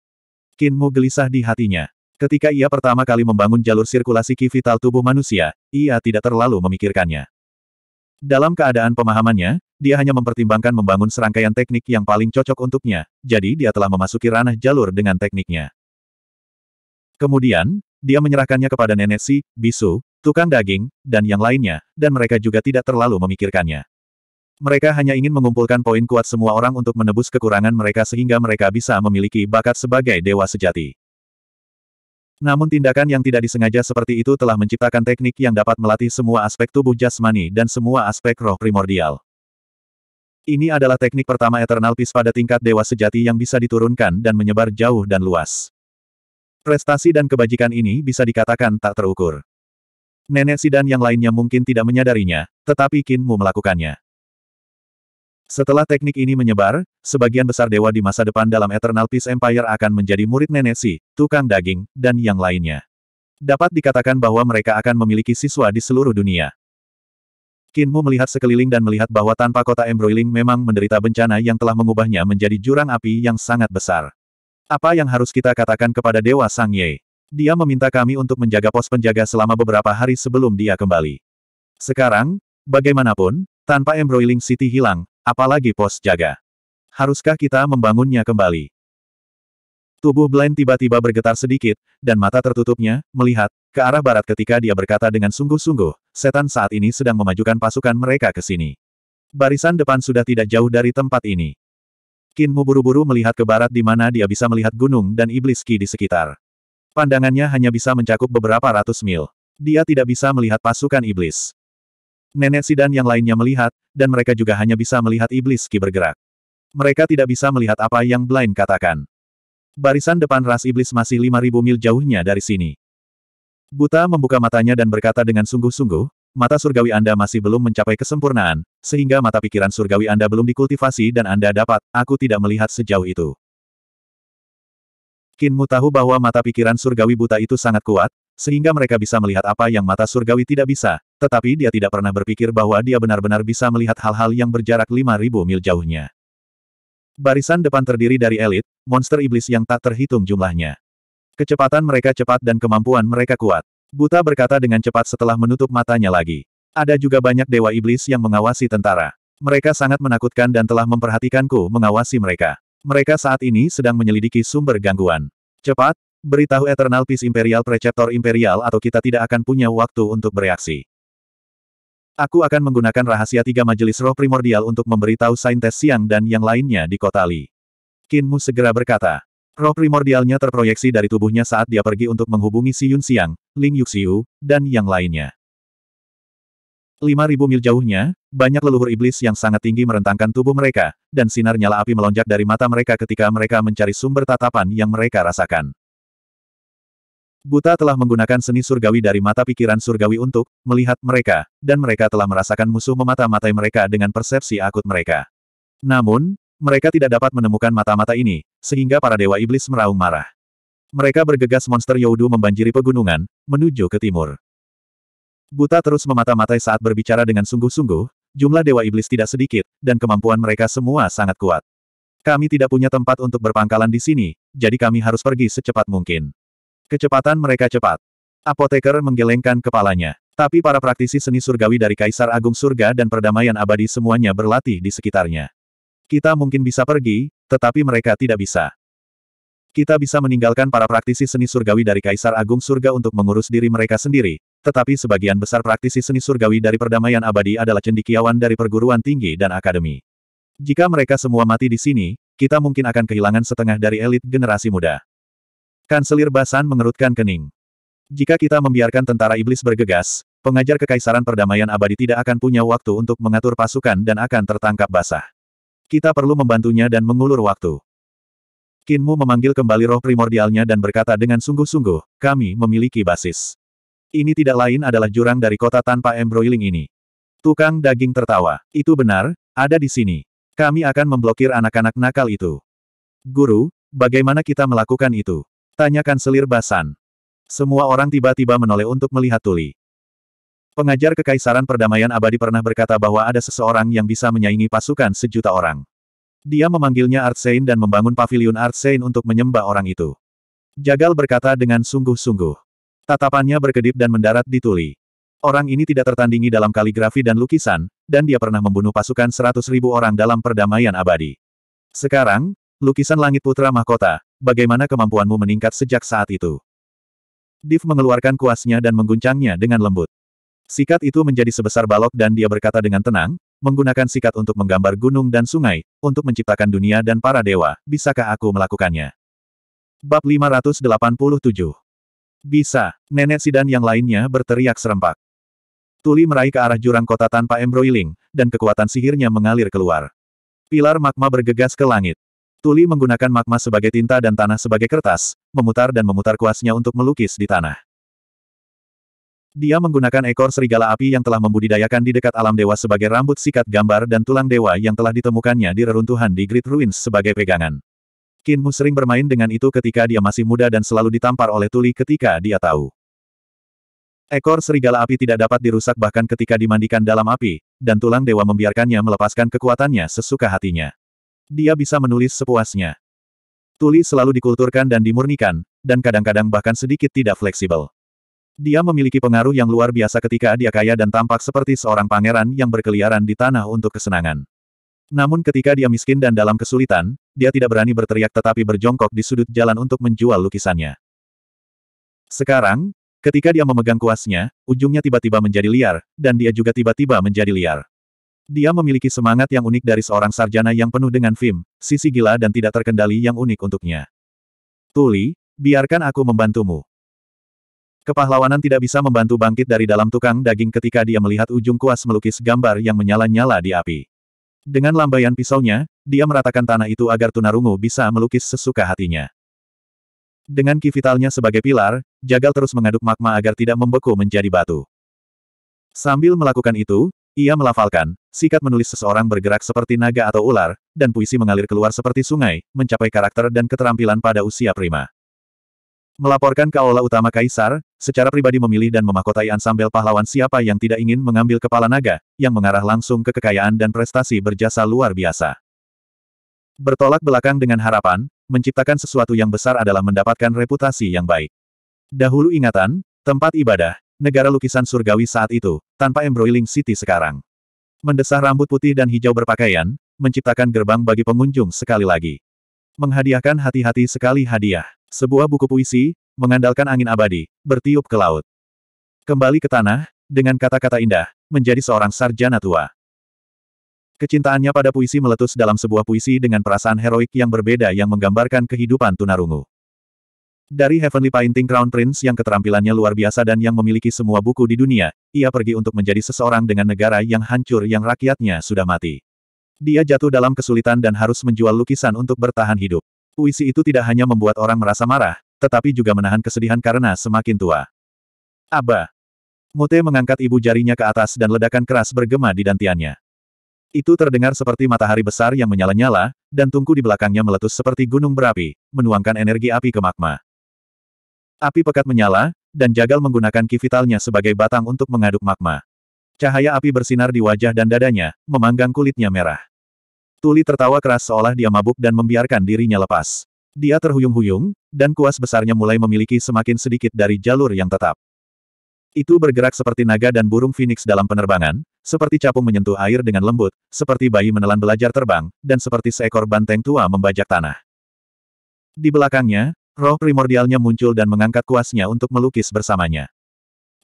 Kinmu gelisah di hatinya. Ketika ia pertama kali membangun jalur sirkulasi ki vital tubuh manusia, ia tidak terlalu memikirkannya. Dalam keadaan pemahamannya, dia hanya mempertimbangkan membangun serangkaian teknik yang paling cocok untuknya, jadi dia telah memasuki ranah jalur dengan tekniknya. Kemudian, dia menyerahkannya kepada nenek si, bisu, tukang daging, dan yang lainnya, dan mereka juga tidak terlalu memikirkannya. Mereka hanya ingin mengumpulkan poin kuat semua orang untuk menebus kekurangan mereka sehingga mereka bisa memiliki bakat sebagai dewa sejati. Namun tindakan yang tidak disengaja seperti itu telah menciptakan teknik yang dapat melatih semua aspek tubuh jasmani dan semua aspek roh primordial. Ini adalah teknik pertama Eternal Peace pada tingkat dewa sejati yang bisa diturunkan dan menyebar jauh dan luas. Prestasi dan kebajikan ini bisa dikatakan tak terukur. Nenek Sidan dan yang lainnya mungkin tidak menyadarinya, tetapi Kinmu melakukannya. Setelah teknik ini menyebar, sebagian besar dewa di masa depan dalam Eternal Peace Empire akan menjadi murid Nenek Si, tukang daging, dan yang lainnya. Dapat dikatakan bahwa mereka akan memiliki siswa di seluruh dunia. Kinmu melihat sekeliling dan melihat bahwa tanpa kota Embroiling memang menderita bencana yang telah mengubahnya menjadi jurang api yang sangat besar. Apa yang harus kita katakan kepada Dewa Sang Ye? Dia meminta kami untuk menjaga pos penjaga selama beberapa hari sebelum dia kembali. Sekarang, bagaimanapun, tanpa embroiling City hilang, apalagi pos jaga. Haruskah kita membangunnya kembali? Tubuh Blaine tiba-tiba bergetar sedikit, dan mata tertutupnya, melihat, ke arah barat ketika dia berkata dengan sungguh-sungguh, setan saat ini sedang memajukan pasukan mereka ke sini. Barisan depan sudah tidak jauh dari tempat ini mu buru-buru melihat ke barat di mana dia bisa melihat gunung dan iblis Ki di sekitar. Pandangannya hanya bisa mencakup beberapa ratus mil. Dia tidak bisa melihat pasukan iblis. Nenek Sidan yang lainnya melihat, dan mereka juga hanya bisa melihat iblis Ki bergerak. Mereka tidak bisa melihat apa yang Blind katakan. Barisan depan ras iblis masih 5.000 mil jauhnya dari sini. Buta membuka matanya dan berkata dengan sungguh-sungguh, mata surgawi Anda masih belum mencapai kesempurnaan, sehingga mata pikiran surgawi Anda belum dikultivasi dan Anda dapat, aku tidak melihat sejauh itu. Kinmu tahu bahwa mata pikiran surgawi buta itu sangat kuat, sehingga mereka bisa melihat apa yang mata surgawi tidak bisa, tetapi dia tidak pernah berpikir bahwa dia benar-benar bisa melihat hal-hal yang berjarak 5.000 mil jauhnya. Barisan depan terdiri dari elit, monster iblis yang tak terhitung jumlahnya. Kecepatan mereka cepat dan kemampuan mereka kuat. Buta berkata dengan cepat setelah menutup matanya lagi. Ada juga banyak dewa iblis yang mengawasi tentara. Mereka sangat menakutkan dan telah memperhatikanku mengawasi mereka. Mereka saat ini sedang menyelidiki sumber gangguan. Cepat, beritahu Eternal Peace Imperial Preceptor Imperial atau kita tidak akan punya waktu untuk bereaksi. Aku akan menggunakan rahasia tiga majelis roh primordial untuk memberitahu Saintes Siang dan yang lainnya di kota Li. Kinmu segera berkata. Roh primordialnya terproyeksi dari tubuhnya saat dia pergi untuk menghubungi Si Yun Siang, Ling Yuxiu, dan yang lainnya. 5.000 mil jauhnya, banyak leluhur iblis yang sangat tinggi merentangkan tubuh mereka, dan sinar nyala api melonjak dari mata mereka ketika mereka mencari sumber tatapan yang mereka rasakan. Buta telah menggunakan seni surgawi dari mata pikiran surgawi untuk melihat mereka, dan mereka telah merasakan musuh memata-matai mereka dengan persepsi akut mereka. Namun, mereka tidak dapat menemukan mata-mata ini, sehingga para dewa iblis meraung marah. Mereka bergegas monster Yaudu membanjiri pegunungan, menuju ke timur. Buta terus memata-matai saat berbicara dengan sungguh-sungguh, jumlah dewa iblis tidak sedikit, dan kemampuan mereka semua sangat kuat. Kami tidak punya tempat untuk berpangkalan di sini, jadi kami harus pergi secepat mungkin. Kecepatan mereka cepat. Apoteker menggelengkan kepalanya. Tapi para praktisi seni surgawi dari Kaisar Agung Surga dan Perdamaian Abadi semuanya berlatih di sekitarnya. Kita mungkin bisa pergi, tetapi mereka tidak bisa. Kita bisa meninggalkan para praktisi seni surgawi dari Kaisar Agung Surga untuk mengurus diri mereka sendiri, tetapi sebagian besar praktisi seni surgawi dari perdamaian abadi adalah cendikiawan dari perguruan tinggi dan akademi. Jika mereka semua mati di sini, kita mungkin akan kehilangan setengah dari elit generasi muda. Kanselir Basan mengerutkan kening. Jika kita membiarkan tentara iblis bergegas, pengajar kekaisaran perdamaian abadi tidak akan punya waktu untuk mengatur pasukan dan akan tertangkap basah. Kita perlu membantunya dan mengulur waktu. Kinmu memanggil kembali roh primordialnya dan berkata dengan sungguh-sungguh, kami memiliki basis. Ini tidak lain adalah jurang dari kota tanpa embroiling ini. Tukang daging tertawa. Itu benar, ada di sini. Kami akan memblokir anak-anak nakal itu. Guru, bagaimana kita melakukan itu? Tanyakan selir Basan. Semua orang tiba-tiba menoleh untuk melihat Tuli. Pengajar Kekaisaran Perdamaian Abadi pernah berkata bahwa ada seseorang yang bisa menyaingi pasukan sejuta orang. Dia memanggilnya Artsein dan membangun pavilion Artsein untuk menyembah orang itu. Jagal berkata dengan sungguh-sungguh. Tatapannya berkedip dan mendarat di tuli. Orang ini tidak tertandingi dalam kaligrafi dan lukisan, dan dia pernah membunuh pasukan seratus ribu orang dalam perdamaian abadi. Sekarang, lukisan langit putra mahkota, bagaimana kemampuanmu meningkat sejak saat itu? Div mengeluarkan kuasnya dan mengguncangnya dengan lembut. Sikat itu menjadi sebesar balok dan dia berkata dengan tenang, menggunakan sikat untuk menggambar gunung dan sungai, untuk menciptakan dunia dan para dewa, bisakah aku melakukannya? Bab 587 bisa. Nenek Sidan yang lainnya berteriak serempak. Tuli meraih ke arah jurang kota tanpa embroiling, dan kekuatan sihirnya mengalir keluar. Pilar magma bergegas ke langit. Tuli menggunakan magma sebagai tinta dan tanah sebagai kertas, memutar dan memutar kuasnya untuk melukis di tanah. Dia menggunakan ekor serigala api yang telah membudidayakan di dekat alam dewa sebagai rambut sikat gambar dan tulang dewa yang telah ditemukannya di reruntuhan di Great Ruins sebagai pegangan. Qin sering bermain dengan itu ketika dia masih muda dan selalu ditampar oleh tuli ketika dia tahu. Ekor serigala api tidak dapat dirusak bahkan ketika dimandikan dalam api, dan tulang dewa membiarkannya melepaskan kekuatannya sesuka hatinya. Dia bisa menulis sepuasnya. Tuli selalu dikulturkan dan dimurnikan, dan kadang-kadang bahkan sedikit tidak fleksibel. Dia memiliki pengaruh yang luar biasa ketika dia kaya dan tampak seperti seorang pangeran yang berkeliaran di tanah untuk kesenangan. Namun ketika dia miskin dan dalam kesulitan, dia tidak berani berteriak tetapi berjongkok di sudut jalan untuk menjual lukisannya. Sekarang, ketika dia memegang kuasnya, ujungnya tiba-tiba menjadi liar, dan dia juga tiba-tiba menjadi liar. Dia memiliki semangat yang unik dari seorang sarjana yang penuh dengan fim, sisi gila dan tidak terkendali yang unik untuknya. Tuli, biarkan aku membantumu. Kepahlawanan tidak bisa membantu bangkit dari dalam tukang daging ketika dia melihat ujung kuas melukis gambar yang menyala-nyala di api. Dengan lambaian pisaunya, dia meratakan tanah itu agar tunarungu bisa melukis sesuka hatinya. Dengan kivitalnya sebagai pilar, Jagal terus mengaduk magma agar tidak membeku menjadi batu. Sambil melakukan itu, ia melafalkan, sikat menulis seseorang bergerak seperti naga atau ular, dan puisi mengalir keluar seperti sungai, mencapai karakter dan keterampilan pada usia prima. Melaporkan ke Aula Utama Kaisar, secara pribadi memilih dan memahkotai ansambel pahlawan siapa yang tidak ingin mengambil kepala naga, yang mengarah langsung ke kekayaan dan prestasi berjasa luar biasa. Bertolak belakang dengan harapan, menciptakan sesuatu yang besar adalah mendapatkan reputasi yang baik. Dahulu ingatan, tempat ibadah, negara lukisan surgawi saat itu, tanpa embroiling city sekarang. Mendesah rambut putih dan hijau berpakaian, menciptakan gerbang bagi pengunjung sekali lagi. Menghadiahkan hati-hati sekali hadiah. Sebuah buku puisi, mengandalkan angin abadi, bertiup ke laut. Kembali ke tanah, dengan kata-kata indah, menjadi seorang sarjana tua. Kecintaannya pada puisi meletus dalam sebuah puisi dengan perasaan heroik yang berbeda yang menggambarkan kehidupan tunarungu. Dari Heavenly Painting Crown Prince yang keterampilannya luar biasa dan yang memiliki semua buku di dunia, ia pergi untuk menjadi seseorang dengan negara yang hancur yang rakyatnya sudah mati. Dia jatuh dalam kesulitan dan harus menjual lukisan untuk bertahan hidup. Puisi itu tidak hanya membuat orang merasa marah, tetapi juga menahan kesedihan karena semakin tua. Aba. Mute mengangkat ibu jarinya ke atas dan ledakan keras bergema di dantiannya. Itu terdengar seperti matahari besar yang menyala-nyala, dan tungku di belakangnya meletus seperti gunung berapi, menuangkan energi api ke magma. Api pekat menyala, dan Jagal menggunakan kivitalnya sebagai batang untuk mengaduk magma. Cahaya api bersinar di wajah dan dadanya, memanggang kulitnya merah. Tuli tertawa keras seolah dia mabuk dan membiarkan dirinya lepas. Dia terhuyung-huyung, dan kuas besarnya mulai memiliki semakin sedikit dari jalur yang tetap. Itu bergerak seperti naga dan burung phoenix dalam penerbangan, seperti capung menyentuh air dengan lembut, seperti bayi menelan belajar terbang, dan seperti seekor banteng tua membajak tanah. Di belakangnya, roh primordialnya muncul dan mengangkat kuasnya untuk melukis bersamanya.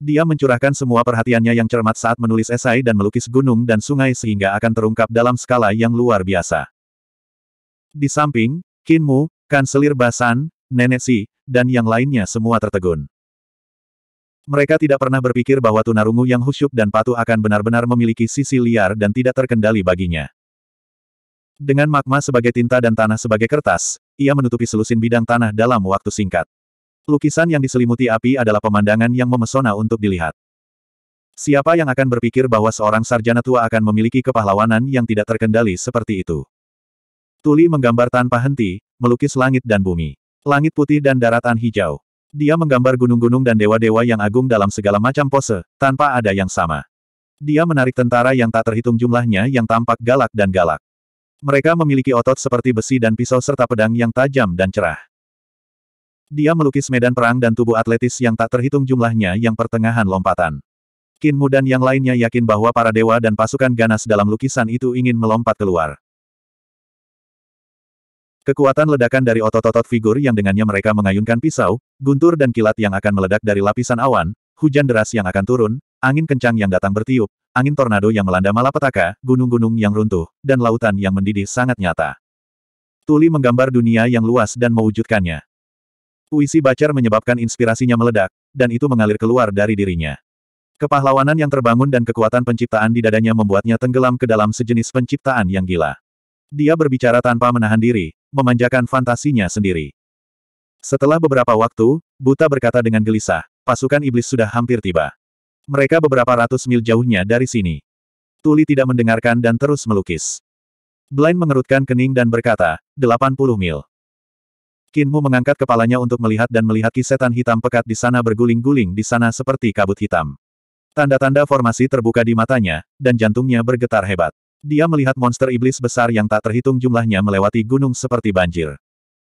Dia mencurahkan semua perhatiannya yang cermat saat menulis esai dan melukis gunung dan sungai sehingga akan terungkap dalam skala yang luar biasa. Di samping, Kinmu, Kanselir Basan, Nenek Si, dan yang lainnya semua tertegun. Mereka tidak pernah berpikir bahwa tunarungu yang khusyuk dan patuh akan benar-benar memiliki sisi liar dan tidak terkendali baginya. Dengan magma sebagai tinta dan tanah sebagai kertas, ia menutupi selusin bidang tanah dalam waktu singkat. Lukisan yang diselimuti api adalah pemandangan yang memesona untuk dilihat. Siapa yang akan berpikir bahwa seorang sarjana tua akan memiliki kepahlawanan yang tidak terkendali seperti itu? Tuli menggambar tanpa henti, melukis langit dan bumi. Langit putih dan daratan hijau. Dia menggambar gunung-gunung dan dewa-dewa yang agung dalam segala macam pose, tanpa ada yang sama. Dia menarik tentara yang tak terhitung jumlahnya yang tampak galak dan galak. Mereka memiliki otot seperti besi dan pisau serta pedang yang tajam dan cerah. Dia melukis medan perang dan tubuh atletis yang tak terhitung jumlahnya yang pertengahan lompatan. Mu dan yang lainnya yakin bahwa para dewa dan pasukan ganas dalam lukisan itu ingin melompat keluar. Kekuatan ledakan dari otot-otot figur yang dengannya mereka mengayunkan pisau, guntur dan kilat yang akan meledak dari lapisan awan, hujan deras yang akan turun, angin kencang yang datang bertiup, angin tornado yang melanda malapetaka, gunung-gunung yang runtuh, dan lautan yang mendidih sangat nyata. Tuli menggambar dunia yang luas dan mewujudkannya. Puisi Bacar menyebabkan inspirasinya meledak, dan itu mengalir keluar dari dirinya. Kepahlawanan yang terbangun dan kekuatan penciptaan di dadanya membuatnya tenggelam ke dalam sejenis penciptaan yang gila. Dia berbicara tanpa menahan diri, memanjakan fantasinya sendiri. Setelah beberapa waktu, Buta berkata dengan gelisah, pasukan iblis sudah hampir tiba. Mereka beberapa ratus mil jauhnya dari sini. Tuli tidak mendengarkan dan terus melukis. Blind mengerutkan kening dan berkata, 80 mil. Kinmu mengangkat kepalanya untuk melihat dan melihat kisetan hitam pekat di sana berguling-guling di sana seperti kabut hitam. Tanda-tanda formasi terbuka di matanya, dan jantungnya bergetar hebat. Dia melihat monster iblis besar yang tak terhitung jumlahnya melewati gunung seperti banjir.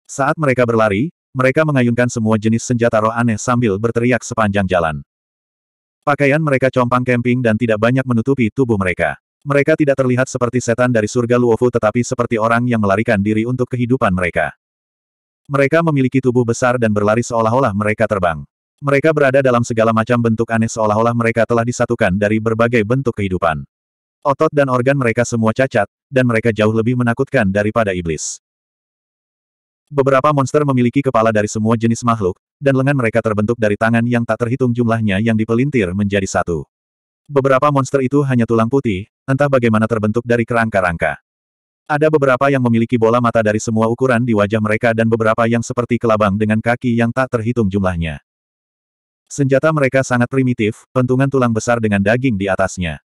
Saat mereka berlari, mereka mengayunkan semua jenis senjata roh aneh sambil berteriak sepanjang jalan. Pakaian mereka compang camping dan tidak banyak menutupi tubuh mereka. Mereka tidak terlihat seperti setan dari surga Luofu tetapi seperti orang yang melarikan diri untuk kehidupan mereka. Mereka memiliki tubuh besar dan berlari seolah-olah mereka terbang. Mereka berada dalam segala macam bentuk aneh seolah-olah mereka telah disatukan dari berbagai bentuk kehidupan. Otot dan organ mereka semua cacat, dan mereka jauh lebih menakutkan daripada iblis. Beberapa monster memiliki kepala dari semua jenis makhluk, dan lengan mereka terbentuk dari tangan yang tak terhitung jumlahnya yang dipelintir menjadi satu. Beberapa monster itu hanya tulang putih, entah bagaimana terbentuk dari kerangka-rangka. Ada beberapa yang memiliki bola mata dari semua ukuran di wajah mereka dan beberapa yang seperti kelabang dengan kaki yang tak terhitung jumlahnya. Senjata mereka sangat primitif, pentungan tulang besar dengan daging di atasnya.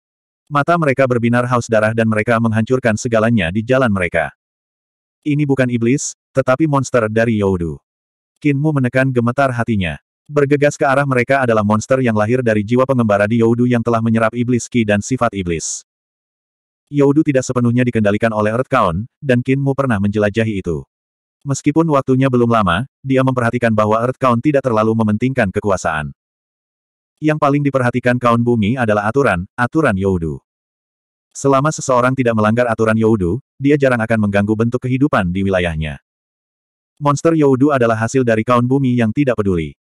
Mata mereka berbinar haus darah dan mereka menghancurkan segalanya di jalan mereka. Ini bukan iblis, tetapi monster dari Yaudu. Kinmu menekan gemetar hatinya. Bergegas ke arah mereka adalah monster yang lahir dari jiwa pengembara di Yaudu yang telah menyerap iblis ki dan sifat iblis. Yaudu tidak sepenuhnya dikendalikan oleh Earth Kaon, dan Kinmu pernah menjelajahi itu. Meskipun waktunya belum lama, dia memperhatikan bahwa Earth Kaon tidak terlalu mementingkan kekuasaan. Yang paling diperhatikan kaun bumi adalah aturan, aturan Yaudu. Selama seseorang tidak melanggar aturan Yaudu, dia jarang akan mengganggu bentuk kehidupan di wilayahnya. Monster Yaudu adalah hasil dari kaun bumi yang tidak peduli.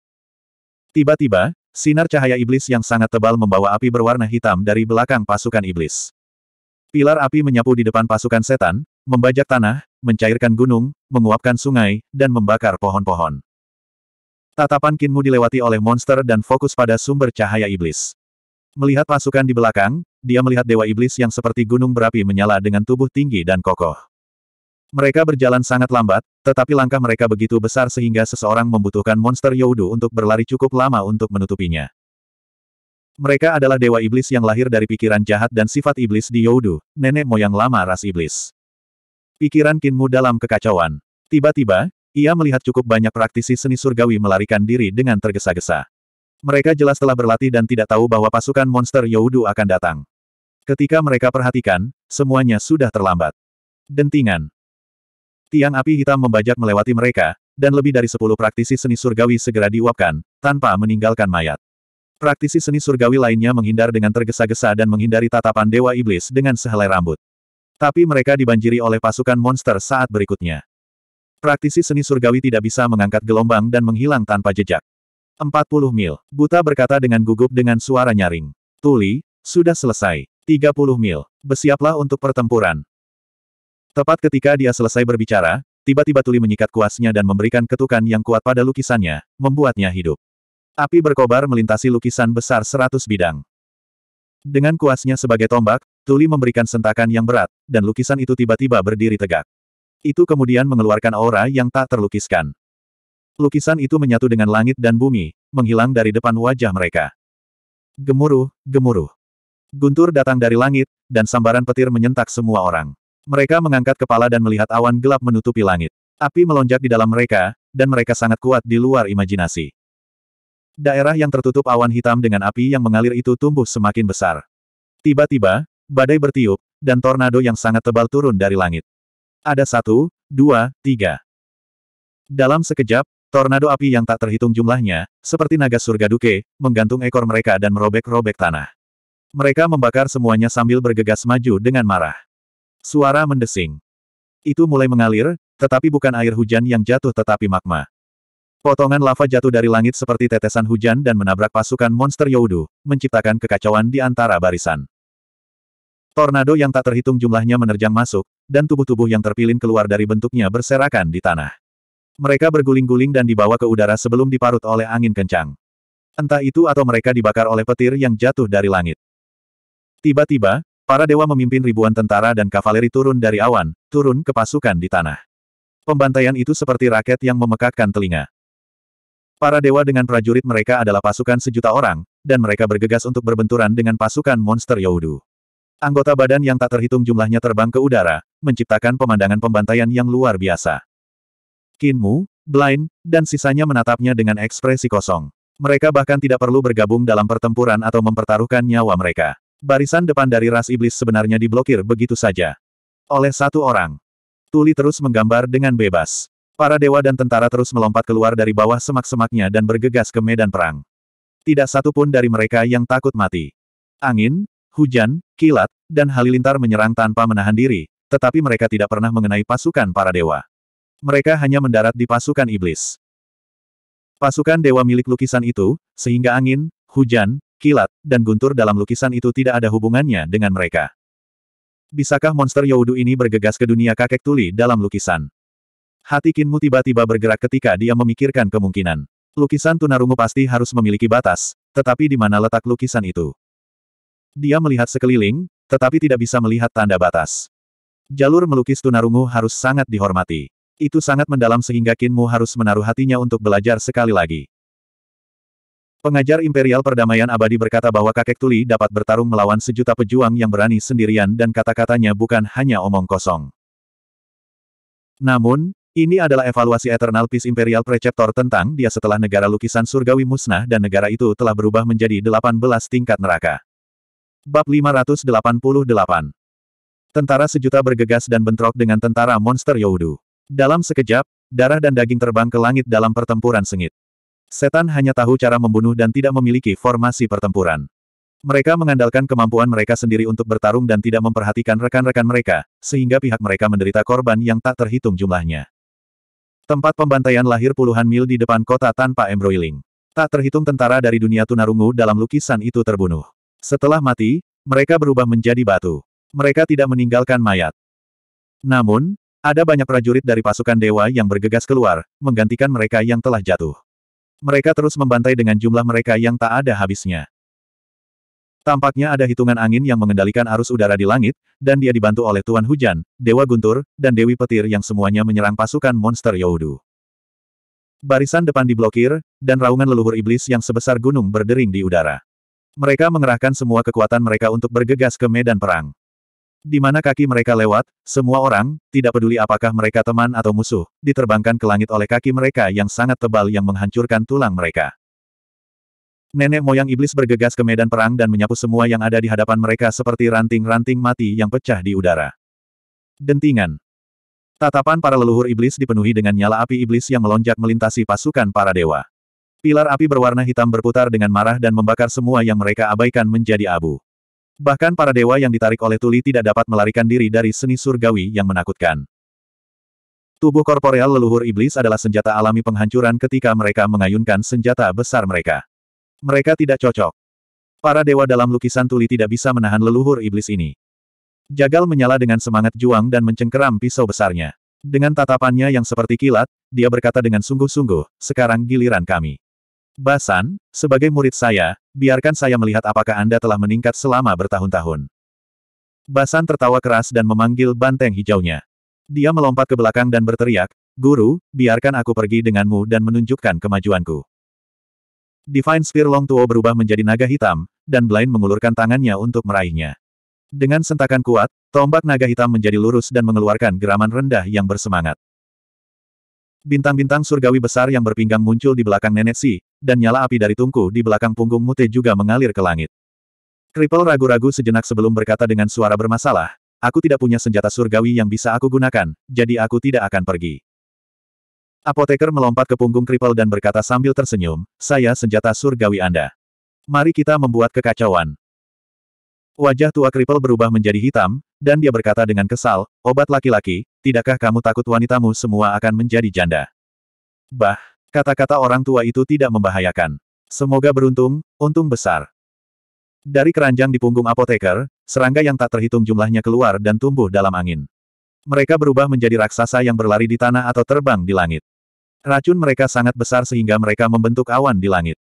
Tiba-tiba, sinar cahaya iblis yang sangat tebal membawa api berwarna hitam dari belakang pasukan iblis. Pilar api menyapu di depan pasukan setan, membajak tanah, mencairkan gunung, menguapkan sungai, dan membakar pohon-pohon. Tatapan Kinmu dilewati oleh monster dan fokus pada sumber cahaya iblis. Melihat pasukan di belakang, dia melihat dewa iblis yang seperti gunung berapi menyala dengan tubuh tinggi dan kokoh. Mereka berjalan sangat lambat, tetapi langkah mereka begitu besar sehingga seseorang membutuhkan monster Yaudu untuk berlari cukup lama untuk menutupinya. Mereka adalah dewa iblis yang lahir dari pikiran jahat dan sifat iblis di Youdu, nenek moyang lama ras iblis. Pikiran Kinmu dalam kekacauan. Tiba-tiba, ia melihat cukup banyak praktisi seni surgawi melarikan diri dengan tergesa-gesa. Mereka jelas telah berlatih dan tidak tahu bahwa pasukan monster Youdu akan datang. Ketika mereka perhatikan, semuanya sudah terlambat. Dentingan. Tiang api hitam membajak melewati mereka, dan lebih dari sepuluh praktisi seni surgawi segera diuapkan, tanpa meninggalkan mayat. Praktisi seni surgawi lainnya menghindar dengan tergesa-gesa dan menghindari tatapan Dewa Iblis dengan sehelai rambut. Tapi mereka dibanjiri oleh pasukan monster saat berikutnya. Praktisi seni surgawi tidak bisa mengangkat gelombang dan menghilang tanpa jejak. 40 mil, Buta berkata dengan gugup dengan suara nyaring. Tuli, sudah selesai. 30 mil, bersiaplah untuk pertempuran. Tepat ketika dia selesai berbicara, tiba-tiba Tuli menyikat kuasnya dan memberikan ketukan yang kuat pada lukisannya, membuatnya hidup. Api berkobar melintasi lukisan besar seratus bidang. Dengan kuasnya sebagai tombak, Tuli memberikan sentakan yang berat, dan lukisan itu tiba-tiba berdiri tegak. Itu kemudian mengeluarkan aura yang tak terlukiskan. Lukisan itu menyatu dengan langit dan bumi, menghilang dari depan wajah mereka. Gemuruh, gemuruh. Guntur datang dari langit, dan sambaran petir menyentak semua orang. Mereka mengangkat kepala dan melihat awan gelap menutupi langit. Api melonjak di dalam mereka, dan mereka sangat kuat di luar imajinasi. Daerah yang tertutup awan hitam dengan api yang mengalir itu tumbuh semakin besar. Tiba-tiba, badai bertiup, dan tornado yang sangat tebal turun dari langit. Ada satu, dua, tiga. Dalam sekejap, tornado api yang tak terhitung jumlahnya, seperti naga surga duke, menggantung ekor mereka dan merobek-robek tanah. Mereka membakar semuanya sambil bergegas maju dengan marah. Suara mendesing. Itu mulai mengalir, tetapi bukan air hujan yang jatuh tetapi magma. Potongan lava jatuh dari langit seperti tetesan hujan dan menabrak pasukan monster Yowdu, menciptakan kekacauan di antara barisan. Tornado yang tak terhitung jumlahnya menerjang masuk, dan tubuh-tubuh yang terpilin keluar dari bentuknya berserakan di tanah. Mereka berguling-guling dan dibawa ke udara sebelum diparut oleh angin kencang. Entah itu atau mereka dibakar oleh petir yang jatuh dari langit. Tiba-tiba, para dewa memimpin ribuan tentara dan kavaleri turun dari awan, turun ke pasukan di tanah. Pembantaian itu seperti raket yang memekakkan telinga. Para dewa dengan prajurit mereka adalah pasukan sejuta orang, dan mereka bergegas untuk berbenturan dengan pasukan monster Yaudu. Anggota badan yang tak terhitung jumlahnya terbang ke udara, menciptakan pemandangan pembantaian yang luar biasa. Kinmu, Blind, dan sisanya menatapnya dengan ekspresi kosong. Mereka bahkan tidak perlu bergabung dalam pertempuran atau mempertaruhkan nyawa mereka. Barisan depan dari ras iblis sebenarnya diblokir begitu saja. Oleh satu orang. Tuli terus menggambar dengan bebas. Para dewa dan tentara terus melompat keluar dari bawah semak-semaknya dan bergegas ke medan perang. Tidak satu pun dari mereka yang takut mati. Angin, hujan, kilat, dan halilintar menyerang tanpa menahan diri, tetapi mereka tidak pernah mengenai pasukan para dewa. Mereka hanya mendarat di pasukan iblis. Pasukan dewa milik lukisan itu, sehingga angin, hujan, kilat, dan guntur dalam lukisan itu tidak ada hubungannya dengan mereka. Bisakah monster Yaudu ini bergegas ke dunia kakek tuli dalam lukisan? Hati Kinmu tiba-tiba bergerak ketika dia memikirkan kemungkinan. Lukisan tunarungu pasti harus memiliki batas, tetapi di mana letak lukisan itu? Dia melihat sekeliling, tetapi tidak bisa melihat tanda batas. Jalur melukis tunarungu harus sangat dihormati. Itu sangat mendalam sehingga Kinmu harus menaruh hatinya untuk belajar sekali lagi. Pengajar Imperial Perdamaian Abadi berkata bahwa kakek Tuli dapat bertarung melawan sejuta pejuang yang berani sendirian dan kata-katanya bukan hanya omong kosong. Namun, ini adalah evaluasi Eternal Peace Imperial Preceptor tentang dia setelah negara lukisan surgawi musnah dan negara itu telah berubah menjadi 18 tingkat neraka. Bab 588 Tentara sejuta bergegas dan bentrok dengan tentara monster Yowdu. Dalam sekejap, darah dan daging terbang ke langit dalam pertempuran sengit. Setan hanya tahu cara membunuh dan tidak memiliki formasi pertempuran. Mereka mengandalkan kemampuan mereka sendiri untuk bertarung dan tidak memperhatikan rekan-rekan mereka, sehingga pihak mereka menderita korban yang tak terhitung jumlahnya. Tempat pembantaian lahir puluhan mil di depan kota tanpa embroiling. Tak terhitung tentara dari dunia tunarungu dalam lukisan itu terbunuh. Setelah mati, mereka berubah menjadi batu. Mereka tidak meninggalkan mayat. Namun, ada banyak prajurit dari pasukan dewa yang bergegas keluar, menggantikan mereka yang telah jatuh. Mereka terus membantai dengan jumlah mereka yang tak ada habisnya. Tampaknya ada hitungan angin yang mengendalikan arus udara di langit, dan dia dibantu oleh Tuan Hujan, Dewa Guntur, dan Dewi Petir yang semuanya menyerang pasukan monster Youdu. Barisan depan diblokir, dan raungan leluhur iblis yang sebesar gunung berdering di udara. Mereka mengerahkan semua kekuatan mereka untuk bergegas ke medan perang. Di mana kaki mereka lewat, semua orang, tidak peduli apakah mereka teman atau musuh, diterbangkan ke langit oleh kaki mereka yang sangat tebal yang menghancurkan tulang mereka. Nenek moyang iblis bergegas ke medan perang dan menyapu semua yang ada di hadapan mereka seperti ranting-ranting mati yang pecah di udara. Dentingan. Tatapan para leluhur iblis dipenuhi dengan nyala api iblis yang melonjak melintasi pasukan para dewa. Pilar api berwarna hitam berputar dengan marah dan membakar semua yang mereka abaikan menjadi abu. Bahkan para dewa yang ditarik oleh tuli tidak dapat melarikan diri dari seni surgawi yang menakutkan. Tubuh korporeal leluhur iblis adalah senjata alami penghancuran ketika mereka mengayunkan senjata besar mereka. Mereka tidak cocok. Para dewa dalam lukisan tuli tidak bisa menahan leluhur iblis ini. Jagal menyala dengan semangat juang dan mencengkeram pisau besarnya. Dengan tatapannya yang seperti kilat, dia berkata dengan sungguh-sungguh, sekarang giliran kami. Basan, sebagai murid saya, biarkan saya melihat apakah Anda telah meningkat selama bertahun-tahun. Basan tertawa keras dan memanggil banteng hijaunya. Dia melompat ke belakang dan berteriak, Guru, biarkan aku pergi denganmu dan menunjukkan kemajuanku. Divine Spear Long Tuo berubah menjadi naga hitam, dan Blind mengulurkan tangannya untuk meraihnya. Dengan sentakan kuat, tombak naga hitam menjadi lurus dan mengeluarkan geraman rendah yang bersemangat. Bintang-bintang surgawi besar yang berpinggang muncul di belakang Nenek Si, dan nyala api dari tungku di belakang punggung Mute juga mengalir ke langit. Kripel ragu-ragu sejenak sebelum berkata dengan suara bermasalah, aku tidak punya senjata surgawi yang bisa aku gunakan, jadi aku tidak akan pergi. Apoteker melompat ke punggung kripel dan berkata sambil tersenyum, saya senjata surgawi Anda. Mari kita membuat kekacauan. Wajah tua kripel berubah menjadi hitam, dan dia berkata dengan kesal, obat laki-laki, tidakkah kamu takut wanitamu semua akan menjadi janda? Bah, kata-kata orang tua itu tidak membahayakan. Semoga beruntung, untung besar. Dari keranjang di punggung apoteker, serangga yang tak terhitung jumlahnya keluar dan tumbuh dalam angin. Mereka berubah menjadi raksasa yang berlari di tanah atau terbang di langit. Racun mereka sangat besar sehingga mereka membentuk awan di langit.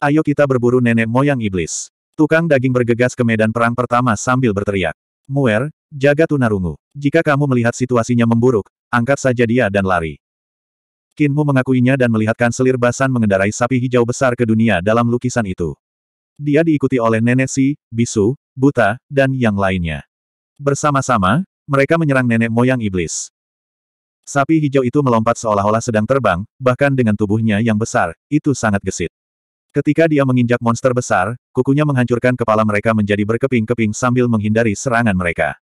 Ayo kita berburu nenek moyang iblis. Tukang daging bergegas ke medan perang pertama sambil berteriak. Muer, jaga tunarungu. Jika kamu melihat situasinya memburuk, angkat saja dia dan lari. Kinmu mengakuinya dan melihatkan selir basan mengendarai sapi hijau besar ke dunia dalam lukisan itu. Dia diikuti oleh nenek si, bisu, buta, dan yang lainnya. Bersama-sama, mereka menyerang nenek moyang iblis. Sapi hijau itu melompat seolah-olah sedang terbang, bahkan dengan tubuhnya yang besar, itu sangat gesit. Ketika dia menginjak monster besar, kukunya menghancurkan kepala mereka menjadi berkeping-keping sambil menghindari serangan mereka.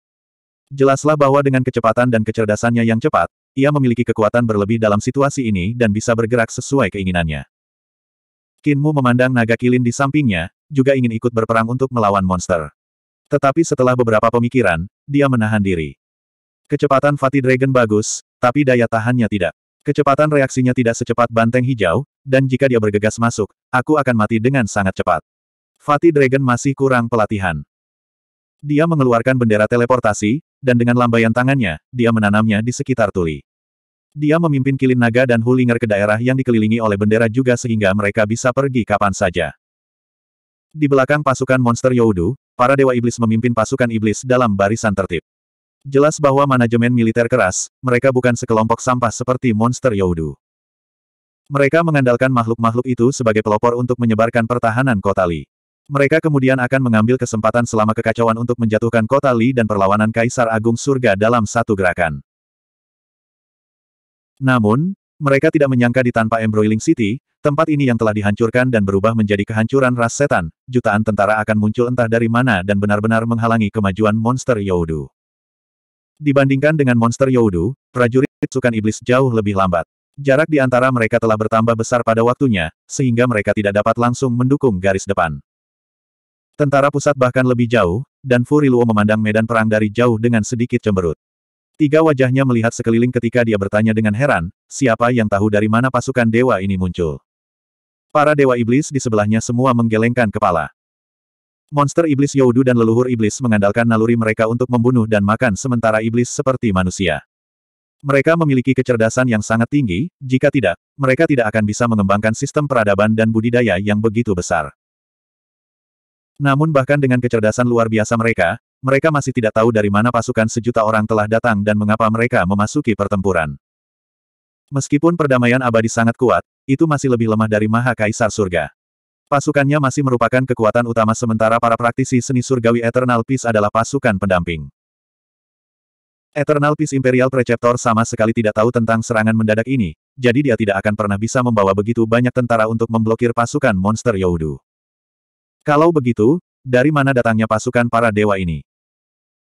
Jelaslah bahwa dengan kecepatan dan kecerdasannya yang cepat, ia memiliki kekuatan berlebih dalam situasi ini dan bisa bergerak sesuai keinginannya. Kinmu memandang naga kilin di sampingnya, juga ingin ikut berperang untuk melawan monster. Tetapi setelah beberapa pemikiran, dia menahan diri. Kecepatan Fatih Dragon bagus, tapi daya tahannya tidak. Kecepatan reaksinya tidak secepat banteng hijau, dan jika dia bergegas masuk, aku akan mati dengan sangat cepat. Fati Dragon masih kurang pelatihan. Dia mengeluarkan bendera teleportasi, dan dengan lambaian tangannya, dia menanamnya di sekitar tuli. Dia memimpin Kilin Naga dan Hulinger ke daerah yang dikelilingi oleh bendera juga sehingga mereka bisa pergi kapan saja. Di belakang pasukan monster Yaudu, para dewa iblis memimpin pasukan iblis dalam barisan tertib. Jelas bahwa manajemen militer keras, mereka bukan sekelompok sampah seperti monster Yaudu. Mereka mengandalkan makhluk-makhluk itu sebagai pelopor untuk menyebarkan pertahanan kota Li. Mereka kemudian akan mengambil kesempatan selama kekacauan untuk menjatuhkan kota Li dan perlawanan Kaisar Agung Surga dalam satu gerakan. Namun, mereka tidak menyangka di tanpa Embroiling City, tempat ini yang telah dihancurkan dan berubah menjadi kehancuran ras setan, jutaan tentara akan muncul entah dari mana dan benar-benar menghalangi kemajuan monster Yaudu. Dibandingkan dengan monster Yowdu, prajurit sukan Iblis jauh lebih lambat. Jarak di antara mereka telah bertambah besar pada waktunya, sehingga mereka tidak dapat langsung mendukung garis depan. Tentara pusat bahkan lebih jauh, dan Furiluo memandang medan perang dari jauh dengan sedikit cemberut. Tiga wajahnya melihat sekeliling ketika dia bertanya dengan heran, siapa yang tahu dari mana pasukan dewa ini muncul. Para dewa iblis di sebelahnya semua menggelengkan kepala. Monster iblis Yaudu dan leluhur iblis mengandalkan naluri mereka untuk membunuh dan makan sementara iblis seperti manusia. Mereka memiliki kecerdasan yang sangat tinggi, jika tidak, mereka tidak akan bisa mengembangkan sistem peradaban dan budidaya yang begitu besar. Namun bahkan dengan kecerdasan luar biasa mereka, mereka masih tidak tahu dari mana pasukan sejuta orang telah datang dan mengapa mereka memasuki pertempuran. Meskipun perdamaian abadi sangat kuat, itu masih lebih lemah dari Maha Kaisar Surga. Pasukannya masih merupakan kekuatan utama sementara para praktisi seni surgawi Eternal Peace adalah pasukan pendamping. Eternal Peace Imperial Preceptor sama sekali tidak tahu tentang serangan mendadak ini, jadi dia tidak akan pernah bisa membawa begitu banyak tentara untuk memblokir pasukan monster Yaudu. Kalau begitu, dari mana datangnya pasukan para dewa ini?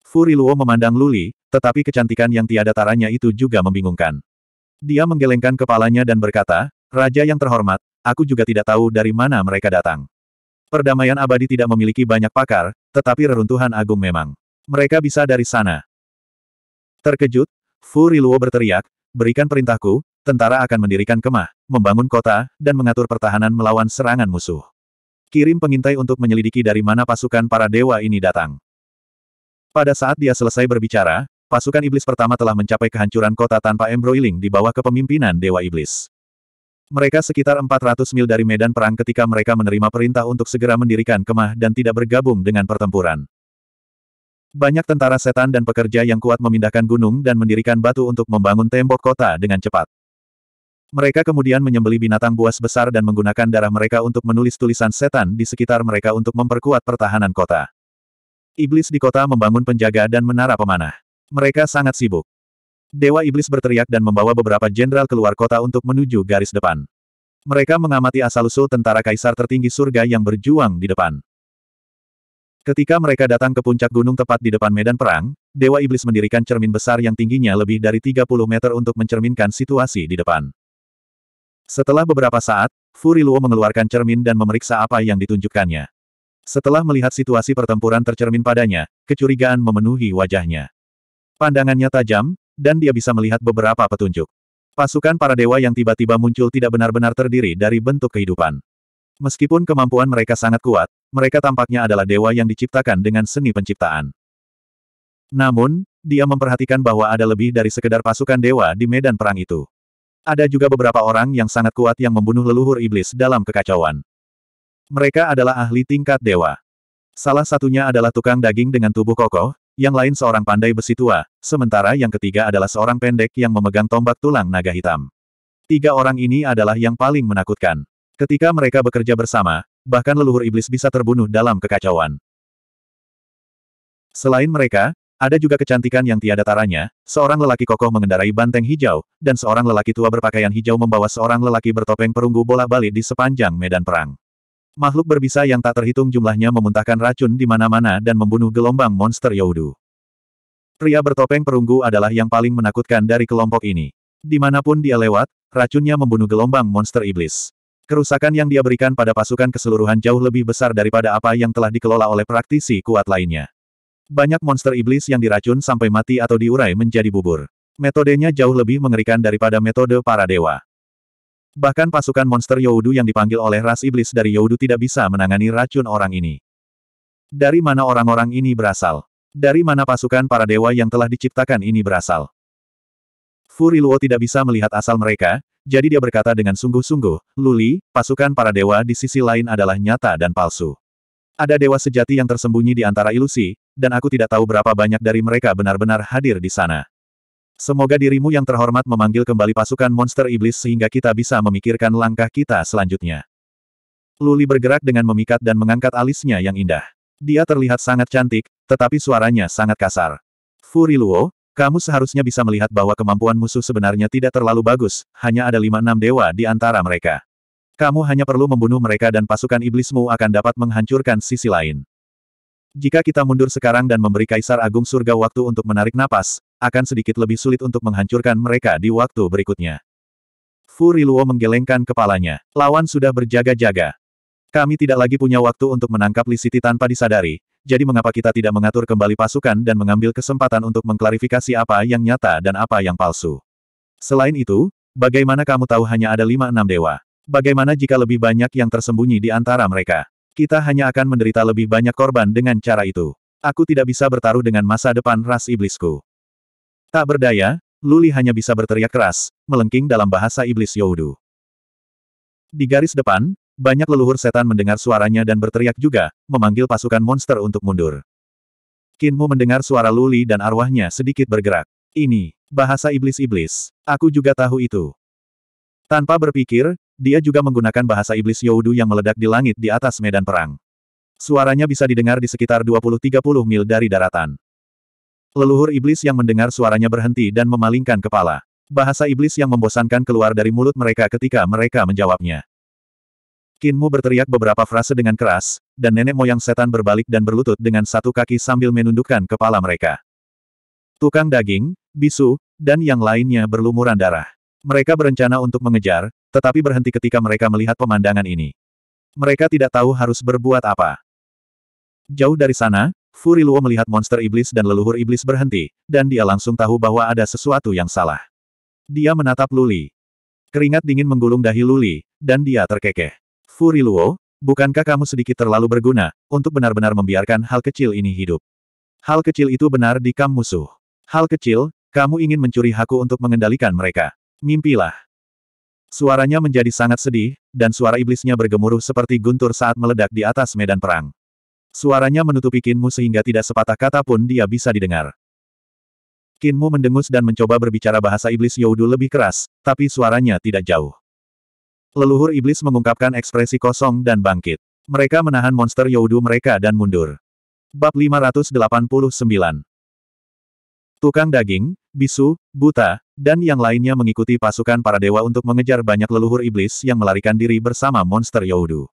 Furi Luo memandang Luli, tetapi kecantikan yang tiada taranya itu juga membingungkan. Dia menggelengkan kepalanya dan berkata, Raja yang terhormat, aku juga tidak tahu dari mana mereka datang. Perdamaian abadi tidak memiliki banyak pakar, tetapi reruntuhan agung memang. Mereka bisa dari sana. Terkejut, Fu Riluo berteriak, berikan perintahku, tentara akan mendirikan kemah, membangun kota, dan mengatur pertahanan melawan serangan musuh. Kirim pengintai untuk menyelidiki dari mana pasukan para dewa ini datang. Pada saat dia selesai berbicara, pasukan iblis pertama telah mencapai kehancuran kota tanpa embroiling di bawah kepemimpinan Dewa Iblis. Mereka sekitar 400 mil dari medan perang ketika mereka menerima perintah untuk segera mendirikan kemah dan tidak bergabung dengan pertempuran. Banyak tentara setan dan pekerja yang kuat memindahkan gunung dan mendirikan batu untuk membangun tembok kota dengan cepat. Mereka kemudian menyembeli binatang buas besar dan menggunakan darah mereka untuk menulis tulisan setan di sekitar mereka untuk memperkuat pertahanan kota. Iblis di kota membangun penjaga dan menara pemanah. Mereka sangat sibuk. Dewa Iblis berteriak dan membawa beberapa jenderal keluar kota untuk menuju garis depan. Mereka mengamati asal-usul tentara kaisar tertinggi surga yang berjuang di depan. Ketika mereka datang ke puncak gunung tepat di depan medan perang, Dewa Iblis mendirikan cermin besar yang tingginya lebih dari 30 meter untuk mencerminkan situasi di depan. Setelah beberapa saat, Furiluo mengeluarkan cermin dan memeriksa apa yang ditunjukkannya. Setelah melihat situasi pertempuran tercermin padanya, kecurigaan memenuhi wajahnya. Pandangannya tajam, dan dia bisa melihat beberapa petunjuk. Pasukan para dewa yang tiba-tiba muncul tidak benar-benar terdiri dari bentuk kehidupan. Meskipun kemampuan mereka sangat kuat, mereka tampaknya adalah dewa yang diciptakan dengan seni penciptaan. Namun, dia memperhatikan bahwa ada lebih dari sekedar pasukan dewa di medan perang itu. Ada juga beberapa orang yang sangat kuat yang membunuh leluhur iblis dalam kekacauan. Mereka adalah ahli tingkat dewa. Salah satunya adalah tukang daging dengan tubuh kokoh, yang lain seorang pandai besi tua, sementara yang ketiga adalah seorang pendek yang memegang tombak tulang naga hitam. Tiga orang ini adalah yang paling menakutkan. Ketika mereka bekerja bersama, bahkan leluhur iblis bisa terbunuh dalam kekacauan. Selain mereka, ada juga kecantikan yang tiada taranya, seorang lelaki kokoh mengendarai banteng hijau, dan seorang lelaki tua berpakaian hijau membawa seorang lelaki bertopeng perunggu bola balik di sepanjang medan perang. Makhluk berbisa yang tak terhitung jumlahnya memuntahkan racun di mana-mana dan membunuh gelombang monster Yaudu. Pria bertopeng perunggu adalah yang paling menakutkan dari kelompok ini. Dimanapun dia lewat, racunnya membunuh gelombang monster iblis. Kerusakan yang dia berikan pada pasukan keseluruhan jauh lebih besar daripada apa yang telah dikelola oleh praktisi kuat lainnya. Banyak monster iblis yang diracun sampai mati atau diurai menjadi bubur. Metodenya jauh lebih mengerikan daripada metode para dewa. Bahkan pasukan monster Yowdu yang dipanggil oleh ras iblis dari Yowdu tidak bisa menangani racun orang ini. Dari mana orang-orang ini berasal? Dari mana pasukan para dewa yang telah diciptakan ini berasal? Furiluo tidak bisa melihat asal mereka, jadi dia berkata dengan sungguh-sungguh, Luli, pasukan para dewa di sisi lain adalah nyata dan palsu. Ada dewa sejati yang tersembunyi di antara ilusi, dan aku tidak tahu berapa banyak dari mereka benar-benar hadir di sana. Semoga dirimu yang terhormat memanggil kembali pasukan monster iblis sehingga kita bisa memikirkan langkah kita selanjutnya. Luli bergerak dengan memikat dan mengangkat alisnya yang indah. Dia terlihat sangat cantik, tetapi suaranya sangat kasar. Furi Luo, kamu seharusnya bisa melihat bahwa kemampuan musuh sebenarnya tidak terlalu bagus, hanya ada lima enam dewa di antara mereka. Kamu hanya perlu membunuh mereka dan pasukan iblismu akan dapat menghancurkan sisi lain. Jika kita mundur sekarang dan memberi Kaisar Agung Surga waktu untuk menarik napas, akan sedikit lebih sulit untuk menghancurkan mereka di waktu berikutnya. Fu Riluo menggelengkan kepalanya. Lawan sudah berjaga-jaga. Kami tidak lagi punya waktu untuk menangkap Lisiti tanpa disadari, jadi mengapa kita tidak mengatur kembali pasukan dan mengambil kesempatan untuk mengklarifikasi apa yang nyata dan apa yang palsu. Selain itu, bagaimana kamu tahu hanya ada lima enam dewa? Bagaimana jika lebih banyak yang tersembunyi di antara mereka? Kita hanya akan menderita lebih banyak korban dengan cara itu. Aku tidak bisa bertaruh dengan masa depan ras iblisku. Tak berdaya, Luli hanya bisa berteriak keras, melengking dalam bahasa iblis Yowdu. Di garis depan, banyak leluhur setan mendengar suaranya dan berteriak juga, memanggil pasukan monster untuk mundur. Kinmu mendengar suara Luli dan arwahnya sedikit bergerak. Ini, bahasa iblis-iblis. Aku juga tahu itu. Tanpa berpikir, dia juga menggunakan bahasa iblis Yowdu yang meledak di langit di atas medan perang. Suaranya bisa didengar di sekitar 20-30 mil dari daratan. Leluhur iblis yang mendengar suaranya berhenti dan memalingkan kepala. Bahasa iblis yang membosankan keluar dari mulut mereka ketika mereka menjawabnya. Kinmu berteriak beberapa frase dengan keras, dan nenek moyang setan berbalik dan berlutut dengan satu kaki sambil menundukkan kepala mereka. Tukang daging, bisu, dan yang lainnya berlumuran darah. Mereka berencana untuk mengejar, tetapi berhenti ketika mereka melihat pemandangan ini. Mereka tidak tahu harus berbuat apa. Jauh dari sana, Furi Luo melihat monster iblis dan leluhur iblis berhenti, dan dia langsung tahu bahwa ada sesuatu yang salah. Dia menatap Luli. Keringat dingin menggulung dahi Luli, dan dia terkekeh. Furi Luo, bukankah kamu sedikit terlalu berguna, untuk benar-benar membiarkan hal kecil ini hidup? Hal kecil itu benar di kam musuh. Hal kecil, kamu ingin mencuri hakku untuk mengendalikan mereka. Mimpilah. Suaranya menjadi sangat sedih, dan suara iblisnya bergemuruh seperti guntur saat meledak di atas medan perang. Suaranya menutupi Kinmu sehingga tidak sepatah kata pun dia bisa didengar. Kinmu mendengus dan mencoba berbicara bahasa iblis Youdu lebih keras, tapi suaranya tidak jauh. Leluhur iblis mengungkapkan ekspresi kosong dan bangkit. Mereka menahan monster Youdu mereka dan mundur. Bab 589 Tukang daging, bisu, buta, dan yang lainnya mengikuti pasukan para dewa untuk mengejar banyak leluhur iblis yang melarikan diri bersama monster Youdu.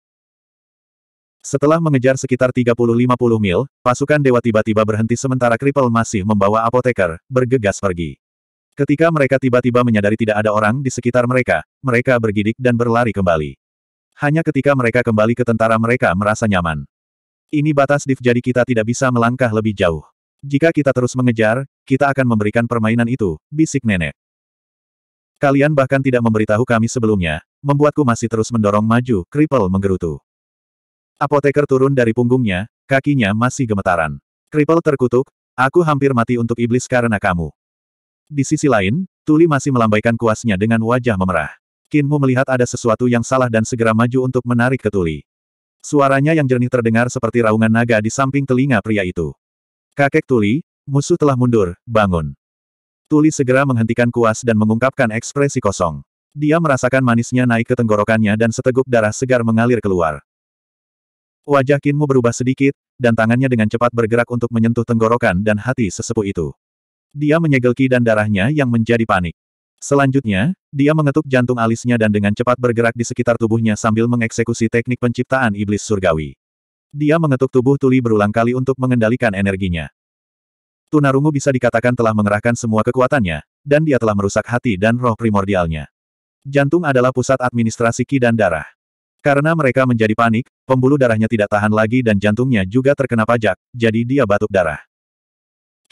Setelah mengejar sekitar 30-50 mil, pasukan dewa tiba-tiba berhenti sementara Kripel masih membawa apoteker, bergegas pergi. Ketika mereka tiba-tiba menyadari tidak ada orang di sekitar mereka, mereka bergidik dan berlari kembali. Hanya ketika mereka kembali ke tentara mereka merasa nyaman. Ini batas div jadi kita tidak bisa melangkah lebih jauh. Jika kita terus mengejar, kita akan memberikan permainan itu, bisik nenek. Kalian bahkan tidak memberitahu kami sebelumnya, membuatku masih terus mendorong maju, Kripel menggerutu. Apoteker turun dari punggungnya, kakinya masih gemetaran. Kripel terkutuk, aku hampir mati untuk iblis karena kamu. Di sisi lain, Tuli masih melambaikan kuasnya dengan wajah memerah. Kinmu melihat ada sesuatu yang salah dan segera maju untuk menarik ke Tuli. Suaranya yang jernih terdengar seperti raungan naga di samping telinga pria itu. Kakek Tuli, musuh telah mundur, bangun. Tuli segera menghentikan kuas dan mengungkapkan ekspresi kosong. Dia merasakan manisnya naik ke tenggorokannya dan seteguk darah segar mengalir keluar. Wajah Kinmu berubah sedikit, dan tangannya dengan cepat bergerak untuk menyentuh tenggorokan dan hati sesepuh itu. Dia menyegel ki dan darahnya yang menjadi panik. Selanjutnya, dia mengetuk jantung alisnya dan dengan cepat bergerak di sekitar tubuhnya sambil mengeksekusi teknik penciptaan iblis surgawi. Dia mengetuk tubuh Tuli berulang kali untuk mengendalikan energinya. Tunarungu bisa dikatakan telah mengerahkan semua kekuatannya, dan dia telah merusak hati dan roh primordialnya. Jantung adalah pusat administrasi ki dan darah. Karena mereka menjadi panik, pembuluh darahnya tidak tahan lagi dan jantungnya juga terkena pajak, jadi dia batuk darah.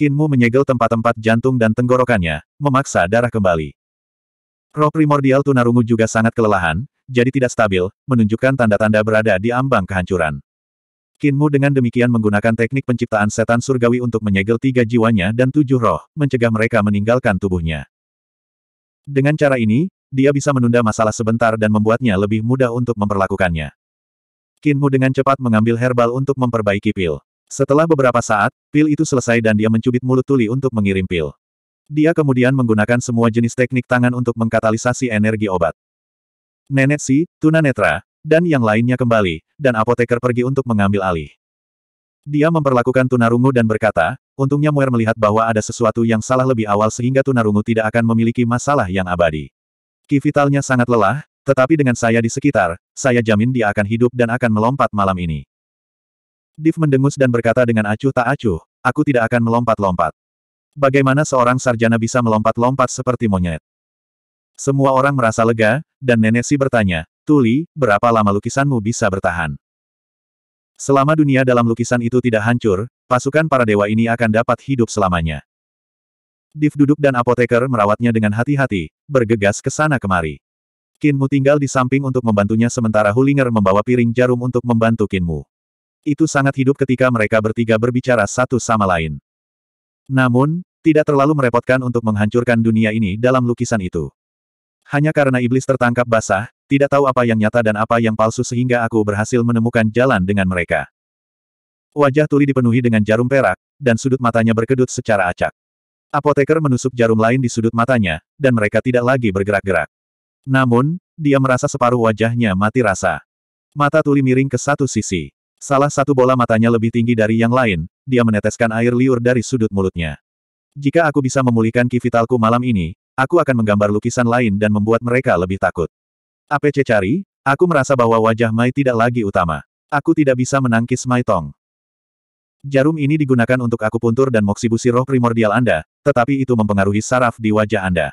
Kinmu menyegel tempat-tempat jantung dan tenggorokannya, memaksa darah kembali. Roh primordial tunarungu juga sangat kelelahan, jadi tidak stabil, menunjukkan tanda-tanda berada di ambang kehancuran. Kinmu dengan demikian menggunakan teknik penciptaan setan surgawi untuk menyegel tiga jiwanya dan tujuh roh, mencegah mereka meninggalkan tubuhnya. Dengan cara ini, dia bisa menunda masalah sebentar dan membuatnya lebih mudah untuk memperlakukannya. Kinmu dengan cepat mengambil herbal untuk memperbaiki pil. Setelah beberapa saat, pil itu selesai dan dia mencubit mulut tuli untuk mengirim pil. Dia kemudian menggunakan semua jenis teknik tangan untuk mengkatalisasi energi obat. Nenek Si, Netra, dan yang lainnya kembali, dan apoteker pergi untuk mengambil alih. Dia memperlakukan Tunarungu dan berkata, untungnya Muer melihat bahwa ada sesuatu yang salah lebih awal sehingga Tunarungu tidak akan memiliki masalah yang abadi. Ki vitalnya sangat lelah, tetapi dengan saya di sekitar, saya jamin dia akan hidup dan akan melompat malam ini. Div mendengus dan berkata dengan acuh tak acuh, aku tidak akan melompat-lompat. Bagaimana seorang sarjana bisa melompat-lompat seperti monyet? Semua orang merasa lega, dan Nenek Si bertanya, Tuli, berapa lama lukisanmu bisa bertahan? Selama dunia dalam lukisan itu tidak hancur, pasukan para dewa ini akan dapat hidup selamanya. Div duduk dan apoteker merawatnya dengan hati-hati, bergegas ke sana kemari. Kinmu tinggal di samping untuk membantunya sementara Hulinger membawa piring jarum untuk membantu Kinmu. Itu sangat hidup ketika mereka bertiga berbicara satu sama lain. Namun, tidak terlalu merepotkan untuk menghancurkan dunia ini dalam lukisan itu. Hanya karena iblis tertangkap basah, tidak tahu apa yang nyata dan apa yang palsu sehingga aku berhasil menemukan jalan dengan mereka. Wajah Tuli dipenuhi dengan jarum perak, dan sudut matanya berkedut secara acak. Apoteker menusuk jarum lain di sudut matanya, dan mereka tidak lagi bergerak-gerak. Namun, dia merasa separuh wajahnya mati rasa. Mata tuli miring ke satu sisi. Salah satu bola matanya lebih tinggi dari yang lain, dia meneteskan air liur dari sudut mulutnya. Jika aku bisa memulihkan ki malam ini, aku akan menggambar lukisan lain dan membuat mereka lebih takut. APC cari, aku merasa bahwa wajah Mai tidak lagi utama. Aku tidak bisa menangkis Mai Tong. Jarum ini digunakan untuk akupuntur dan moksibusi roh primordial Anda, tetapi itu mempengaruhi saraf di wajah Anda.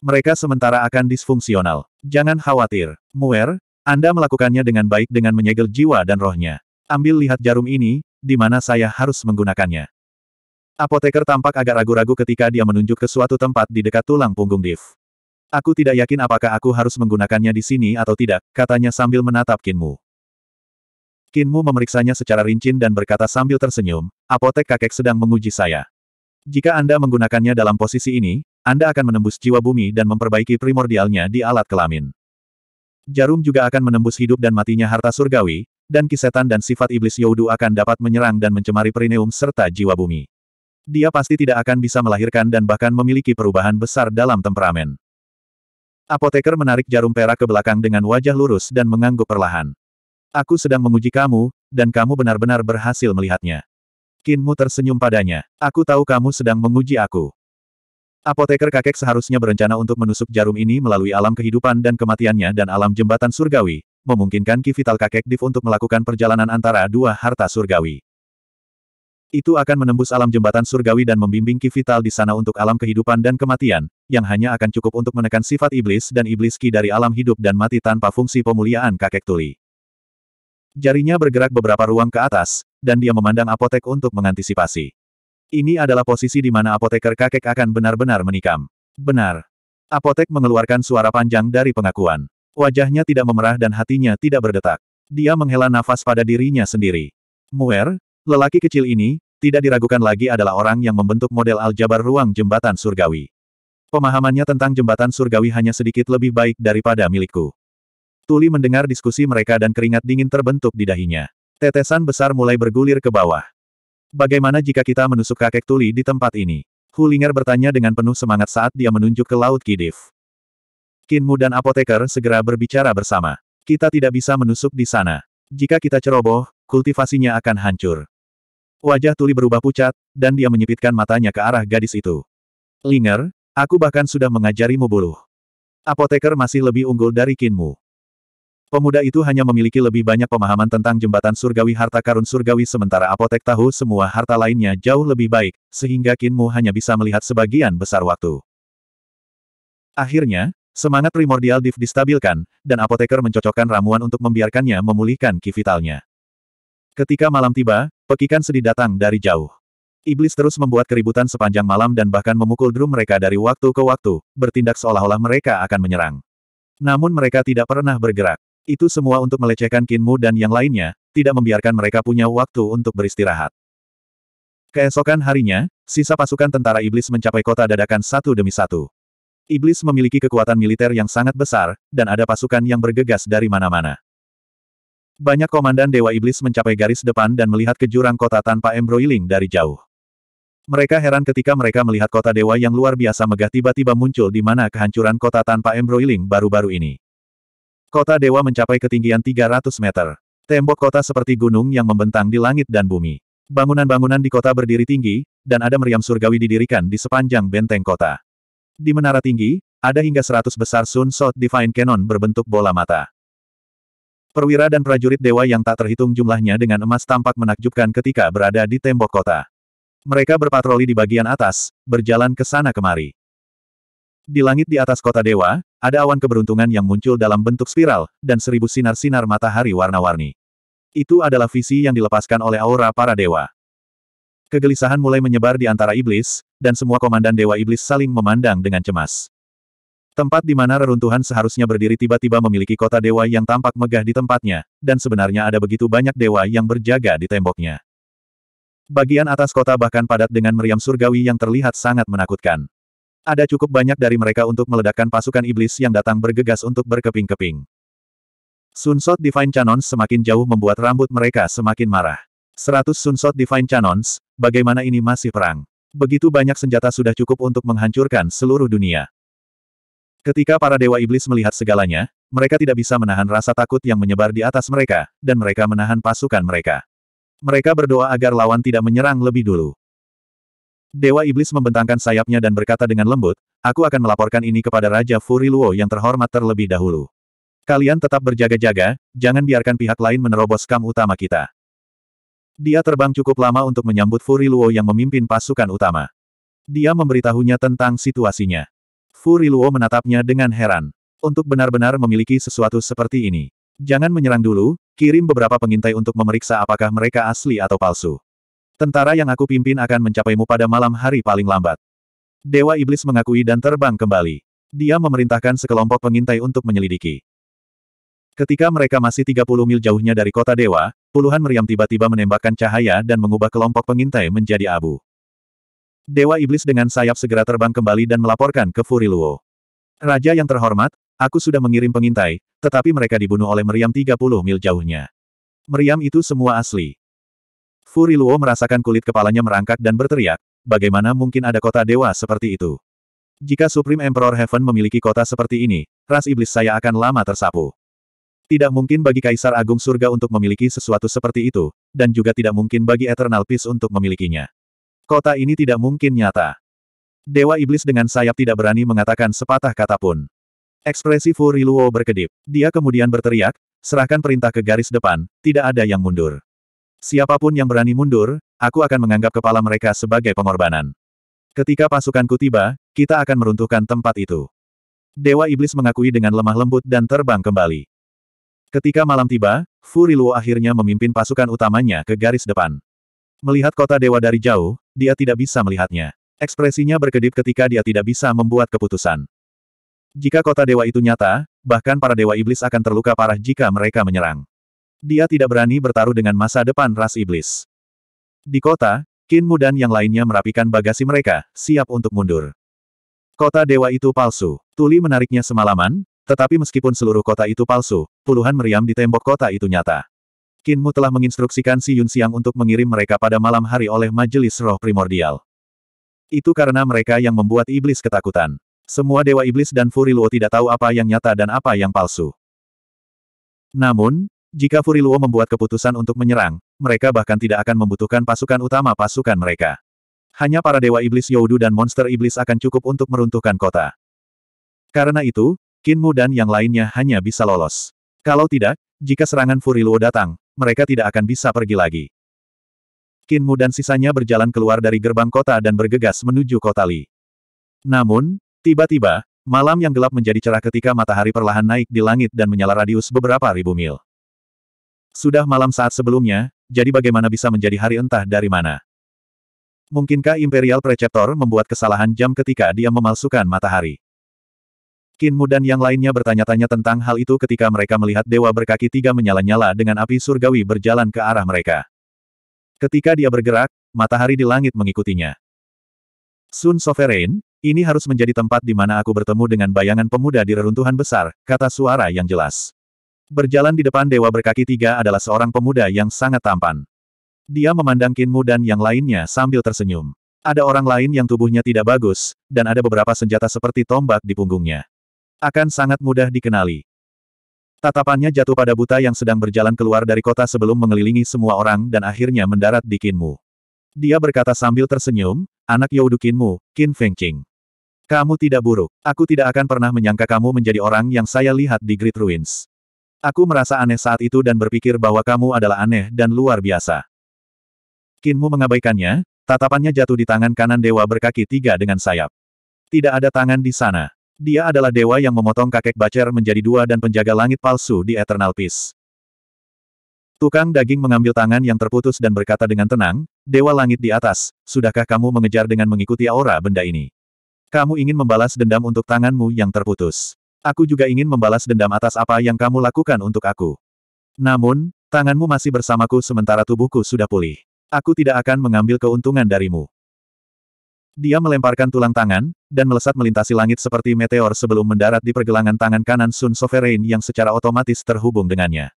Mereka sementara akan disfungsional. Jangan khawatir. Muer, Anda melakukannya dengan baik dengan menyegel jiwa dan rohnya. Ambil lihat jarum ini, di mana saya harus menggunakannya. Apoteker tampak agak ragu-ragu ketika dia menunjuk ke suatu tempat di dekat tulang punggung Div. Aku tidak yakin apakah aku harus menggunakannya di sini atau tidak, katanya sambil menatap Kinmu. Kinmu memeriksanya secara rinci dan berkata sambil tersenyum, apotek kakek sedang menguji saya. Jika Anda menggunakannya dalam posisi ini, Anda akan menembus jiwa bumi dan memperbaiki primordialnya di alat kelamin. Jarum juga akan menembus hidup dan matinya harta surgawi, dan kisetan dan sifat iblis Yodu akan dapat menyerang dan mencemari perineum serta jiwa bumi. Dia pasti tidak akan bisa melahirkan dan bahkan memiliki perubahan besar dalam temperamen. Apoteker menarik jarum perak ke belakang dengan wajah lurus dan mengangguk perlahan. Aku sedang menguji kamu, dan kamu benar-benar berhasil melihatnya. Kinmu tersenyum padanya. Aku tahu kamu sedang menguji aku. Apoteker kakek seharusnya berencana untuk menusuk jarum ini melalui alam kehidupan dan kematiannya dan alam jembatan surgawi, memungkinkan Ki kakek Div untuk melakukan perjalanan antara dua harta surgawi. Itu akan menembus alam jembatan surgawi dan membimbing Ki di sana untuk alam kehidupan dan kematian, yang hanya akan cukup untuk menekan sifat iblis dan iblis Ki dari alam hidup dan mati tanpa fungsi pemuliaan kakek tuli. Jarinya bergerak beberapa ruang ke atas, dan dia memandang apotek untuk mengantisipasi. Ini adalah posisi di mana apoteker kakek akan benar-benar menikam. Benar. Apotek mengeluarkan suara panjang dari pengakuan. Wajahnya tidak memerah dan hatinya tidak berdetak. Dia menghela nafas pada dirinya sendiri. Muer, lelaki kecil ini, tidak diragukan lagi adalah orang yang membentuk model aljabar ruang jembatan surgawi. Pemahamannya tentang jembatan surgawi hanya sedikit lebih baik daripada milikku. Tuli mendengar diskusi mereka dan keringat dingin terbentuk di dahinya. Tetesan besar mulai bergulir ke bawah. Bagaimana jika kita menusuk kakek Tuli di tempat ini? Hulinger bertanya dengan penuh semangat saat dia menunjuk ke Laut Kidif. Kinmu dan apoteker segera berbicara bersama. Kita tidak bisa menusuk di sana. Jika kita ceroboh, kultivasinya akan hancur. Wajah Tuli berubah pucat, dan dia menyipitkan matanya ke arah gadis itu. Linger, aku bahkan sudah mengajarimu buluh. Apoteker masih lebih unggul dari Kinmu. Pemuda itu hanya memiliki lebih banyak pemahaman tentang jembatan surgawi harta karun surgawi sementara apotek tahu semua harta lainnya jauh lebih baik, sehingga Kinmu hanya bisa melihat sebagian besar waktu. Akhirnya, semangat primordial Div distabilkan, dan apoteker mencocokkan ramuan untuk membiarkannya memulihkan kivitalnya. Ketika malam tiba, pekikan sedih datang dari jauh. Iblis terus membuat keributan sepanjang malam dan bahkan memukul drum mereka dari waktu ke waktu, bertindak seolah-olah mereka akan menyerang. Namun mereka tidak pernah bergerak. Itu semua untuk melecehkan Kinmu dan yang lainnya, tidak membiarkan mereka punya waktu untuk beristirahat. Keesokan harinya, sisa pasukan tentara iblis mencapai kota dadakan satu demi satu. Iblis memiliki kekuatan militer yang sangat besar, dan ada pasukan yang bergegas dari mana-mana. Banyak komandan Dewa Iblis mencapai garis depan dan melihat ke jurang kota tanpa embroiling dari jauh. Mereka heran ketika mereka melihat kota dewa yang luar biasa megah tiba-tiba muncul di mana kehancuran kota tanpa embroiling baru-baru ini. Kota Dewa mencapai ketinggian 300 meter. Tembok kota seperti gunung yang membentang di langit dan bumi. Bangunan-bangunan di kota berdiri tinggi, dan ada meriam surgawi didirikan di sepanjang benteng kota. Di menara tinggi, ada hingga 100 besar Sun Sword Divine Cannon berbentuk bola mata. Perwira dan prajurit dewa yang tak terhitung jumlahnya dengan emas tampak menakjubkan ketika berada di tembok kota. Mereka berpatroli di bagian atas, berjalan ke sana kemari. Di langit di atas kota dewa, ada awan keberuntungan yang muncul dalam bentuk spiral, dan seribu sinar-sinar matahari warna-warni. Itu adalah visi yang dilepaskan oleh aura para dewa. Kegelisahan mulai menyebar di antara iblis, dan semua komandan dewa iblis saling memandang dengan cemas. Tempat di mana reruntuhan seharusnya berdiri tiba-tiba memiliki kota dewa yang tampak megah di tempatnya, dan sebenarnya ada begitu banyak dewa yang berjaga di temboknya. Bagian atas kota bahkan padat dengan meriam surgawi yang terlihat sangat menakutkan. Ada cukup banyak dari mereka untuk meledakkan pasukan iblis yang datang bergegas untuk berkeping-keping. Sunsot Divine Canons semakin jauh membuat rambut mereka semakin marah. Seratus Sunsot Divine Canons, bagaimana ini masih perang? Begitu banyak senjata sudah cukup untuk menghancurkan seluruh dunia. Ketika para dewa iblis melihat segalanya, mereka tidak bisa menahan rasa takut yang menyebar di atas mereka, dan mereka menahan pasukan mereka. Mereka berdoa agar lawan tidak menyerang lebih dulu. Dewa Iblis membentangkan sayapnya dan berkata dengan lembut, aku akan melaporkan ini kepada Raja Furiluo yang terhormat terlebih dahulu. Kalian tetap berjaga-jaga, jangan biarkan pihak lain menerobos kam utama kita. Dia terbang cukup lama untuk menyambut Furiluo yang memimpin pasukan utama. Dia memberitahunya tentang situasinya. Furiluo menatapnya dengan heran. Untuk benar-benar memiliki sesuatu seperti ini. Jangan menyerang dulu, kirim beberapa pengintai untuk memeriksa apakah mereka asli atau palsu. Tentara yang aku pimpin akan mencapaimu pada malam hari paling lambat. Dewa Iblis mengakui dan terbang kembali. Dia memerintahkan sekelompok pengintai untuk menyelidiki. Ketika mereka masih 30 mil jauhnya dari kota Dewa, puluhan meriam tiba-tiba menembakkan cahaya dan mengubah kelompok pengintai menjadi abu. Dewa Iblis dengan sayap segera terbang kembali dan melaporkan ke Furiluo. Raja yang terhormat, aku sudah mengirim pengintai, tetapi mereka dibunuh oleh meriam 30 mil jauhnya. Meriam itu semua asli. Furi Luo merasakan kulit kepalanya merangkak dan berteriak, bagaimana mungkin ada kota dewa seperti itu? Jika Supreme Emperor Heaven memiliki kota seperti ini, ras iblis saya akan lama tersapu. Tidak mungkin bagi Kaisar Agung Surga untuk memiliki sesuatu seperti itu, dan juga tidak mungkin bagi Eternal Peace untuk memilikinya. Kota ini tidak mungkin nyata. Dewa Iblis dengan sayap tidak berani mengatakan sepatah kata pun. Ekspresi Furi Luo berkedip. Dia kemudian berteriak, serahkan perintah ke garis depan, tidak ada yang mundur. Siapapun yang berani mundur, aku akan menganggap kepala mereka sebagai pengorbanan. Ketika pasukanku tiba, kita akan meruntuhkan tempat itu. Dewa Iblis mengakui dengan lemah lembut dan terbang kembali. Ketika malam tiba, Furiluo akhirnya memimpin pasukan utamanya ke garis depan. Melihat kota dewa dari jauh, dia tidak bisa melihatnya. Ekspresinya berkedip ketika dia tidak bisa membuat keputusan. Jika kota dewa itu nyata, bahkan para dewa iblis akan terluka parah jika mereka menyerang. Dia tidak berani bertaruh dengan masa depan ras iblis. Di kota, Kinmu dan yang lainnya merapikan bagasi mereka, siap untuk mundur. Kota dewa itu palsu. Tuli menariknya semalaman, tetapi meskipun seluruh kota itu palsu, puluhan meriam di tembok kota itu nyata. Kinmu telah menginstruksikan Si Yun Siang untuk mengirim mereka pada malam hari oleh majelis roh primordial. Itu karena mereka yang membuat iblis ketakutan. Semua dewa iblis dan Furiluo tidak tahu apa yang nyata dan apa yang palsu. Namun, jika Furiluo membuat keputusan untuk menyerang, mereka bahkan tidak akan membutuhkan pasukan utama pasukan mereka. Hanya para dewa iblis Yaudu dan monster iblis akan cukup untuk meruntuhkan kota. Karena itu, Kinmu dan yang lainnya hanya bisa lolos. Kalau tidak, jika serangan Furiluo datang, mereka tidak akan bisa pergi lagi. Kinmu dan sisanya berjalan keluar dari gerbang kota dan bergegas menuju kota Li. Namun, tiba-tiba, malam yang gelap menjadi cerah ketika matahari perlahan naik di langit dan menyala radius beberapa ribu mil. Sudah malam saat sebelumnya, jadi bagaimana bisa menjadi hari entah dari mana? Mungkinkah Imperial Preceptor membuat kesalahan jam ketika dia memalsukan matahari? Kinmu dan yang lainnya bertanya-tanya tentang hal itu ketika mereka melihat dewa berkaki tiga menyala-nyala dengan api surgawi berjalan ke arah mereka. Ketika dia bergerak, matahari di langit mengikutinya. Sun Sovereign, ini harus menjadi tempat di mana aku bertemu dengan bayangan pemuda di reruntuhan besar, kata suara yang jelas. Berjalan di depan dewa berkaki tiga adalah seorang pemuda yang sangat tampan. Dia memandang Kinmu dan yang lainnya sambil tersenyum. Ada orang lain yang tubuhnya tidak bagus, dan ada beberapa senjata seperti tombak di punggungnya. Akan sangat mudah dikenali. Tatapannya jatuh pada buta yang sedang berjalan keluar dari kota sebelum mengelilingi semua orang dan akhirnya mendarat di Kinmu. Dia berkata sambil tersenyum, anak Yaudu Kinmu, Kin Fengqing. Kamu tidak buruk. Aku tidak akan pernah menyangka kamu menjadi orang yang saya lihat di Great Ruins. Aku merasa aneh saat itu dan berpikir bahwa kamu adalah aneh dan luar biasa. Kinmu mengabaikannya, tatapannya jatuh di tangan kanan dewa berkaki tiga dengan sayap. Tidak ada tangan di sana. Dia adalah dewa yang memotong kakek Bacer menjadi dua dan penjaga langit palsu di Eternal Peace. Tukang daging mengambil tangan yang terputus dan berkata dengan tenang, Dewa Langit di atas, sudahkah kamu mengejar dengan mengikuti aura benda ini? Kamu ingin membalas dendam untuk tanganmu yang terputus. Aku juga ingin membalas dendam atas apa yang kamu lakukan untuk aku. Namun, tanganmu masih bersamaku sementara tubuhku sudah pulih. Aku tidak akan mengambil keuntungan darimu. Dia melemparkan tulang tangan, dan melesat melintasi langit seperti meteor sebelum mendarat di pergelangan tangan kanan Sun Sovereign yang secara otomatis terhubung dengannya.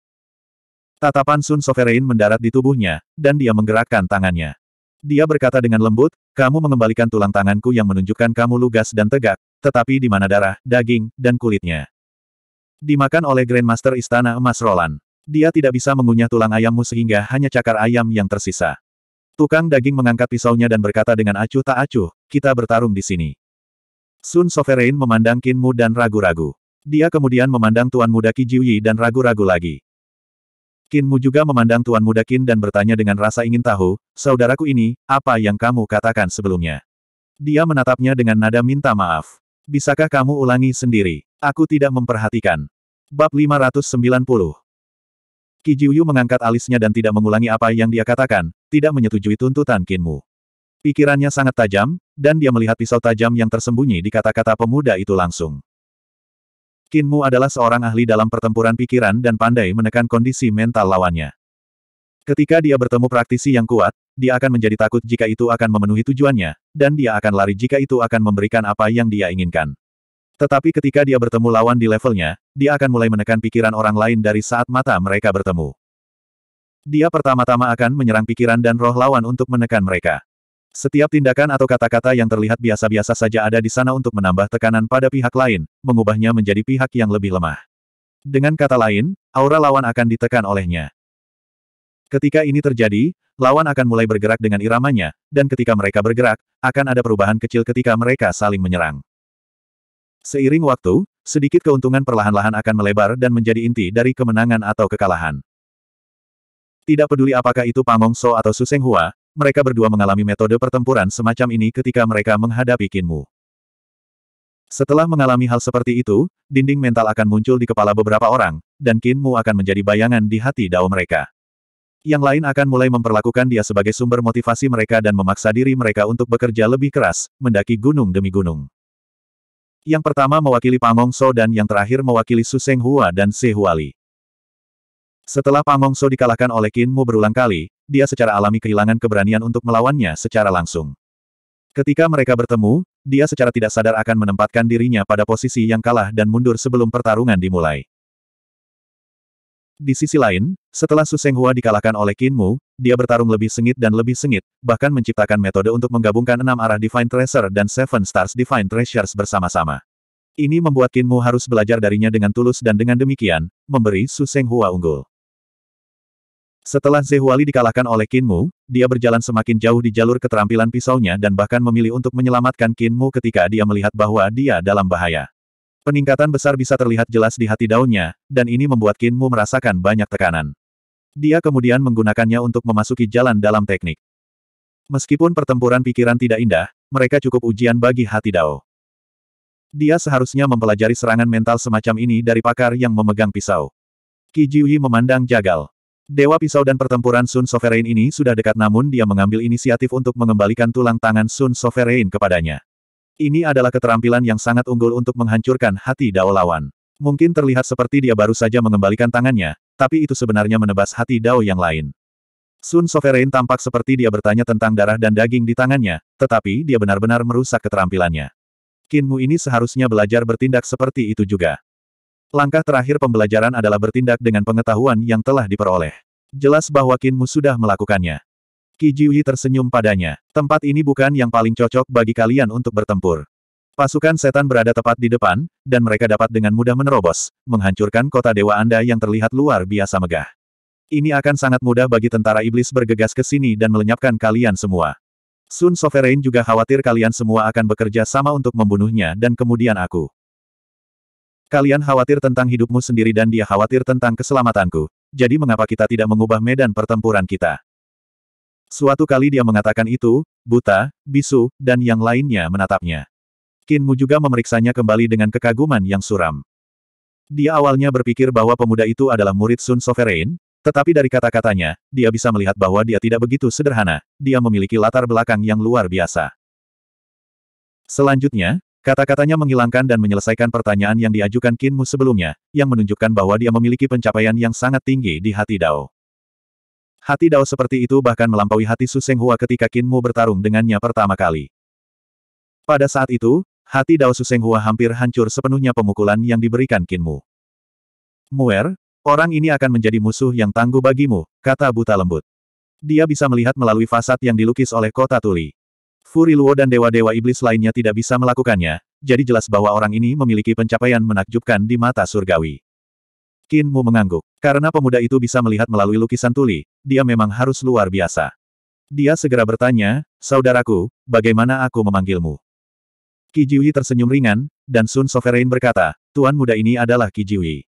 Tatapan Sun Sovereign mendarat di tubuhnya, dan dia menggerakkan tangannya. Dia berkata dengan lembut, kamu mengembalikan tulang tanganku yang menunjukkan kamu lugas dan tegak, tetapi di mana darah, daging, dan kulitnya. Dimakan oleh Grandmaster Istana Emas Roland. Dia tidak bisa mengunyah tulang ayammu sehingga hanya cakar ayam yang tersisa. Tukang daging mengangkat pisaunya dan berkata dengan acuh tak acuh, kita bertarung di sini. Sun Sovereign memandang Kinmu dan ragu-ragu. Dia kemudian memandang Tuan Muda Kijiuyi dan ragu-ragu lagi. Kinmu juga memandang Tuan Muda Qin dan bertanya dengan rasa ingin tahu, saudaraku ini, apa yang kamu katakan sebelumnya? Dia menatapnya dengan nada minta maaf. Bisakah kamu ulangi sendiri? Aku tidak memperhatikan. Bab 590 Qi Jiuyu mengangkat alisnya dan tidak mengulangi apa yang dia katakan, tidak menyetujui tuntutan Kinmu. Pikirannya sangat tajam, dan dia melihat pisau tajam yang tersembunyi di kata-kata pemuda itu langsung. Kinmu adalah seorang ahli dalam pertempuran pikiran dan pandai menekan kondisi mental lawannya. Ketika dia bertemu praktisi yang kuat, dia akan menjadi takut jika itu akan memenuhi tujuannya, dan dia akan lari jika itu akan memberikan apa yang dia inginkan. Tetapi ketika dia bertemu lawan di levelnya, dia akan mulai menekan pikiran orang lain dari saat mata mereka bertemu. Dia pertama-tama akan menyerang pikiran dan roh lawan untuk menekan mereka. Setiap tindakan atau kata-kata yang terlihat biasa-biasa saja ada di sana untuk menambah tekanan pada pihak lain, mengubahnya menjadi pihak yang lebih lemah. Dengan kata lain, aura lawan akan ditekan olehnya. Ketika ini terjadi, lawan akan mulai bergerak dengan iramanya, dan ketika mereka bergerak, akan ada perubahan kecil ketika mereka saling menyerang. Seiring waktu, sedikit keuntungan perlahan-lahan akan melebar dan menjadi inti dari kemenangan atau kekalahan. Tidak peduli apakah itu Pamongso atau Suseng Hua, mereka berdua mengalami metode pertempuran semacam ini ketika mereka menghadapi Kinmu. Setelah mengalami hal seperti itu, dinding mental akan muncul di kepala beberapa orang, dan Kinmu akan menjadi bayangan di hati dao mereka. Yang lain akan mulai memperlakukan dia sebagai sumber motivasi mereka dan memaksa diri mereka untuk bekerja lebih keras, mendaki gunung demi gunung. Yang pertama mewakili Pangong So dan yang terakhir mewakili Su Seng Hua dan Se Huali. Setelah Pangong So dikalahkan oleh Kinmu berulang kali, dia secara alami kehilangan keberanian untuk melawannya secara langsung. Ketika mereka bertemu, dia secara tidak sadar akan menempatkan dirinya pada posisi yang kalah dan mundur sebelum pertarungan dimulai. Di sisi lain, setelah Su Hua dikalahkan oleh Qin Mu, dia bertarung lebih sengit dan lebih sengit, bahkan menciptakan metode untuk menggabungkan enam arah Divine Treasure dan Seven Stars Divine Treasures bersama-sama. Ini membuat Qin Mu harus belajar darinya dengan tulus dan dengan demikian, memberi Su Hua unggul. Setelah Zehuali dikalahkan oleh Kinmu, dia berjalan semakin jauh di jalur keterampilan pisaunya dan bahkan memilih untuk menyelamatkan Kinmu ketika dia melihat bahwa dia dalam bahaya. Peningkatan besar bisa terlihat jelas di hati daunnya, dan ini membuat Kinmu merasakan banyak tekanan. Dia kemudian menggunakannya untuk memasuki jalan dalam teknik. Meskipun pertempuran pikiran tidak indah, mereka cukup ujian bagi hati Dao. Dia seharusnya mempelajari serangan mental semacam ini dari pakar yang memegang pisau. Jiuyi memandang Jagal. Dewa Pisau dan pertempuran Sun Sovereign ini sudah dekat namun dia mengambil inisiatif untuk mengembalikan tulang tangan Sun Sovereign kepadanya. Ini adalah keterampilan yang sangat unggul untuk menghancurkan hati Dao lawan. Mungkin terlihat seperti dia baru saja mengembalikan tangannya, tapi itu sebenarnya menebas hati Dao yang lain. Sun Sovereign tampak seperti dia bertanya tentang darah dan daging di tangannya, tetapi dia benar-benar merusak keterampilannya. Kinmu ini seharusnya belajar bertindak seperti itu juga. Langkah terakhir pembelajaran adalah bertindak dengan pengetahuan yang telah diperoleh. Jelas bahwa Kinmu sudah melakukannya. Ki Jiuyi tersenyum padanya. Tempat ini bukan yang paling cocok bagi kalian untuk bertempur. Pasukan setan berada tepat di depan, dan mereka dapat dengan mudah menerobos, menghancurkan kota dewa Anda yang terlihat luar biasa megah. Ini akan sangat mudah bagi tentara iblis bergegas ke sini dan melenyapkan kalian semua. Sun Sovereign juga khawatir kalian semua akan bekerja sama untuk membunuhnya dan kemudian aku. Kalian khawatir tentang hidupmu sendiri dan dia khawatir tentang keselamatanku. Jadi mengapa kita tidak mengubah medan pertempuran kita? Suatu kali dia mengatakan itu, buta, bisu, dan yang lainnya menatapnya. Kinmu juga memeriksanya kembali dengan kekaguman yang suram. Dia awalnya berpikir bahwa pemuda itu adalah murid Sun Sovereign, tetapi dari kata-katanya, dia bisa melihat bahwa dia tidak begitu sederhana, dia memiliki latar belakang yang luar biasa. Selanjutnya, Kata-katanya menghilangkan dan menyelesaikan pertanyaan yang diajukan Kinmu sebelumnya, yang menunjukkan bahwa dia memiliki pencapaian yang sangat tinggi di hati Dao. Hati Dao seperti itu bahkan melampaui hati Su Hua ketika Kinmu bertarung dengannya pertama kali. Pada saat itu, hati Dao Su Hua hampir hancur sepenuhnya pemukulan yang diberikan Kinmu. Muer, orang ini akan menjadi musuh yang tangguh bagimu, kata Buta Lembut. Dia bisa melihat melalui fasad yang dilukis oleh kota tuli. Furi Luo dan dewa-dewa iblis lainnya tidak bisa melakukannya, jadi jelas bahwa orang ini memiliki pencapaian menakjubkan di mata surgawi. Qin Mu mengangguk. Karena pemuda itu bisa melihat melalui lukisan tuli, dia memang harus luar biasa. Dia segera bertanya, Saudaraku, bagaimana aku memanggilmu? Ki Jiwi tersenyum ringan, dan Sun Sovereign berkata, Tuan muda ini adalah Ki Jiwi.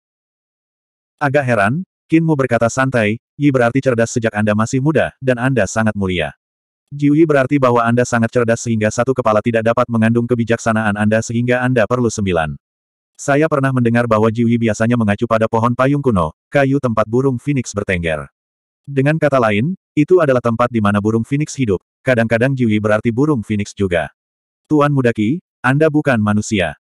Agak heran, Qin berkata santai, Yi berarti cerdas sejak Anda masih muda, dan Anda sangat mulia. Jiwi berarti bahwa Anda sangat cerdas sehingga satu kepala tidak dapat mengandung kebijaksanaan Anda sehingga Anda perlu sembilan. Saya pernah mendengar bahwa Jiwi biasanya mengacu pada pohon payung kuno, kayu tempat burung phoenix bertengger. Dengan kata lain, itu adalah tempat di mana burung phoenix hidup, kadang-kadang Jiwi berarti burung phoenix juga. Tuan Mudaki, Anda bukan manusia.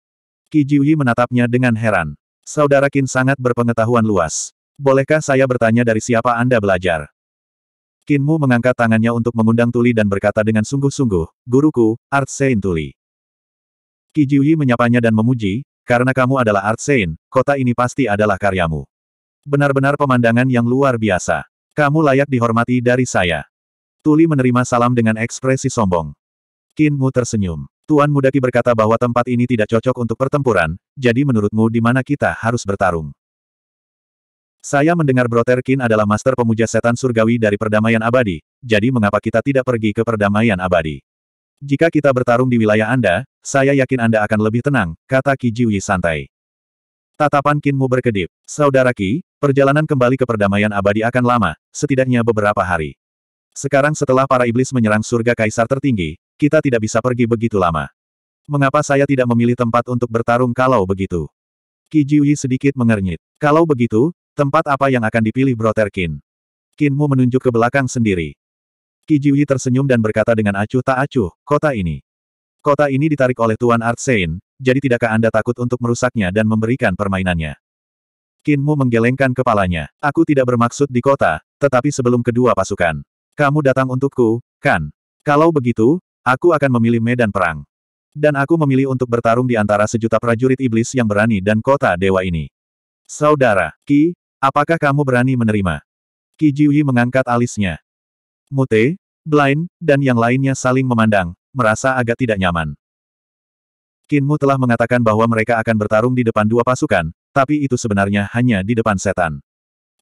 Ki Jiwi menatapnya dengan heran. Saudara Kin sangat berpengetahuan luas. Bolehkah saya bertanya dari siapa Anda belajar? Kinmu mengangkat tangannya untuk mengundang Tuli dan berkata dengan sungguh-sungguh, Guruku, Art Sein Tuli. Kijiuyi menyapanya dan memuji, karena kamu adalah Art Sein, kota ini pasti adalah karyamu. Benar-benar pemandangan yang luar biasa. Kamu layak dihormati dari saya. Tuli menerima salam dengan ekspresi sombong. Kinmu tersenyum. Tuan Mudaki berkata bahwa tempat ini tidak cocok untuk pertempuran, jadi menurutmu di mana kita harus bertarung? Saya mendengar Broterkin adalah master pemuja setan surgawi dari perdamaian abadi, jadi mengapa kita tidak pergi ke perdamaian abadi? Jika kita bertarung di wilayah Anda, saya yakin Anda akan lebih tenang, kata Kijiwi santai. Tatapan Kinmu berkedip. Saudara Ki, perjalanan kembali ke perdamaian abadi akan lama, setidaknya beberapa hari. Sekarang setelah para iblis menyerang surga kaisar tertinggi, kita tidak bisa pergi begitu lama. Mengapa saya tidak memilih tempat untuk bertarung kalau begitu? Kijiwi sedikit mengernyit. Kalau begitu, Tempat apa yang akan dipilih Broter Qin? Qinmu menunjuk ke belakang sendiri. Ki Jiwi tersenyum dan berkata dengan acuh tak acuh, kota ini. Kota ini ditarik oleh Tuan Artsein, jadi tidakkah Anda takut untuk merusaknya dan memberikan permainannya? Qinmu menggelengkan kepalanya. Aku tidak bermaksud di kota, tetapi sebelum kedua pasukan. Kamu datang untukku, kan? Kalau begitu, aku akan memilih medan perang. Dan aku memilih untuk bertarung di antara sejuta prajurit iblis yang berani dan kota dewa ini. Saudara, Ki, Apakah kamu berani menerima? Ki Jiuyi mengangkat alisnya. Mute, Blind, dan yang lainnya saling memandang, merasa agak tidak nyaman. Mu telah mengatakan bahwa mereka akan bertarung di depan dua pasukan, tapi itu sebenarnya hanya di depan setan.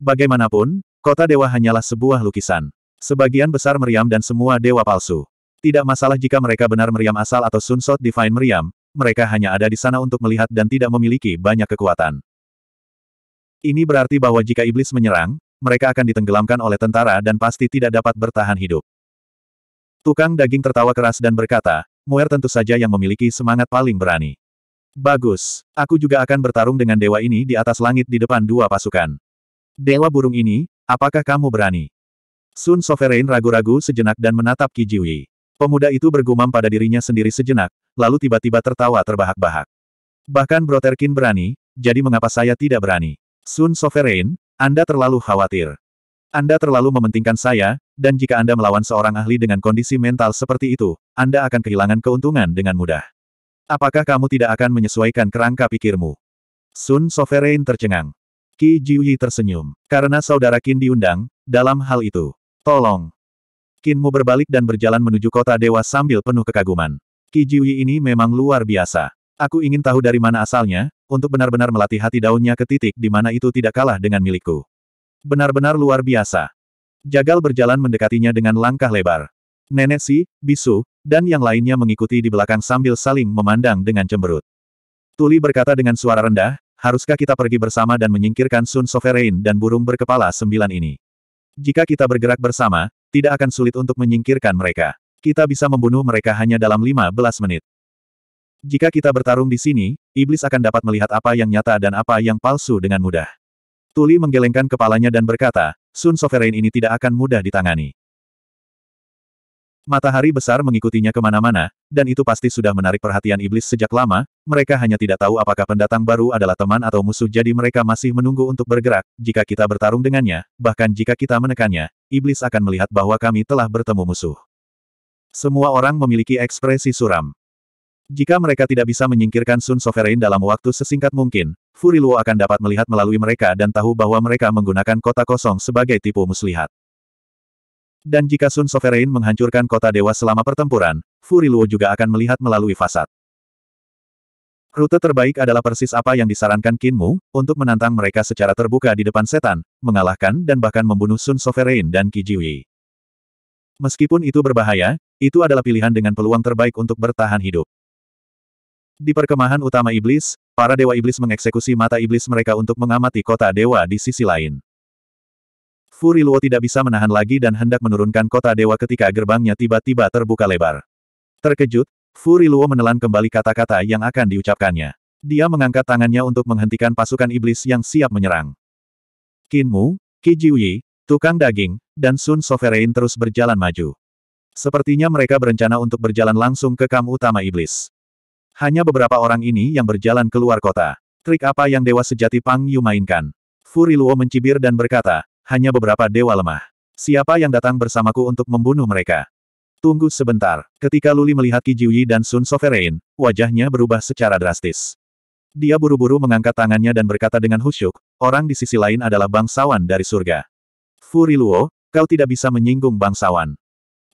Bagaimanapun, kota dewa hanyalah sebuah lukisan. Sebagian besar meriam dan semua dewa palsu. Tidak masalah jika mereka benar meriam asal atau sunsot divine meriam, mereka hanya ada di sana untuk melihat dan tidak memiliki banyak kekuatan. Ini berarti bahwa jika iblis menyerang, mereka akan ditenggelamkan oleh tentara dan pasti tidak dapat bertahan hidup. Tukang daging tertawa keras dan berkata, Muer tentu saja yang memiliki semangat paling berani. Bagus, aku juga akan bertarung dengan dewa ini di atas langit di depan dua pasukan. Dewa burung ini, apakah kamu berani? Sun Sovereign ragu-ragu sejenak dan menatap Ki Kijiwi. Pemuda itu bergumam pada dirinya sendiri sejenak, lalu tiba-tiba tertawa terbahak-bahak. Bahkan Broterkin berani, jadi mengapa saya tidak berani? Sun Sovereign, Anda terlalu khawatir. Anda terlalu mementingkan saya, dan jika Anda melawan seorang ahli dengan kondisi mental seperti itu, Anda akan kehilangan keuntungan dengan mudah. Apakah kamu tidak akan menyesuaikan kerangka pikirmu? Sun Sovereign tercengang. Ki Jiuyi tersenyum. Karena saudara Qin diundang, dalam hal itu. Tolong. Qinmu berbalik dan berjalan menuju kota dewa sambil penuh kekaguman. Jiu Jiuyi ini memang luar biasa. Aku ingin tahu dari mana asalnya, untuk benar-benar melatih hati daunnya ke titik di mana itu tidak kalah dengan milikku. Benar-benar luar biasa. Jagal berjalan mendekatinya dengan langkah lebar. Nenek Si, Bisu, dan yang lainnya mengikuti di belakang sambil saling memandang dengan cemberut. Tuli berkata dengan suara rendah, haruskah kita pergi bersama dan menyingkirkan Sun Sovereign dan burung berkepala sembilan ini? Jika kita bergerak bersama, tidak akan sulit untuk menyingkirkan mereka. Kita bisa membunuh mereka hanya dalam lima belas menit. Jika kita bertarung di sini, iblis akan dapat melihat apa yang nyata dan apa yang palsu dengan mudah. Tuli menggelengkan kepalanya dan berkata, Sun Sovereign ini tidak akan mudah ditangani. Matahari besar mengikutinya kemana-mana, dan itu pasti sudah menarik perhatian iblis sejak lama, mereka hanya tidak tahu apakah pendatang baru adalah teman atau musuh jadi mereka masih menunggu untuk bergerak, jika kita bertarung dengannya, bahkan jika kita menekannya, iblis akan melihat bahwa kami telah bertemu musuh. Semua orang memiliki ekspresi suram. Jika mereka tidak bisa menyingkirkan Sun Sovereign dalam waktu sesingkat mungkin, Furiluo akan dapat melihat melalui mereka dan tahu bahwa mereka menggunakan kota kosong sebagai tipu muslihat. Dan jika Sun Sovereign menghancurkan kota dewa selama pertempuran, Furiluo juga akan melihat melalui fasad. Rute terbaik adalah persis apa yang disarankan Kinmu, untuk menantang mereka secara terbuka di depan setan, mengalahkan dan bahkan membunuh Sun Sovereign dan Kijiwi. Meskipun itu berbahaya, itu adalah pilihan dengan peluang terbaik untuk bertahan hidup. Di perkemahan utama iblis, para dewa iblis mengeksekusi mata iblis mereka untuk mengamati kota dewa di sisi lain. Furi Luo tidak bisa menahan lagi dan hendak menurunkan kota dewa ketika gerbangnya tiba-tiba terbuka lebar. Terkejut, Furi Luo menelan kembali kata-kata yang akan diucapkannya. Dia mengangkat tangannya untuk menghentikan pasukan iblis yang siap menyerang. Kinmu, Qi Jiuyi, tukang daging, dan Sun Sovereign terus berjalan maju. Sepertinya mereka berencana untuk berjalan langsung ke kam utama iblis. Hanya beberapa orang ini yang berjalan keluar kota. Trik apa yang dewa sejati Pang Yu mainkan? Furiluo mencibir dan berkata, hanya beberapa dewa lemah. Siapa yang datang bersamaku untuk membunuh mereka? Tunggu sebentar. Ketika Luli melihat Ki Jiuyi dan Sun Sovereign, wajahnya berubah secara drastis. Dia buru-buru mengangkat tangannya dan berkata dengan husyuk, orang di sisi lain adalah bangsawan dari surga. Furiluo, kau tidak bisa menyinggung bangsawan.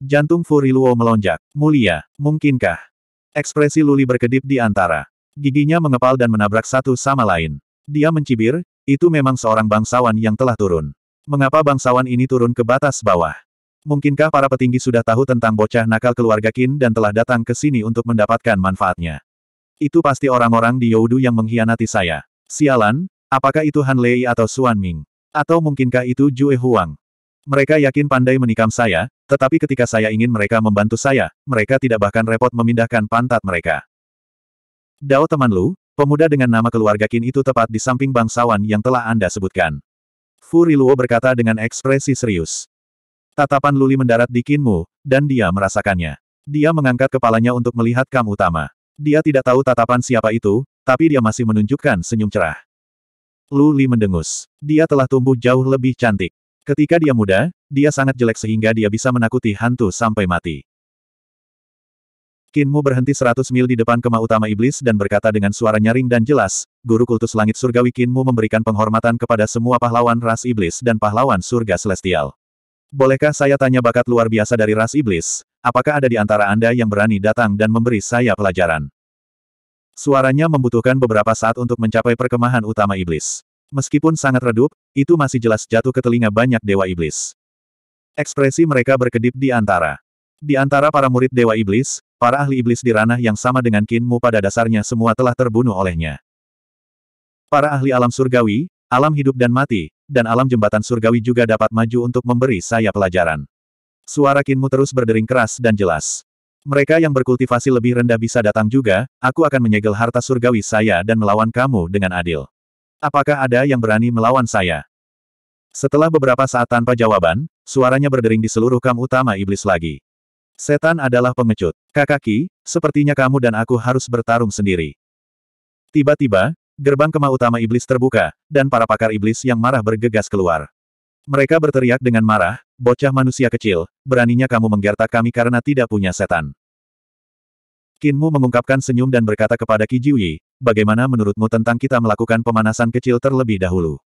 Jantung Furiluo melonjak. Mulia, mungkinkah? Ekspresi Luli berkedip di antara. Giginya mengepal dan menabrak satu sama lain. Dia mencibir, itu memang seorang bangsawan yang telah turun. Mengapa bangsawan ini turun ke batas bawah? Mungkinkah para petinggi sudah tahu tentang bocah nakal keluarga Qin dan telah datang ke sini untuk mendapatkan manfaatnya? Itu pasti orang-orang di Youdu yang mengkhianati saya. Sialan, apakah itu Han Lei atau Xuan Ming? Atau mungkinkah itu Jue Huang? Mereka yakin pandai menikam saya, tetapi ketika saya ingin mereka membantu saya, mereka tidak bahkan repot memindahkan pantat mereka. Dao teman Lu, pemuda dengan nama keluarga Qin itu tepat di samping bangsawan yang telah Anda sebutkan. Fu Riluo berkata dengan ekspresi serius. Tatapan Luli mendarat di Mu, dan dia merasakannya. Dia mengangkat kepalanya untuk melihat Kam Utama. Dia tidak tahu tatapan siapa itu, tapi dia masih menunjukkan senyum cerah. Luli mendengus. Dia telah tumbuh jauh lebih cantik. Ketika dia muda, dia sangat jelek sehingga dia bisa menakuti hantu sampai mati. Kinmu berhenti seratus mil di depan kemah utama iblis dan berkata dengan suara nyaring dan jelas, Guru Kultus Langit Surgawi Kinmu memberikan penghormatan kepada semua pahlawan ras iblis dan pahlawan surga celestial. Bolehkah saya tanya bakat luar biasa dari ras iblis? Apakah ada di antara Anda yang berani datang dan memberi saya pelajaran? Suaranya membutuhkan beberapa saat untuk mencapai perkemahan utama iblis. Meskipun sangat redup, itu masih jelas jatuh ke telinga banyak dewa iblis. Ekspresi mereka berkedip di antara. Di antara para murid Dewa Iblis, para ahli iblis di ranah yang sama dengan Kinmu pada dasarnya semua telah terbunuh olehnya. Para ahli alam surgawi, alam hidup dan mati, dan alam jembatan surgawi juga dapat maju untuk memberi saya pelajaran. Suara Kinmu terus berdering keras dan jelas. Mereka yang berkultivasi lebih rendah bisa datang juga, aku akan menyegel harta surgawi saya dan melawan kamu dengan adil. Apakah ada yang berani melawan saya? Setelah beberapa saat tanpa jawaban, suaranya berdering di seluruh kam utama iblis lagi. Setan adalah pengecut. Kakaki, sepertinya kamu dan aku harus bertarung sendiri. Tiba-tiba, gerbang kema utama iblis terbuka, dan para pakar iblis yang marah bergegas keluar. Mereka berteriak dengan marah, bocah manusia kecil, beraninya kamu menggertak kami karena tidak punya setan. Kinmu mengungkapkan senyum dan berkata kepada Kijiwi, bagaimana menurutmu tentang kita melakukan pemanasan kecil terlebih dahulu?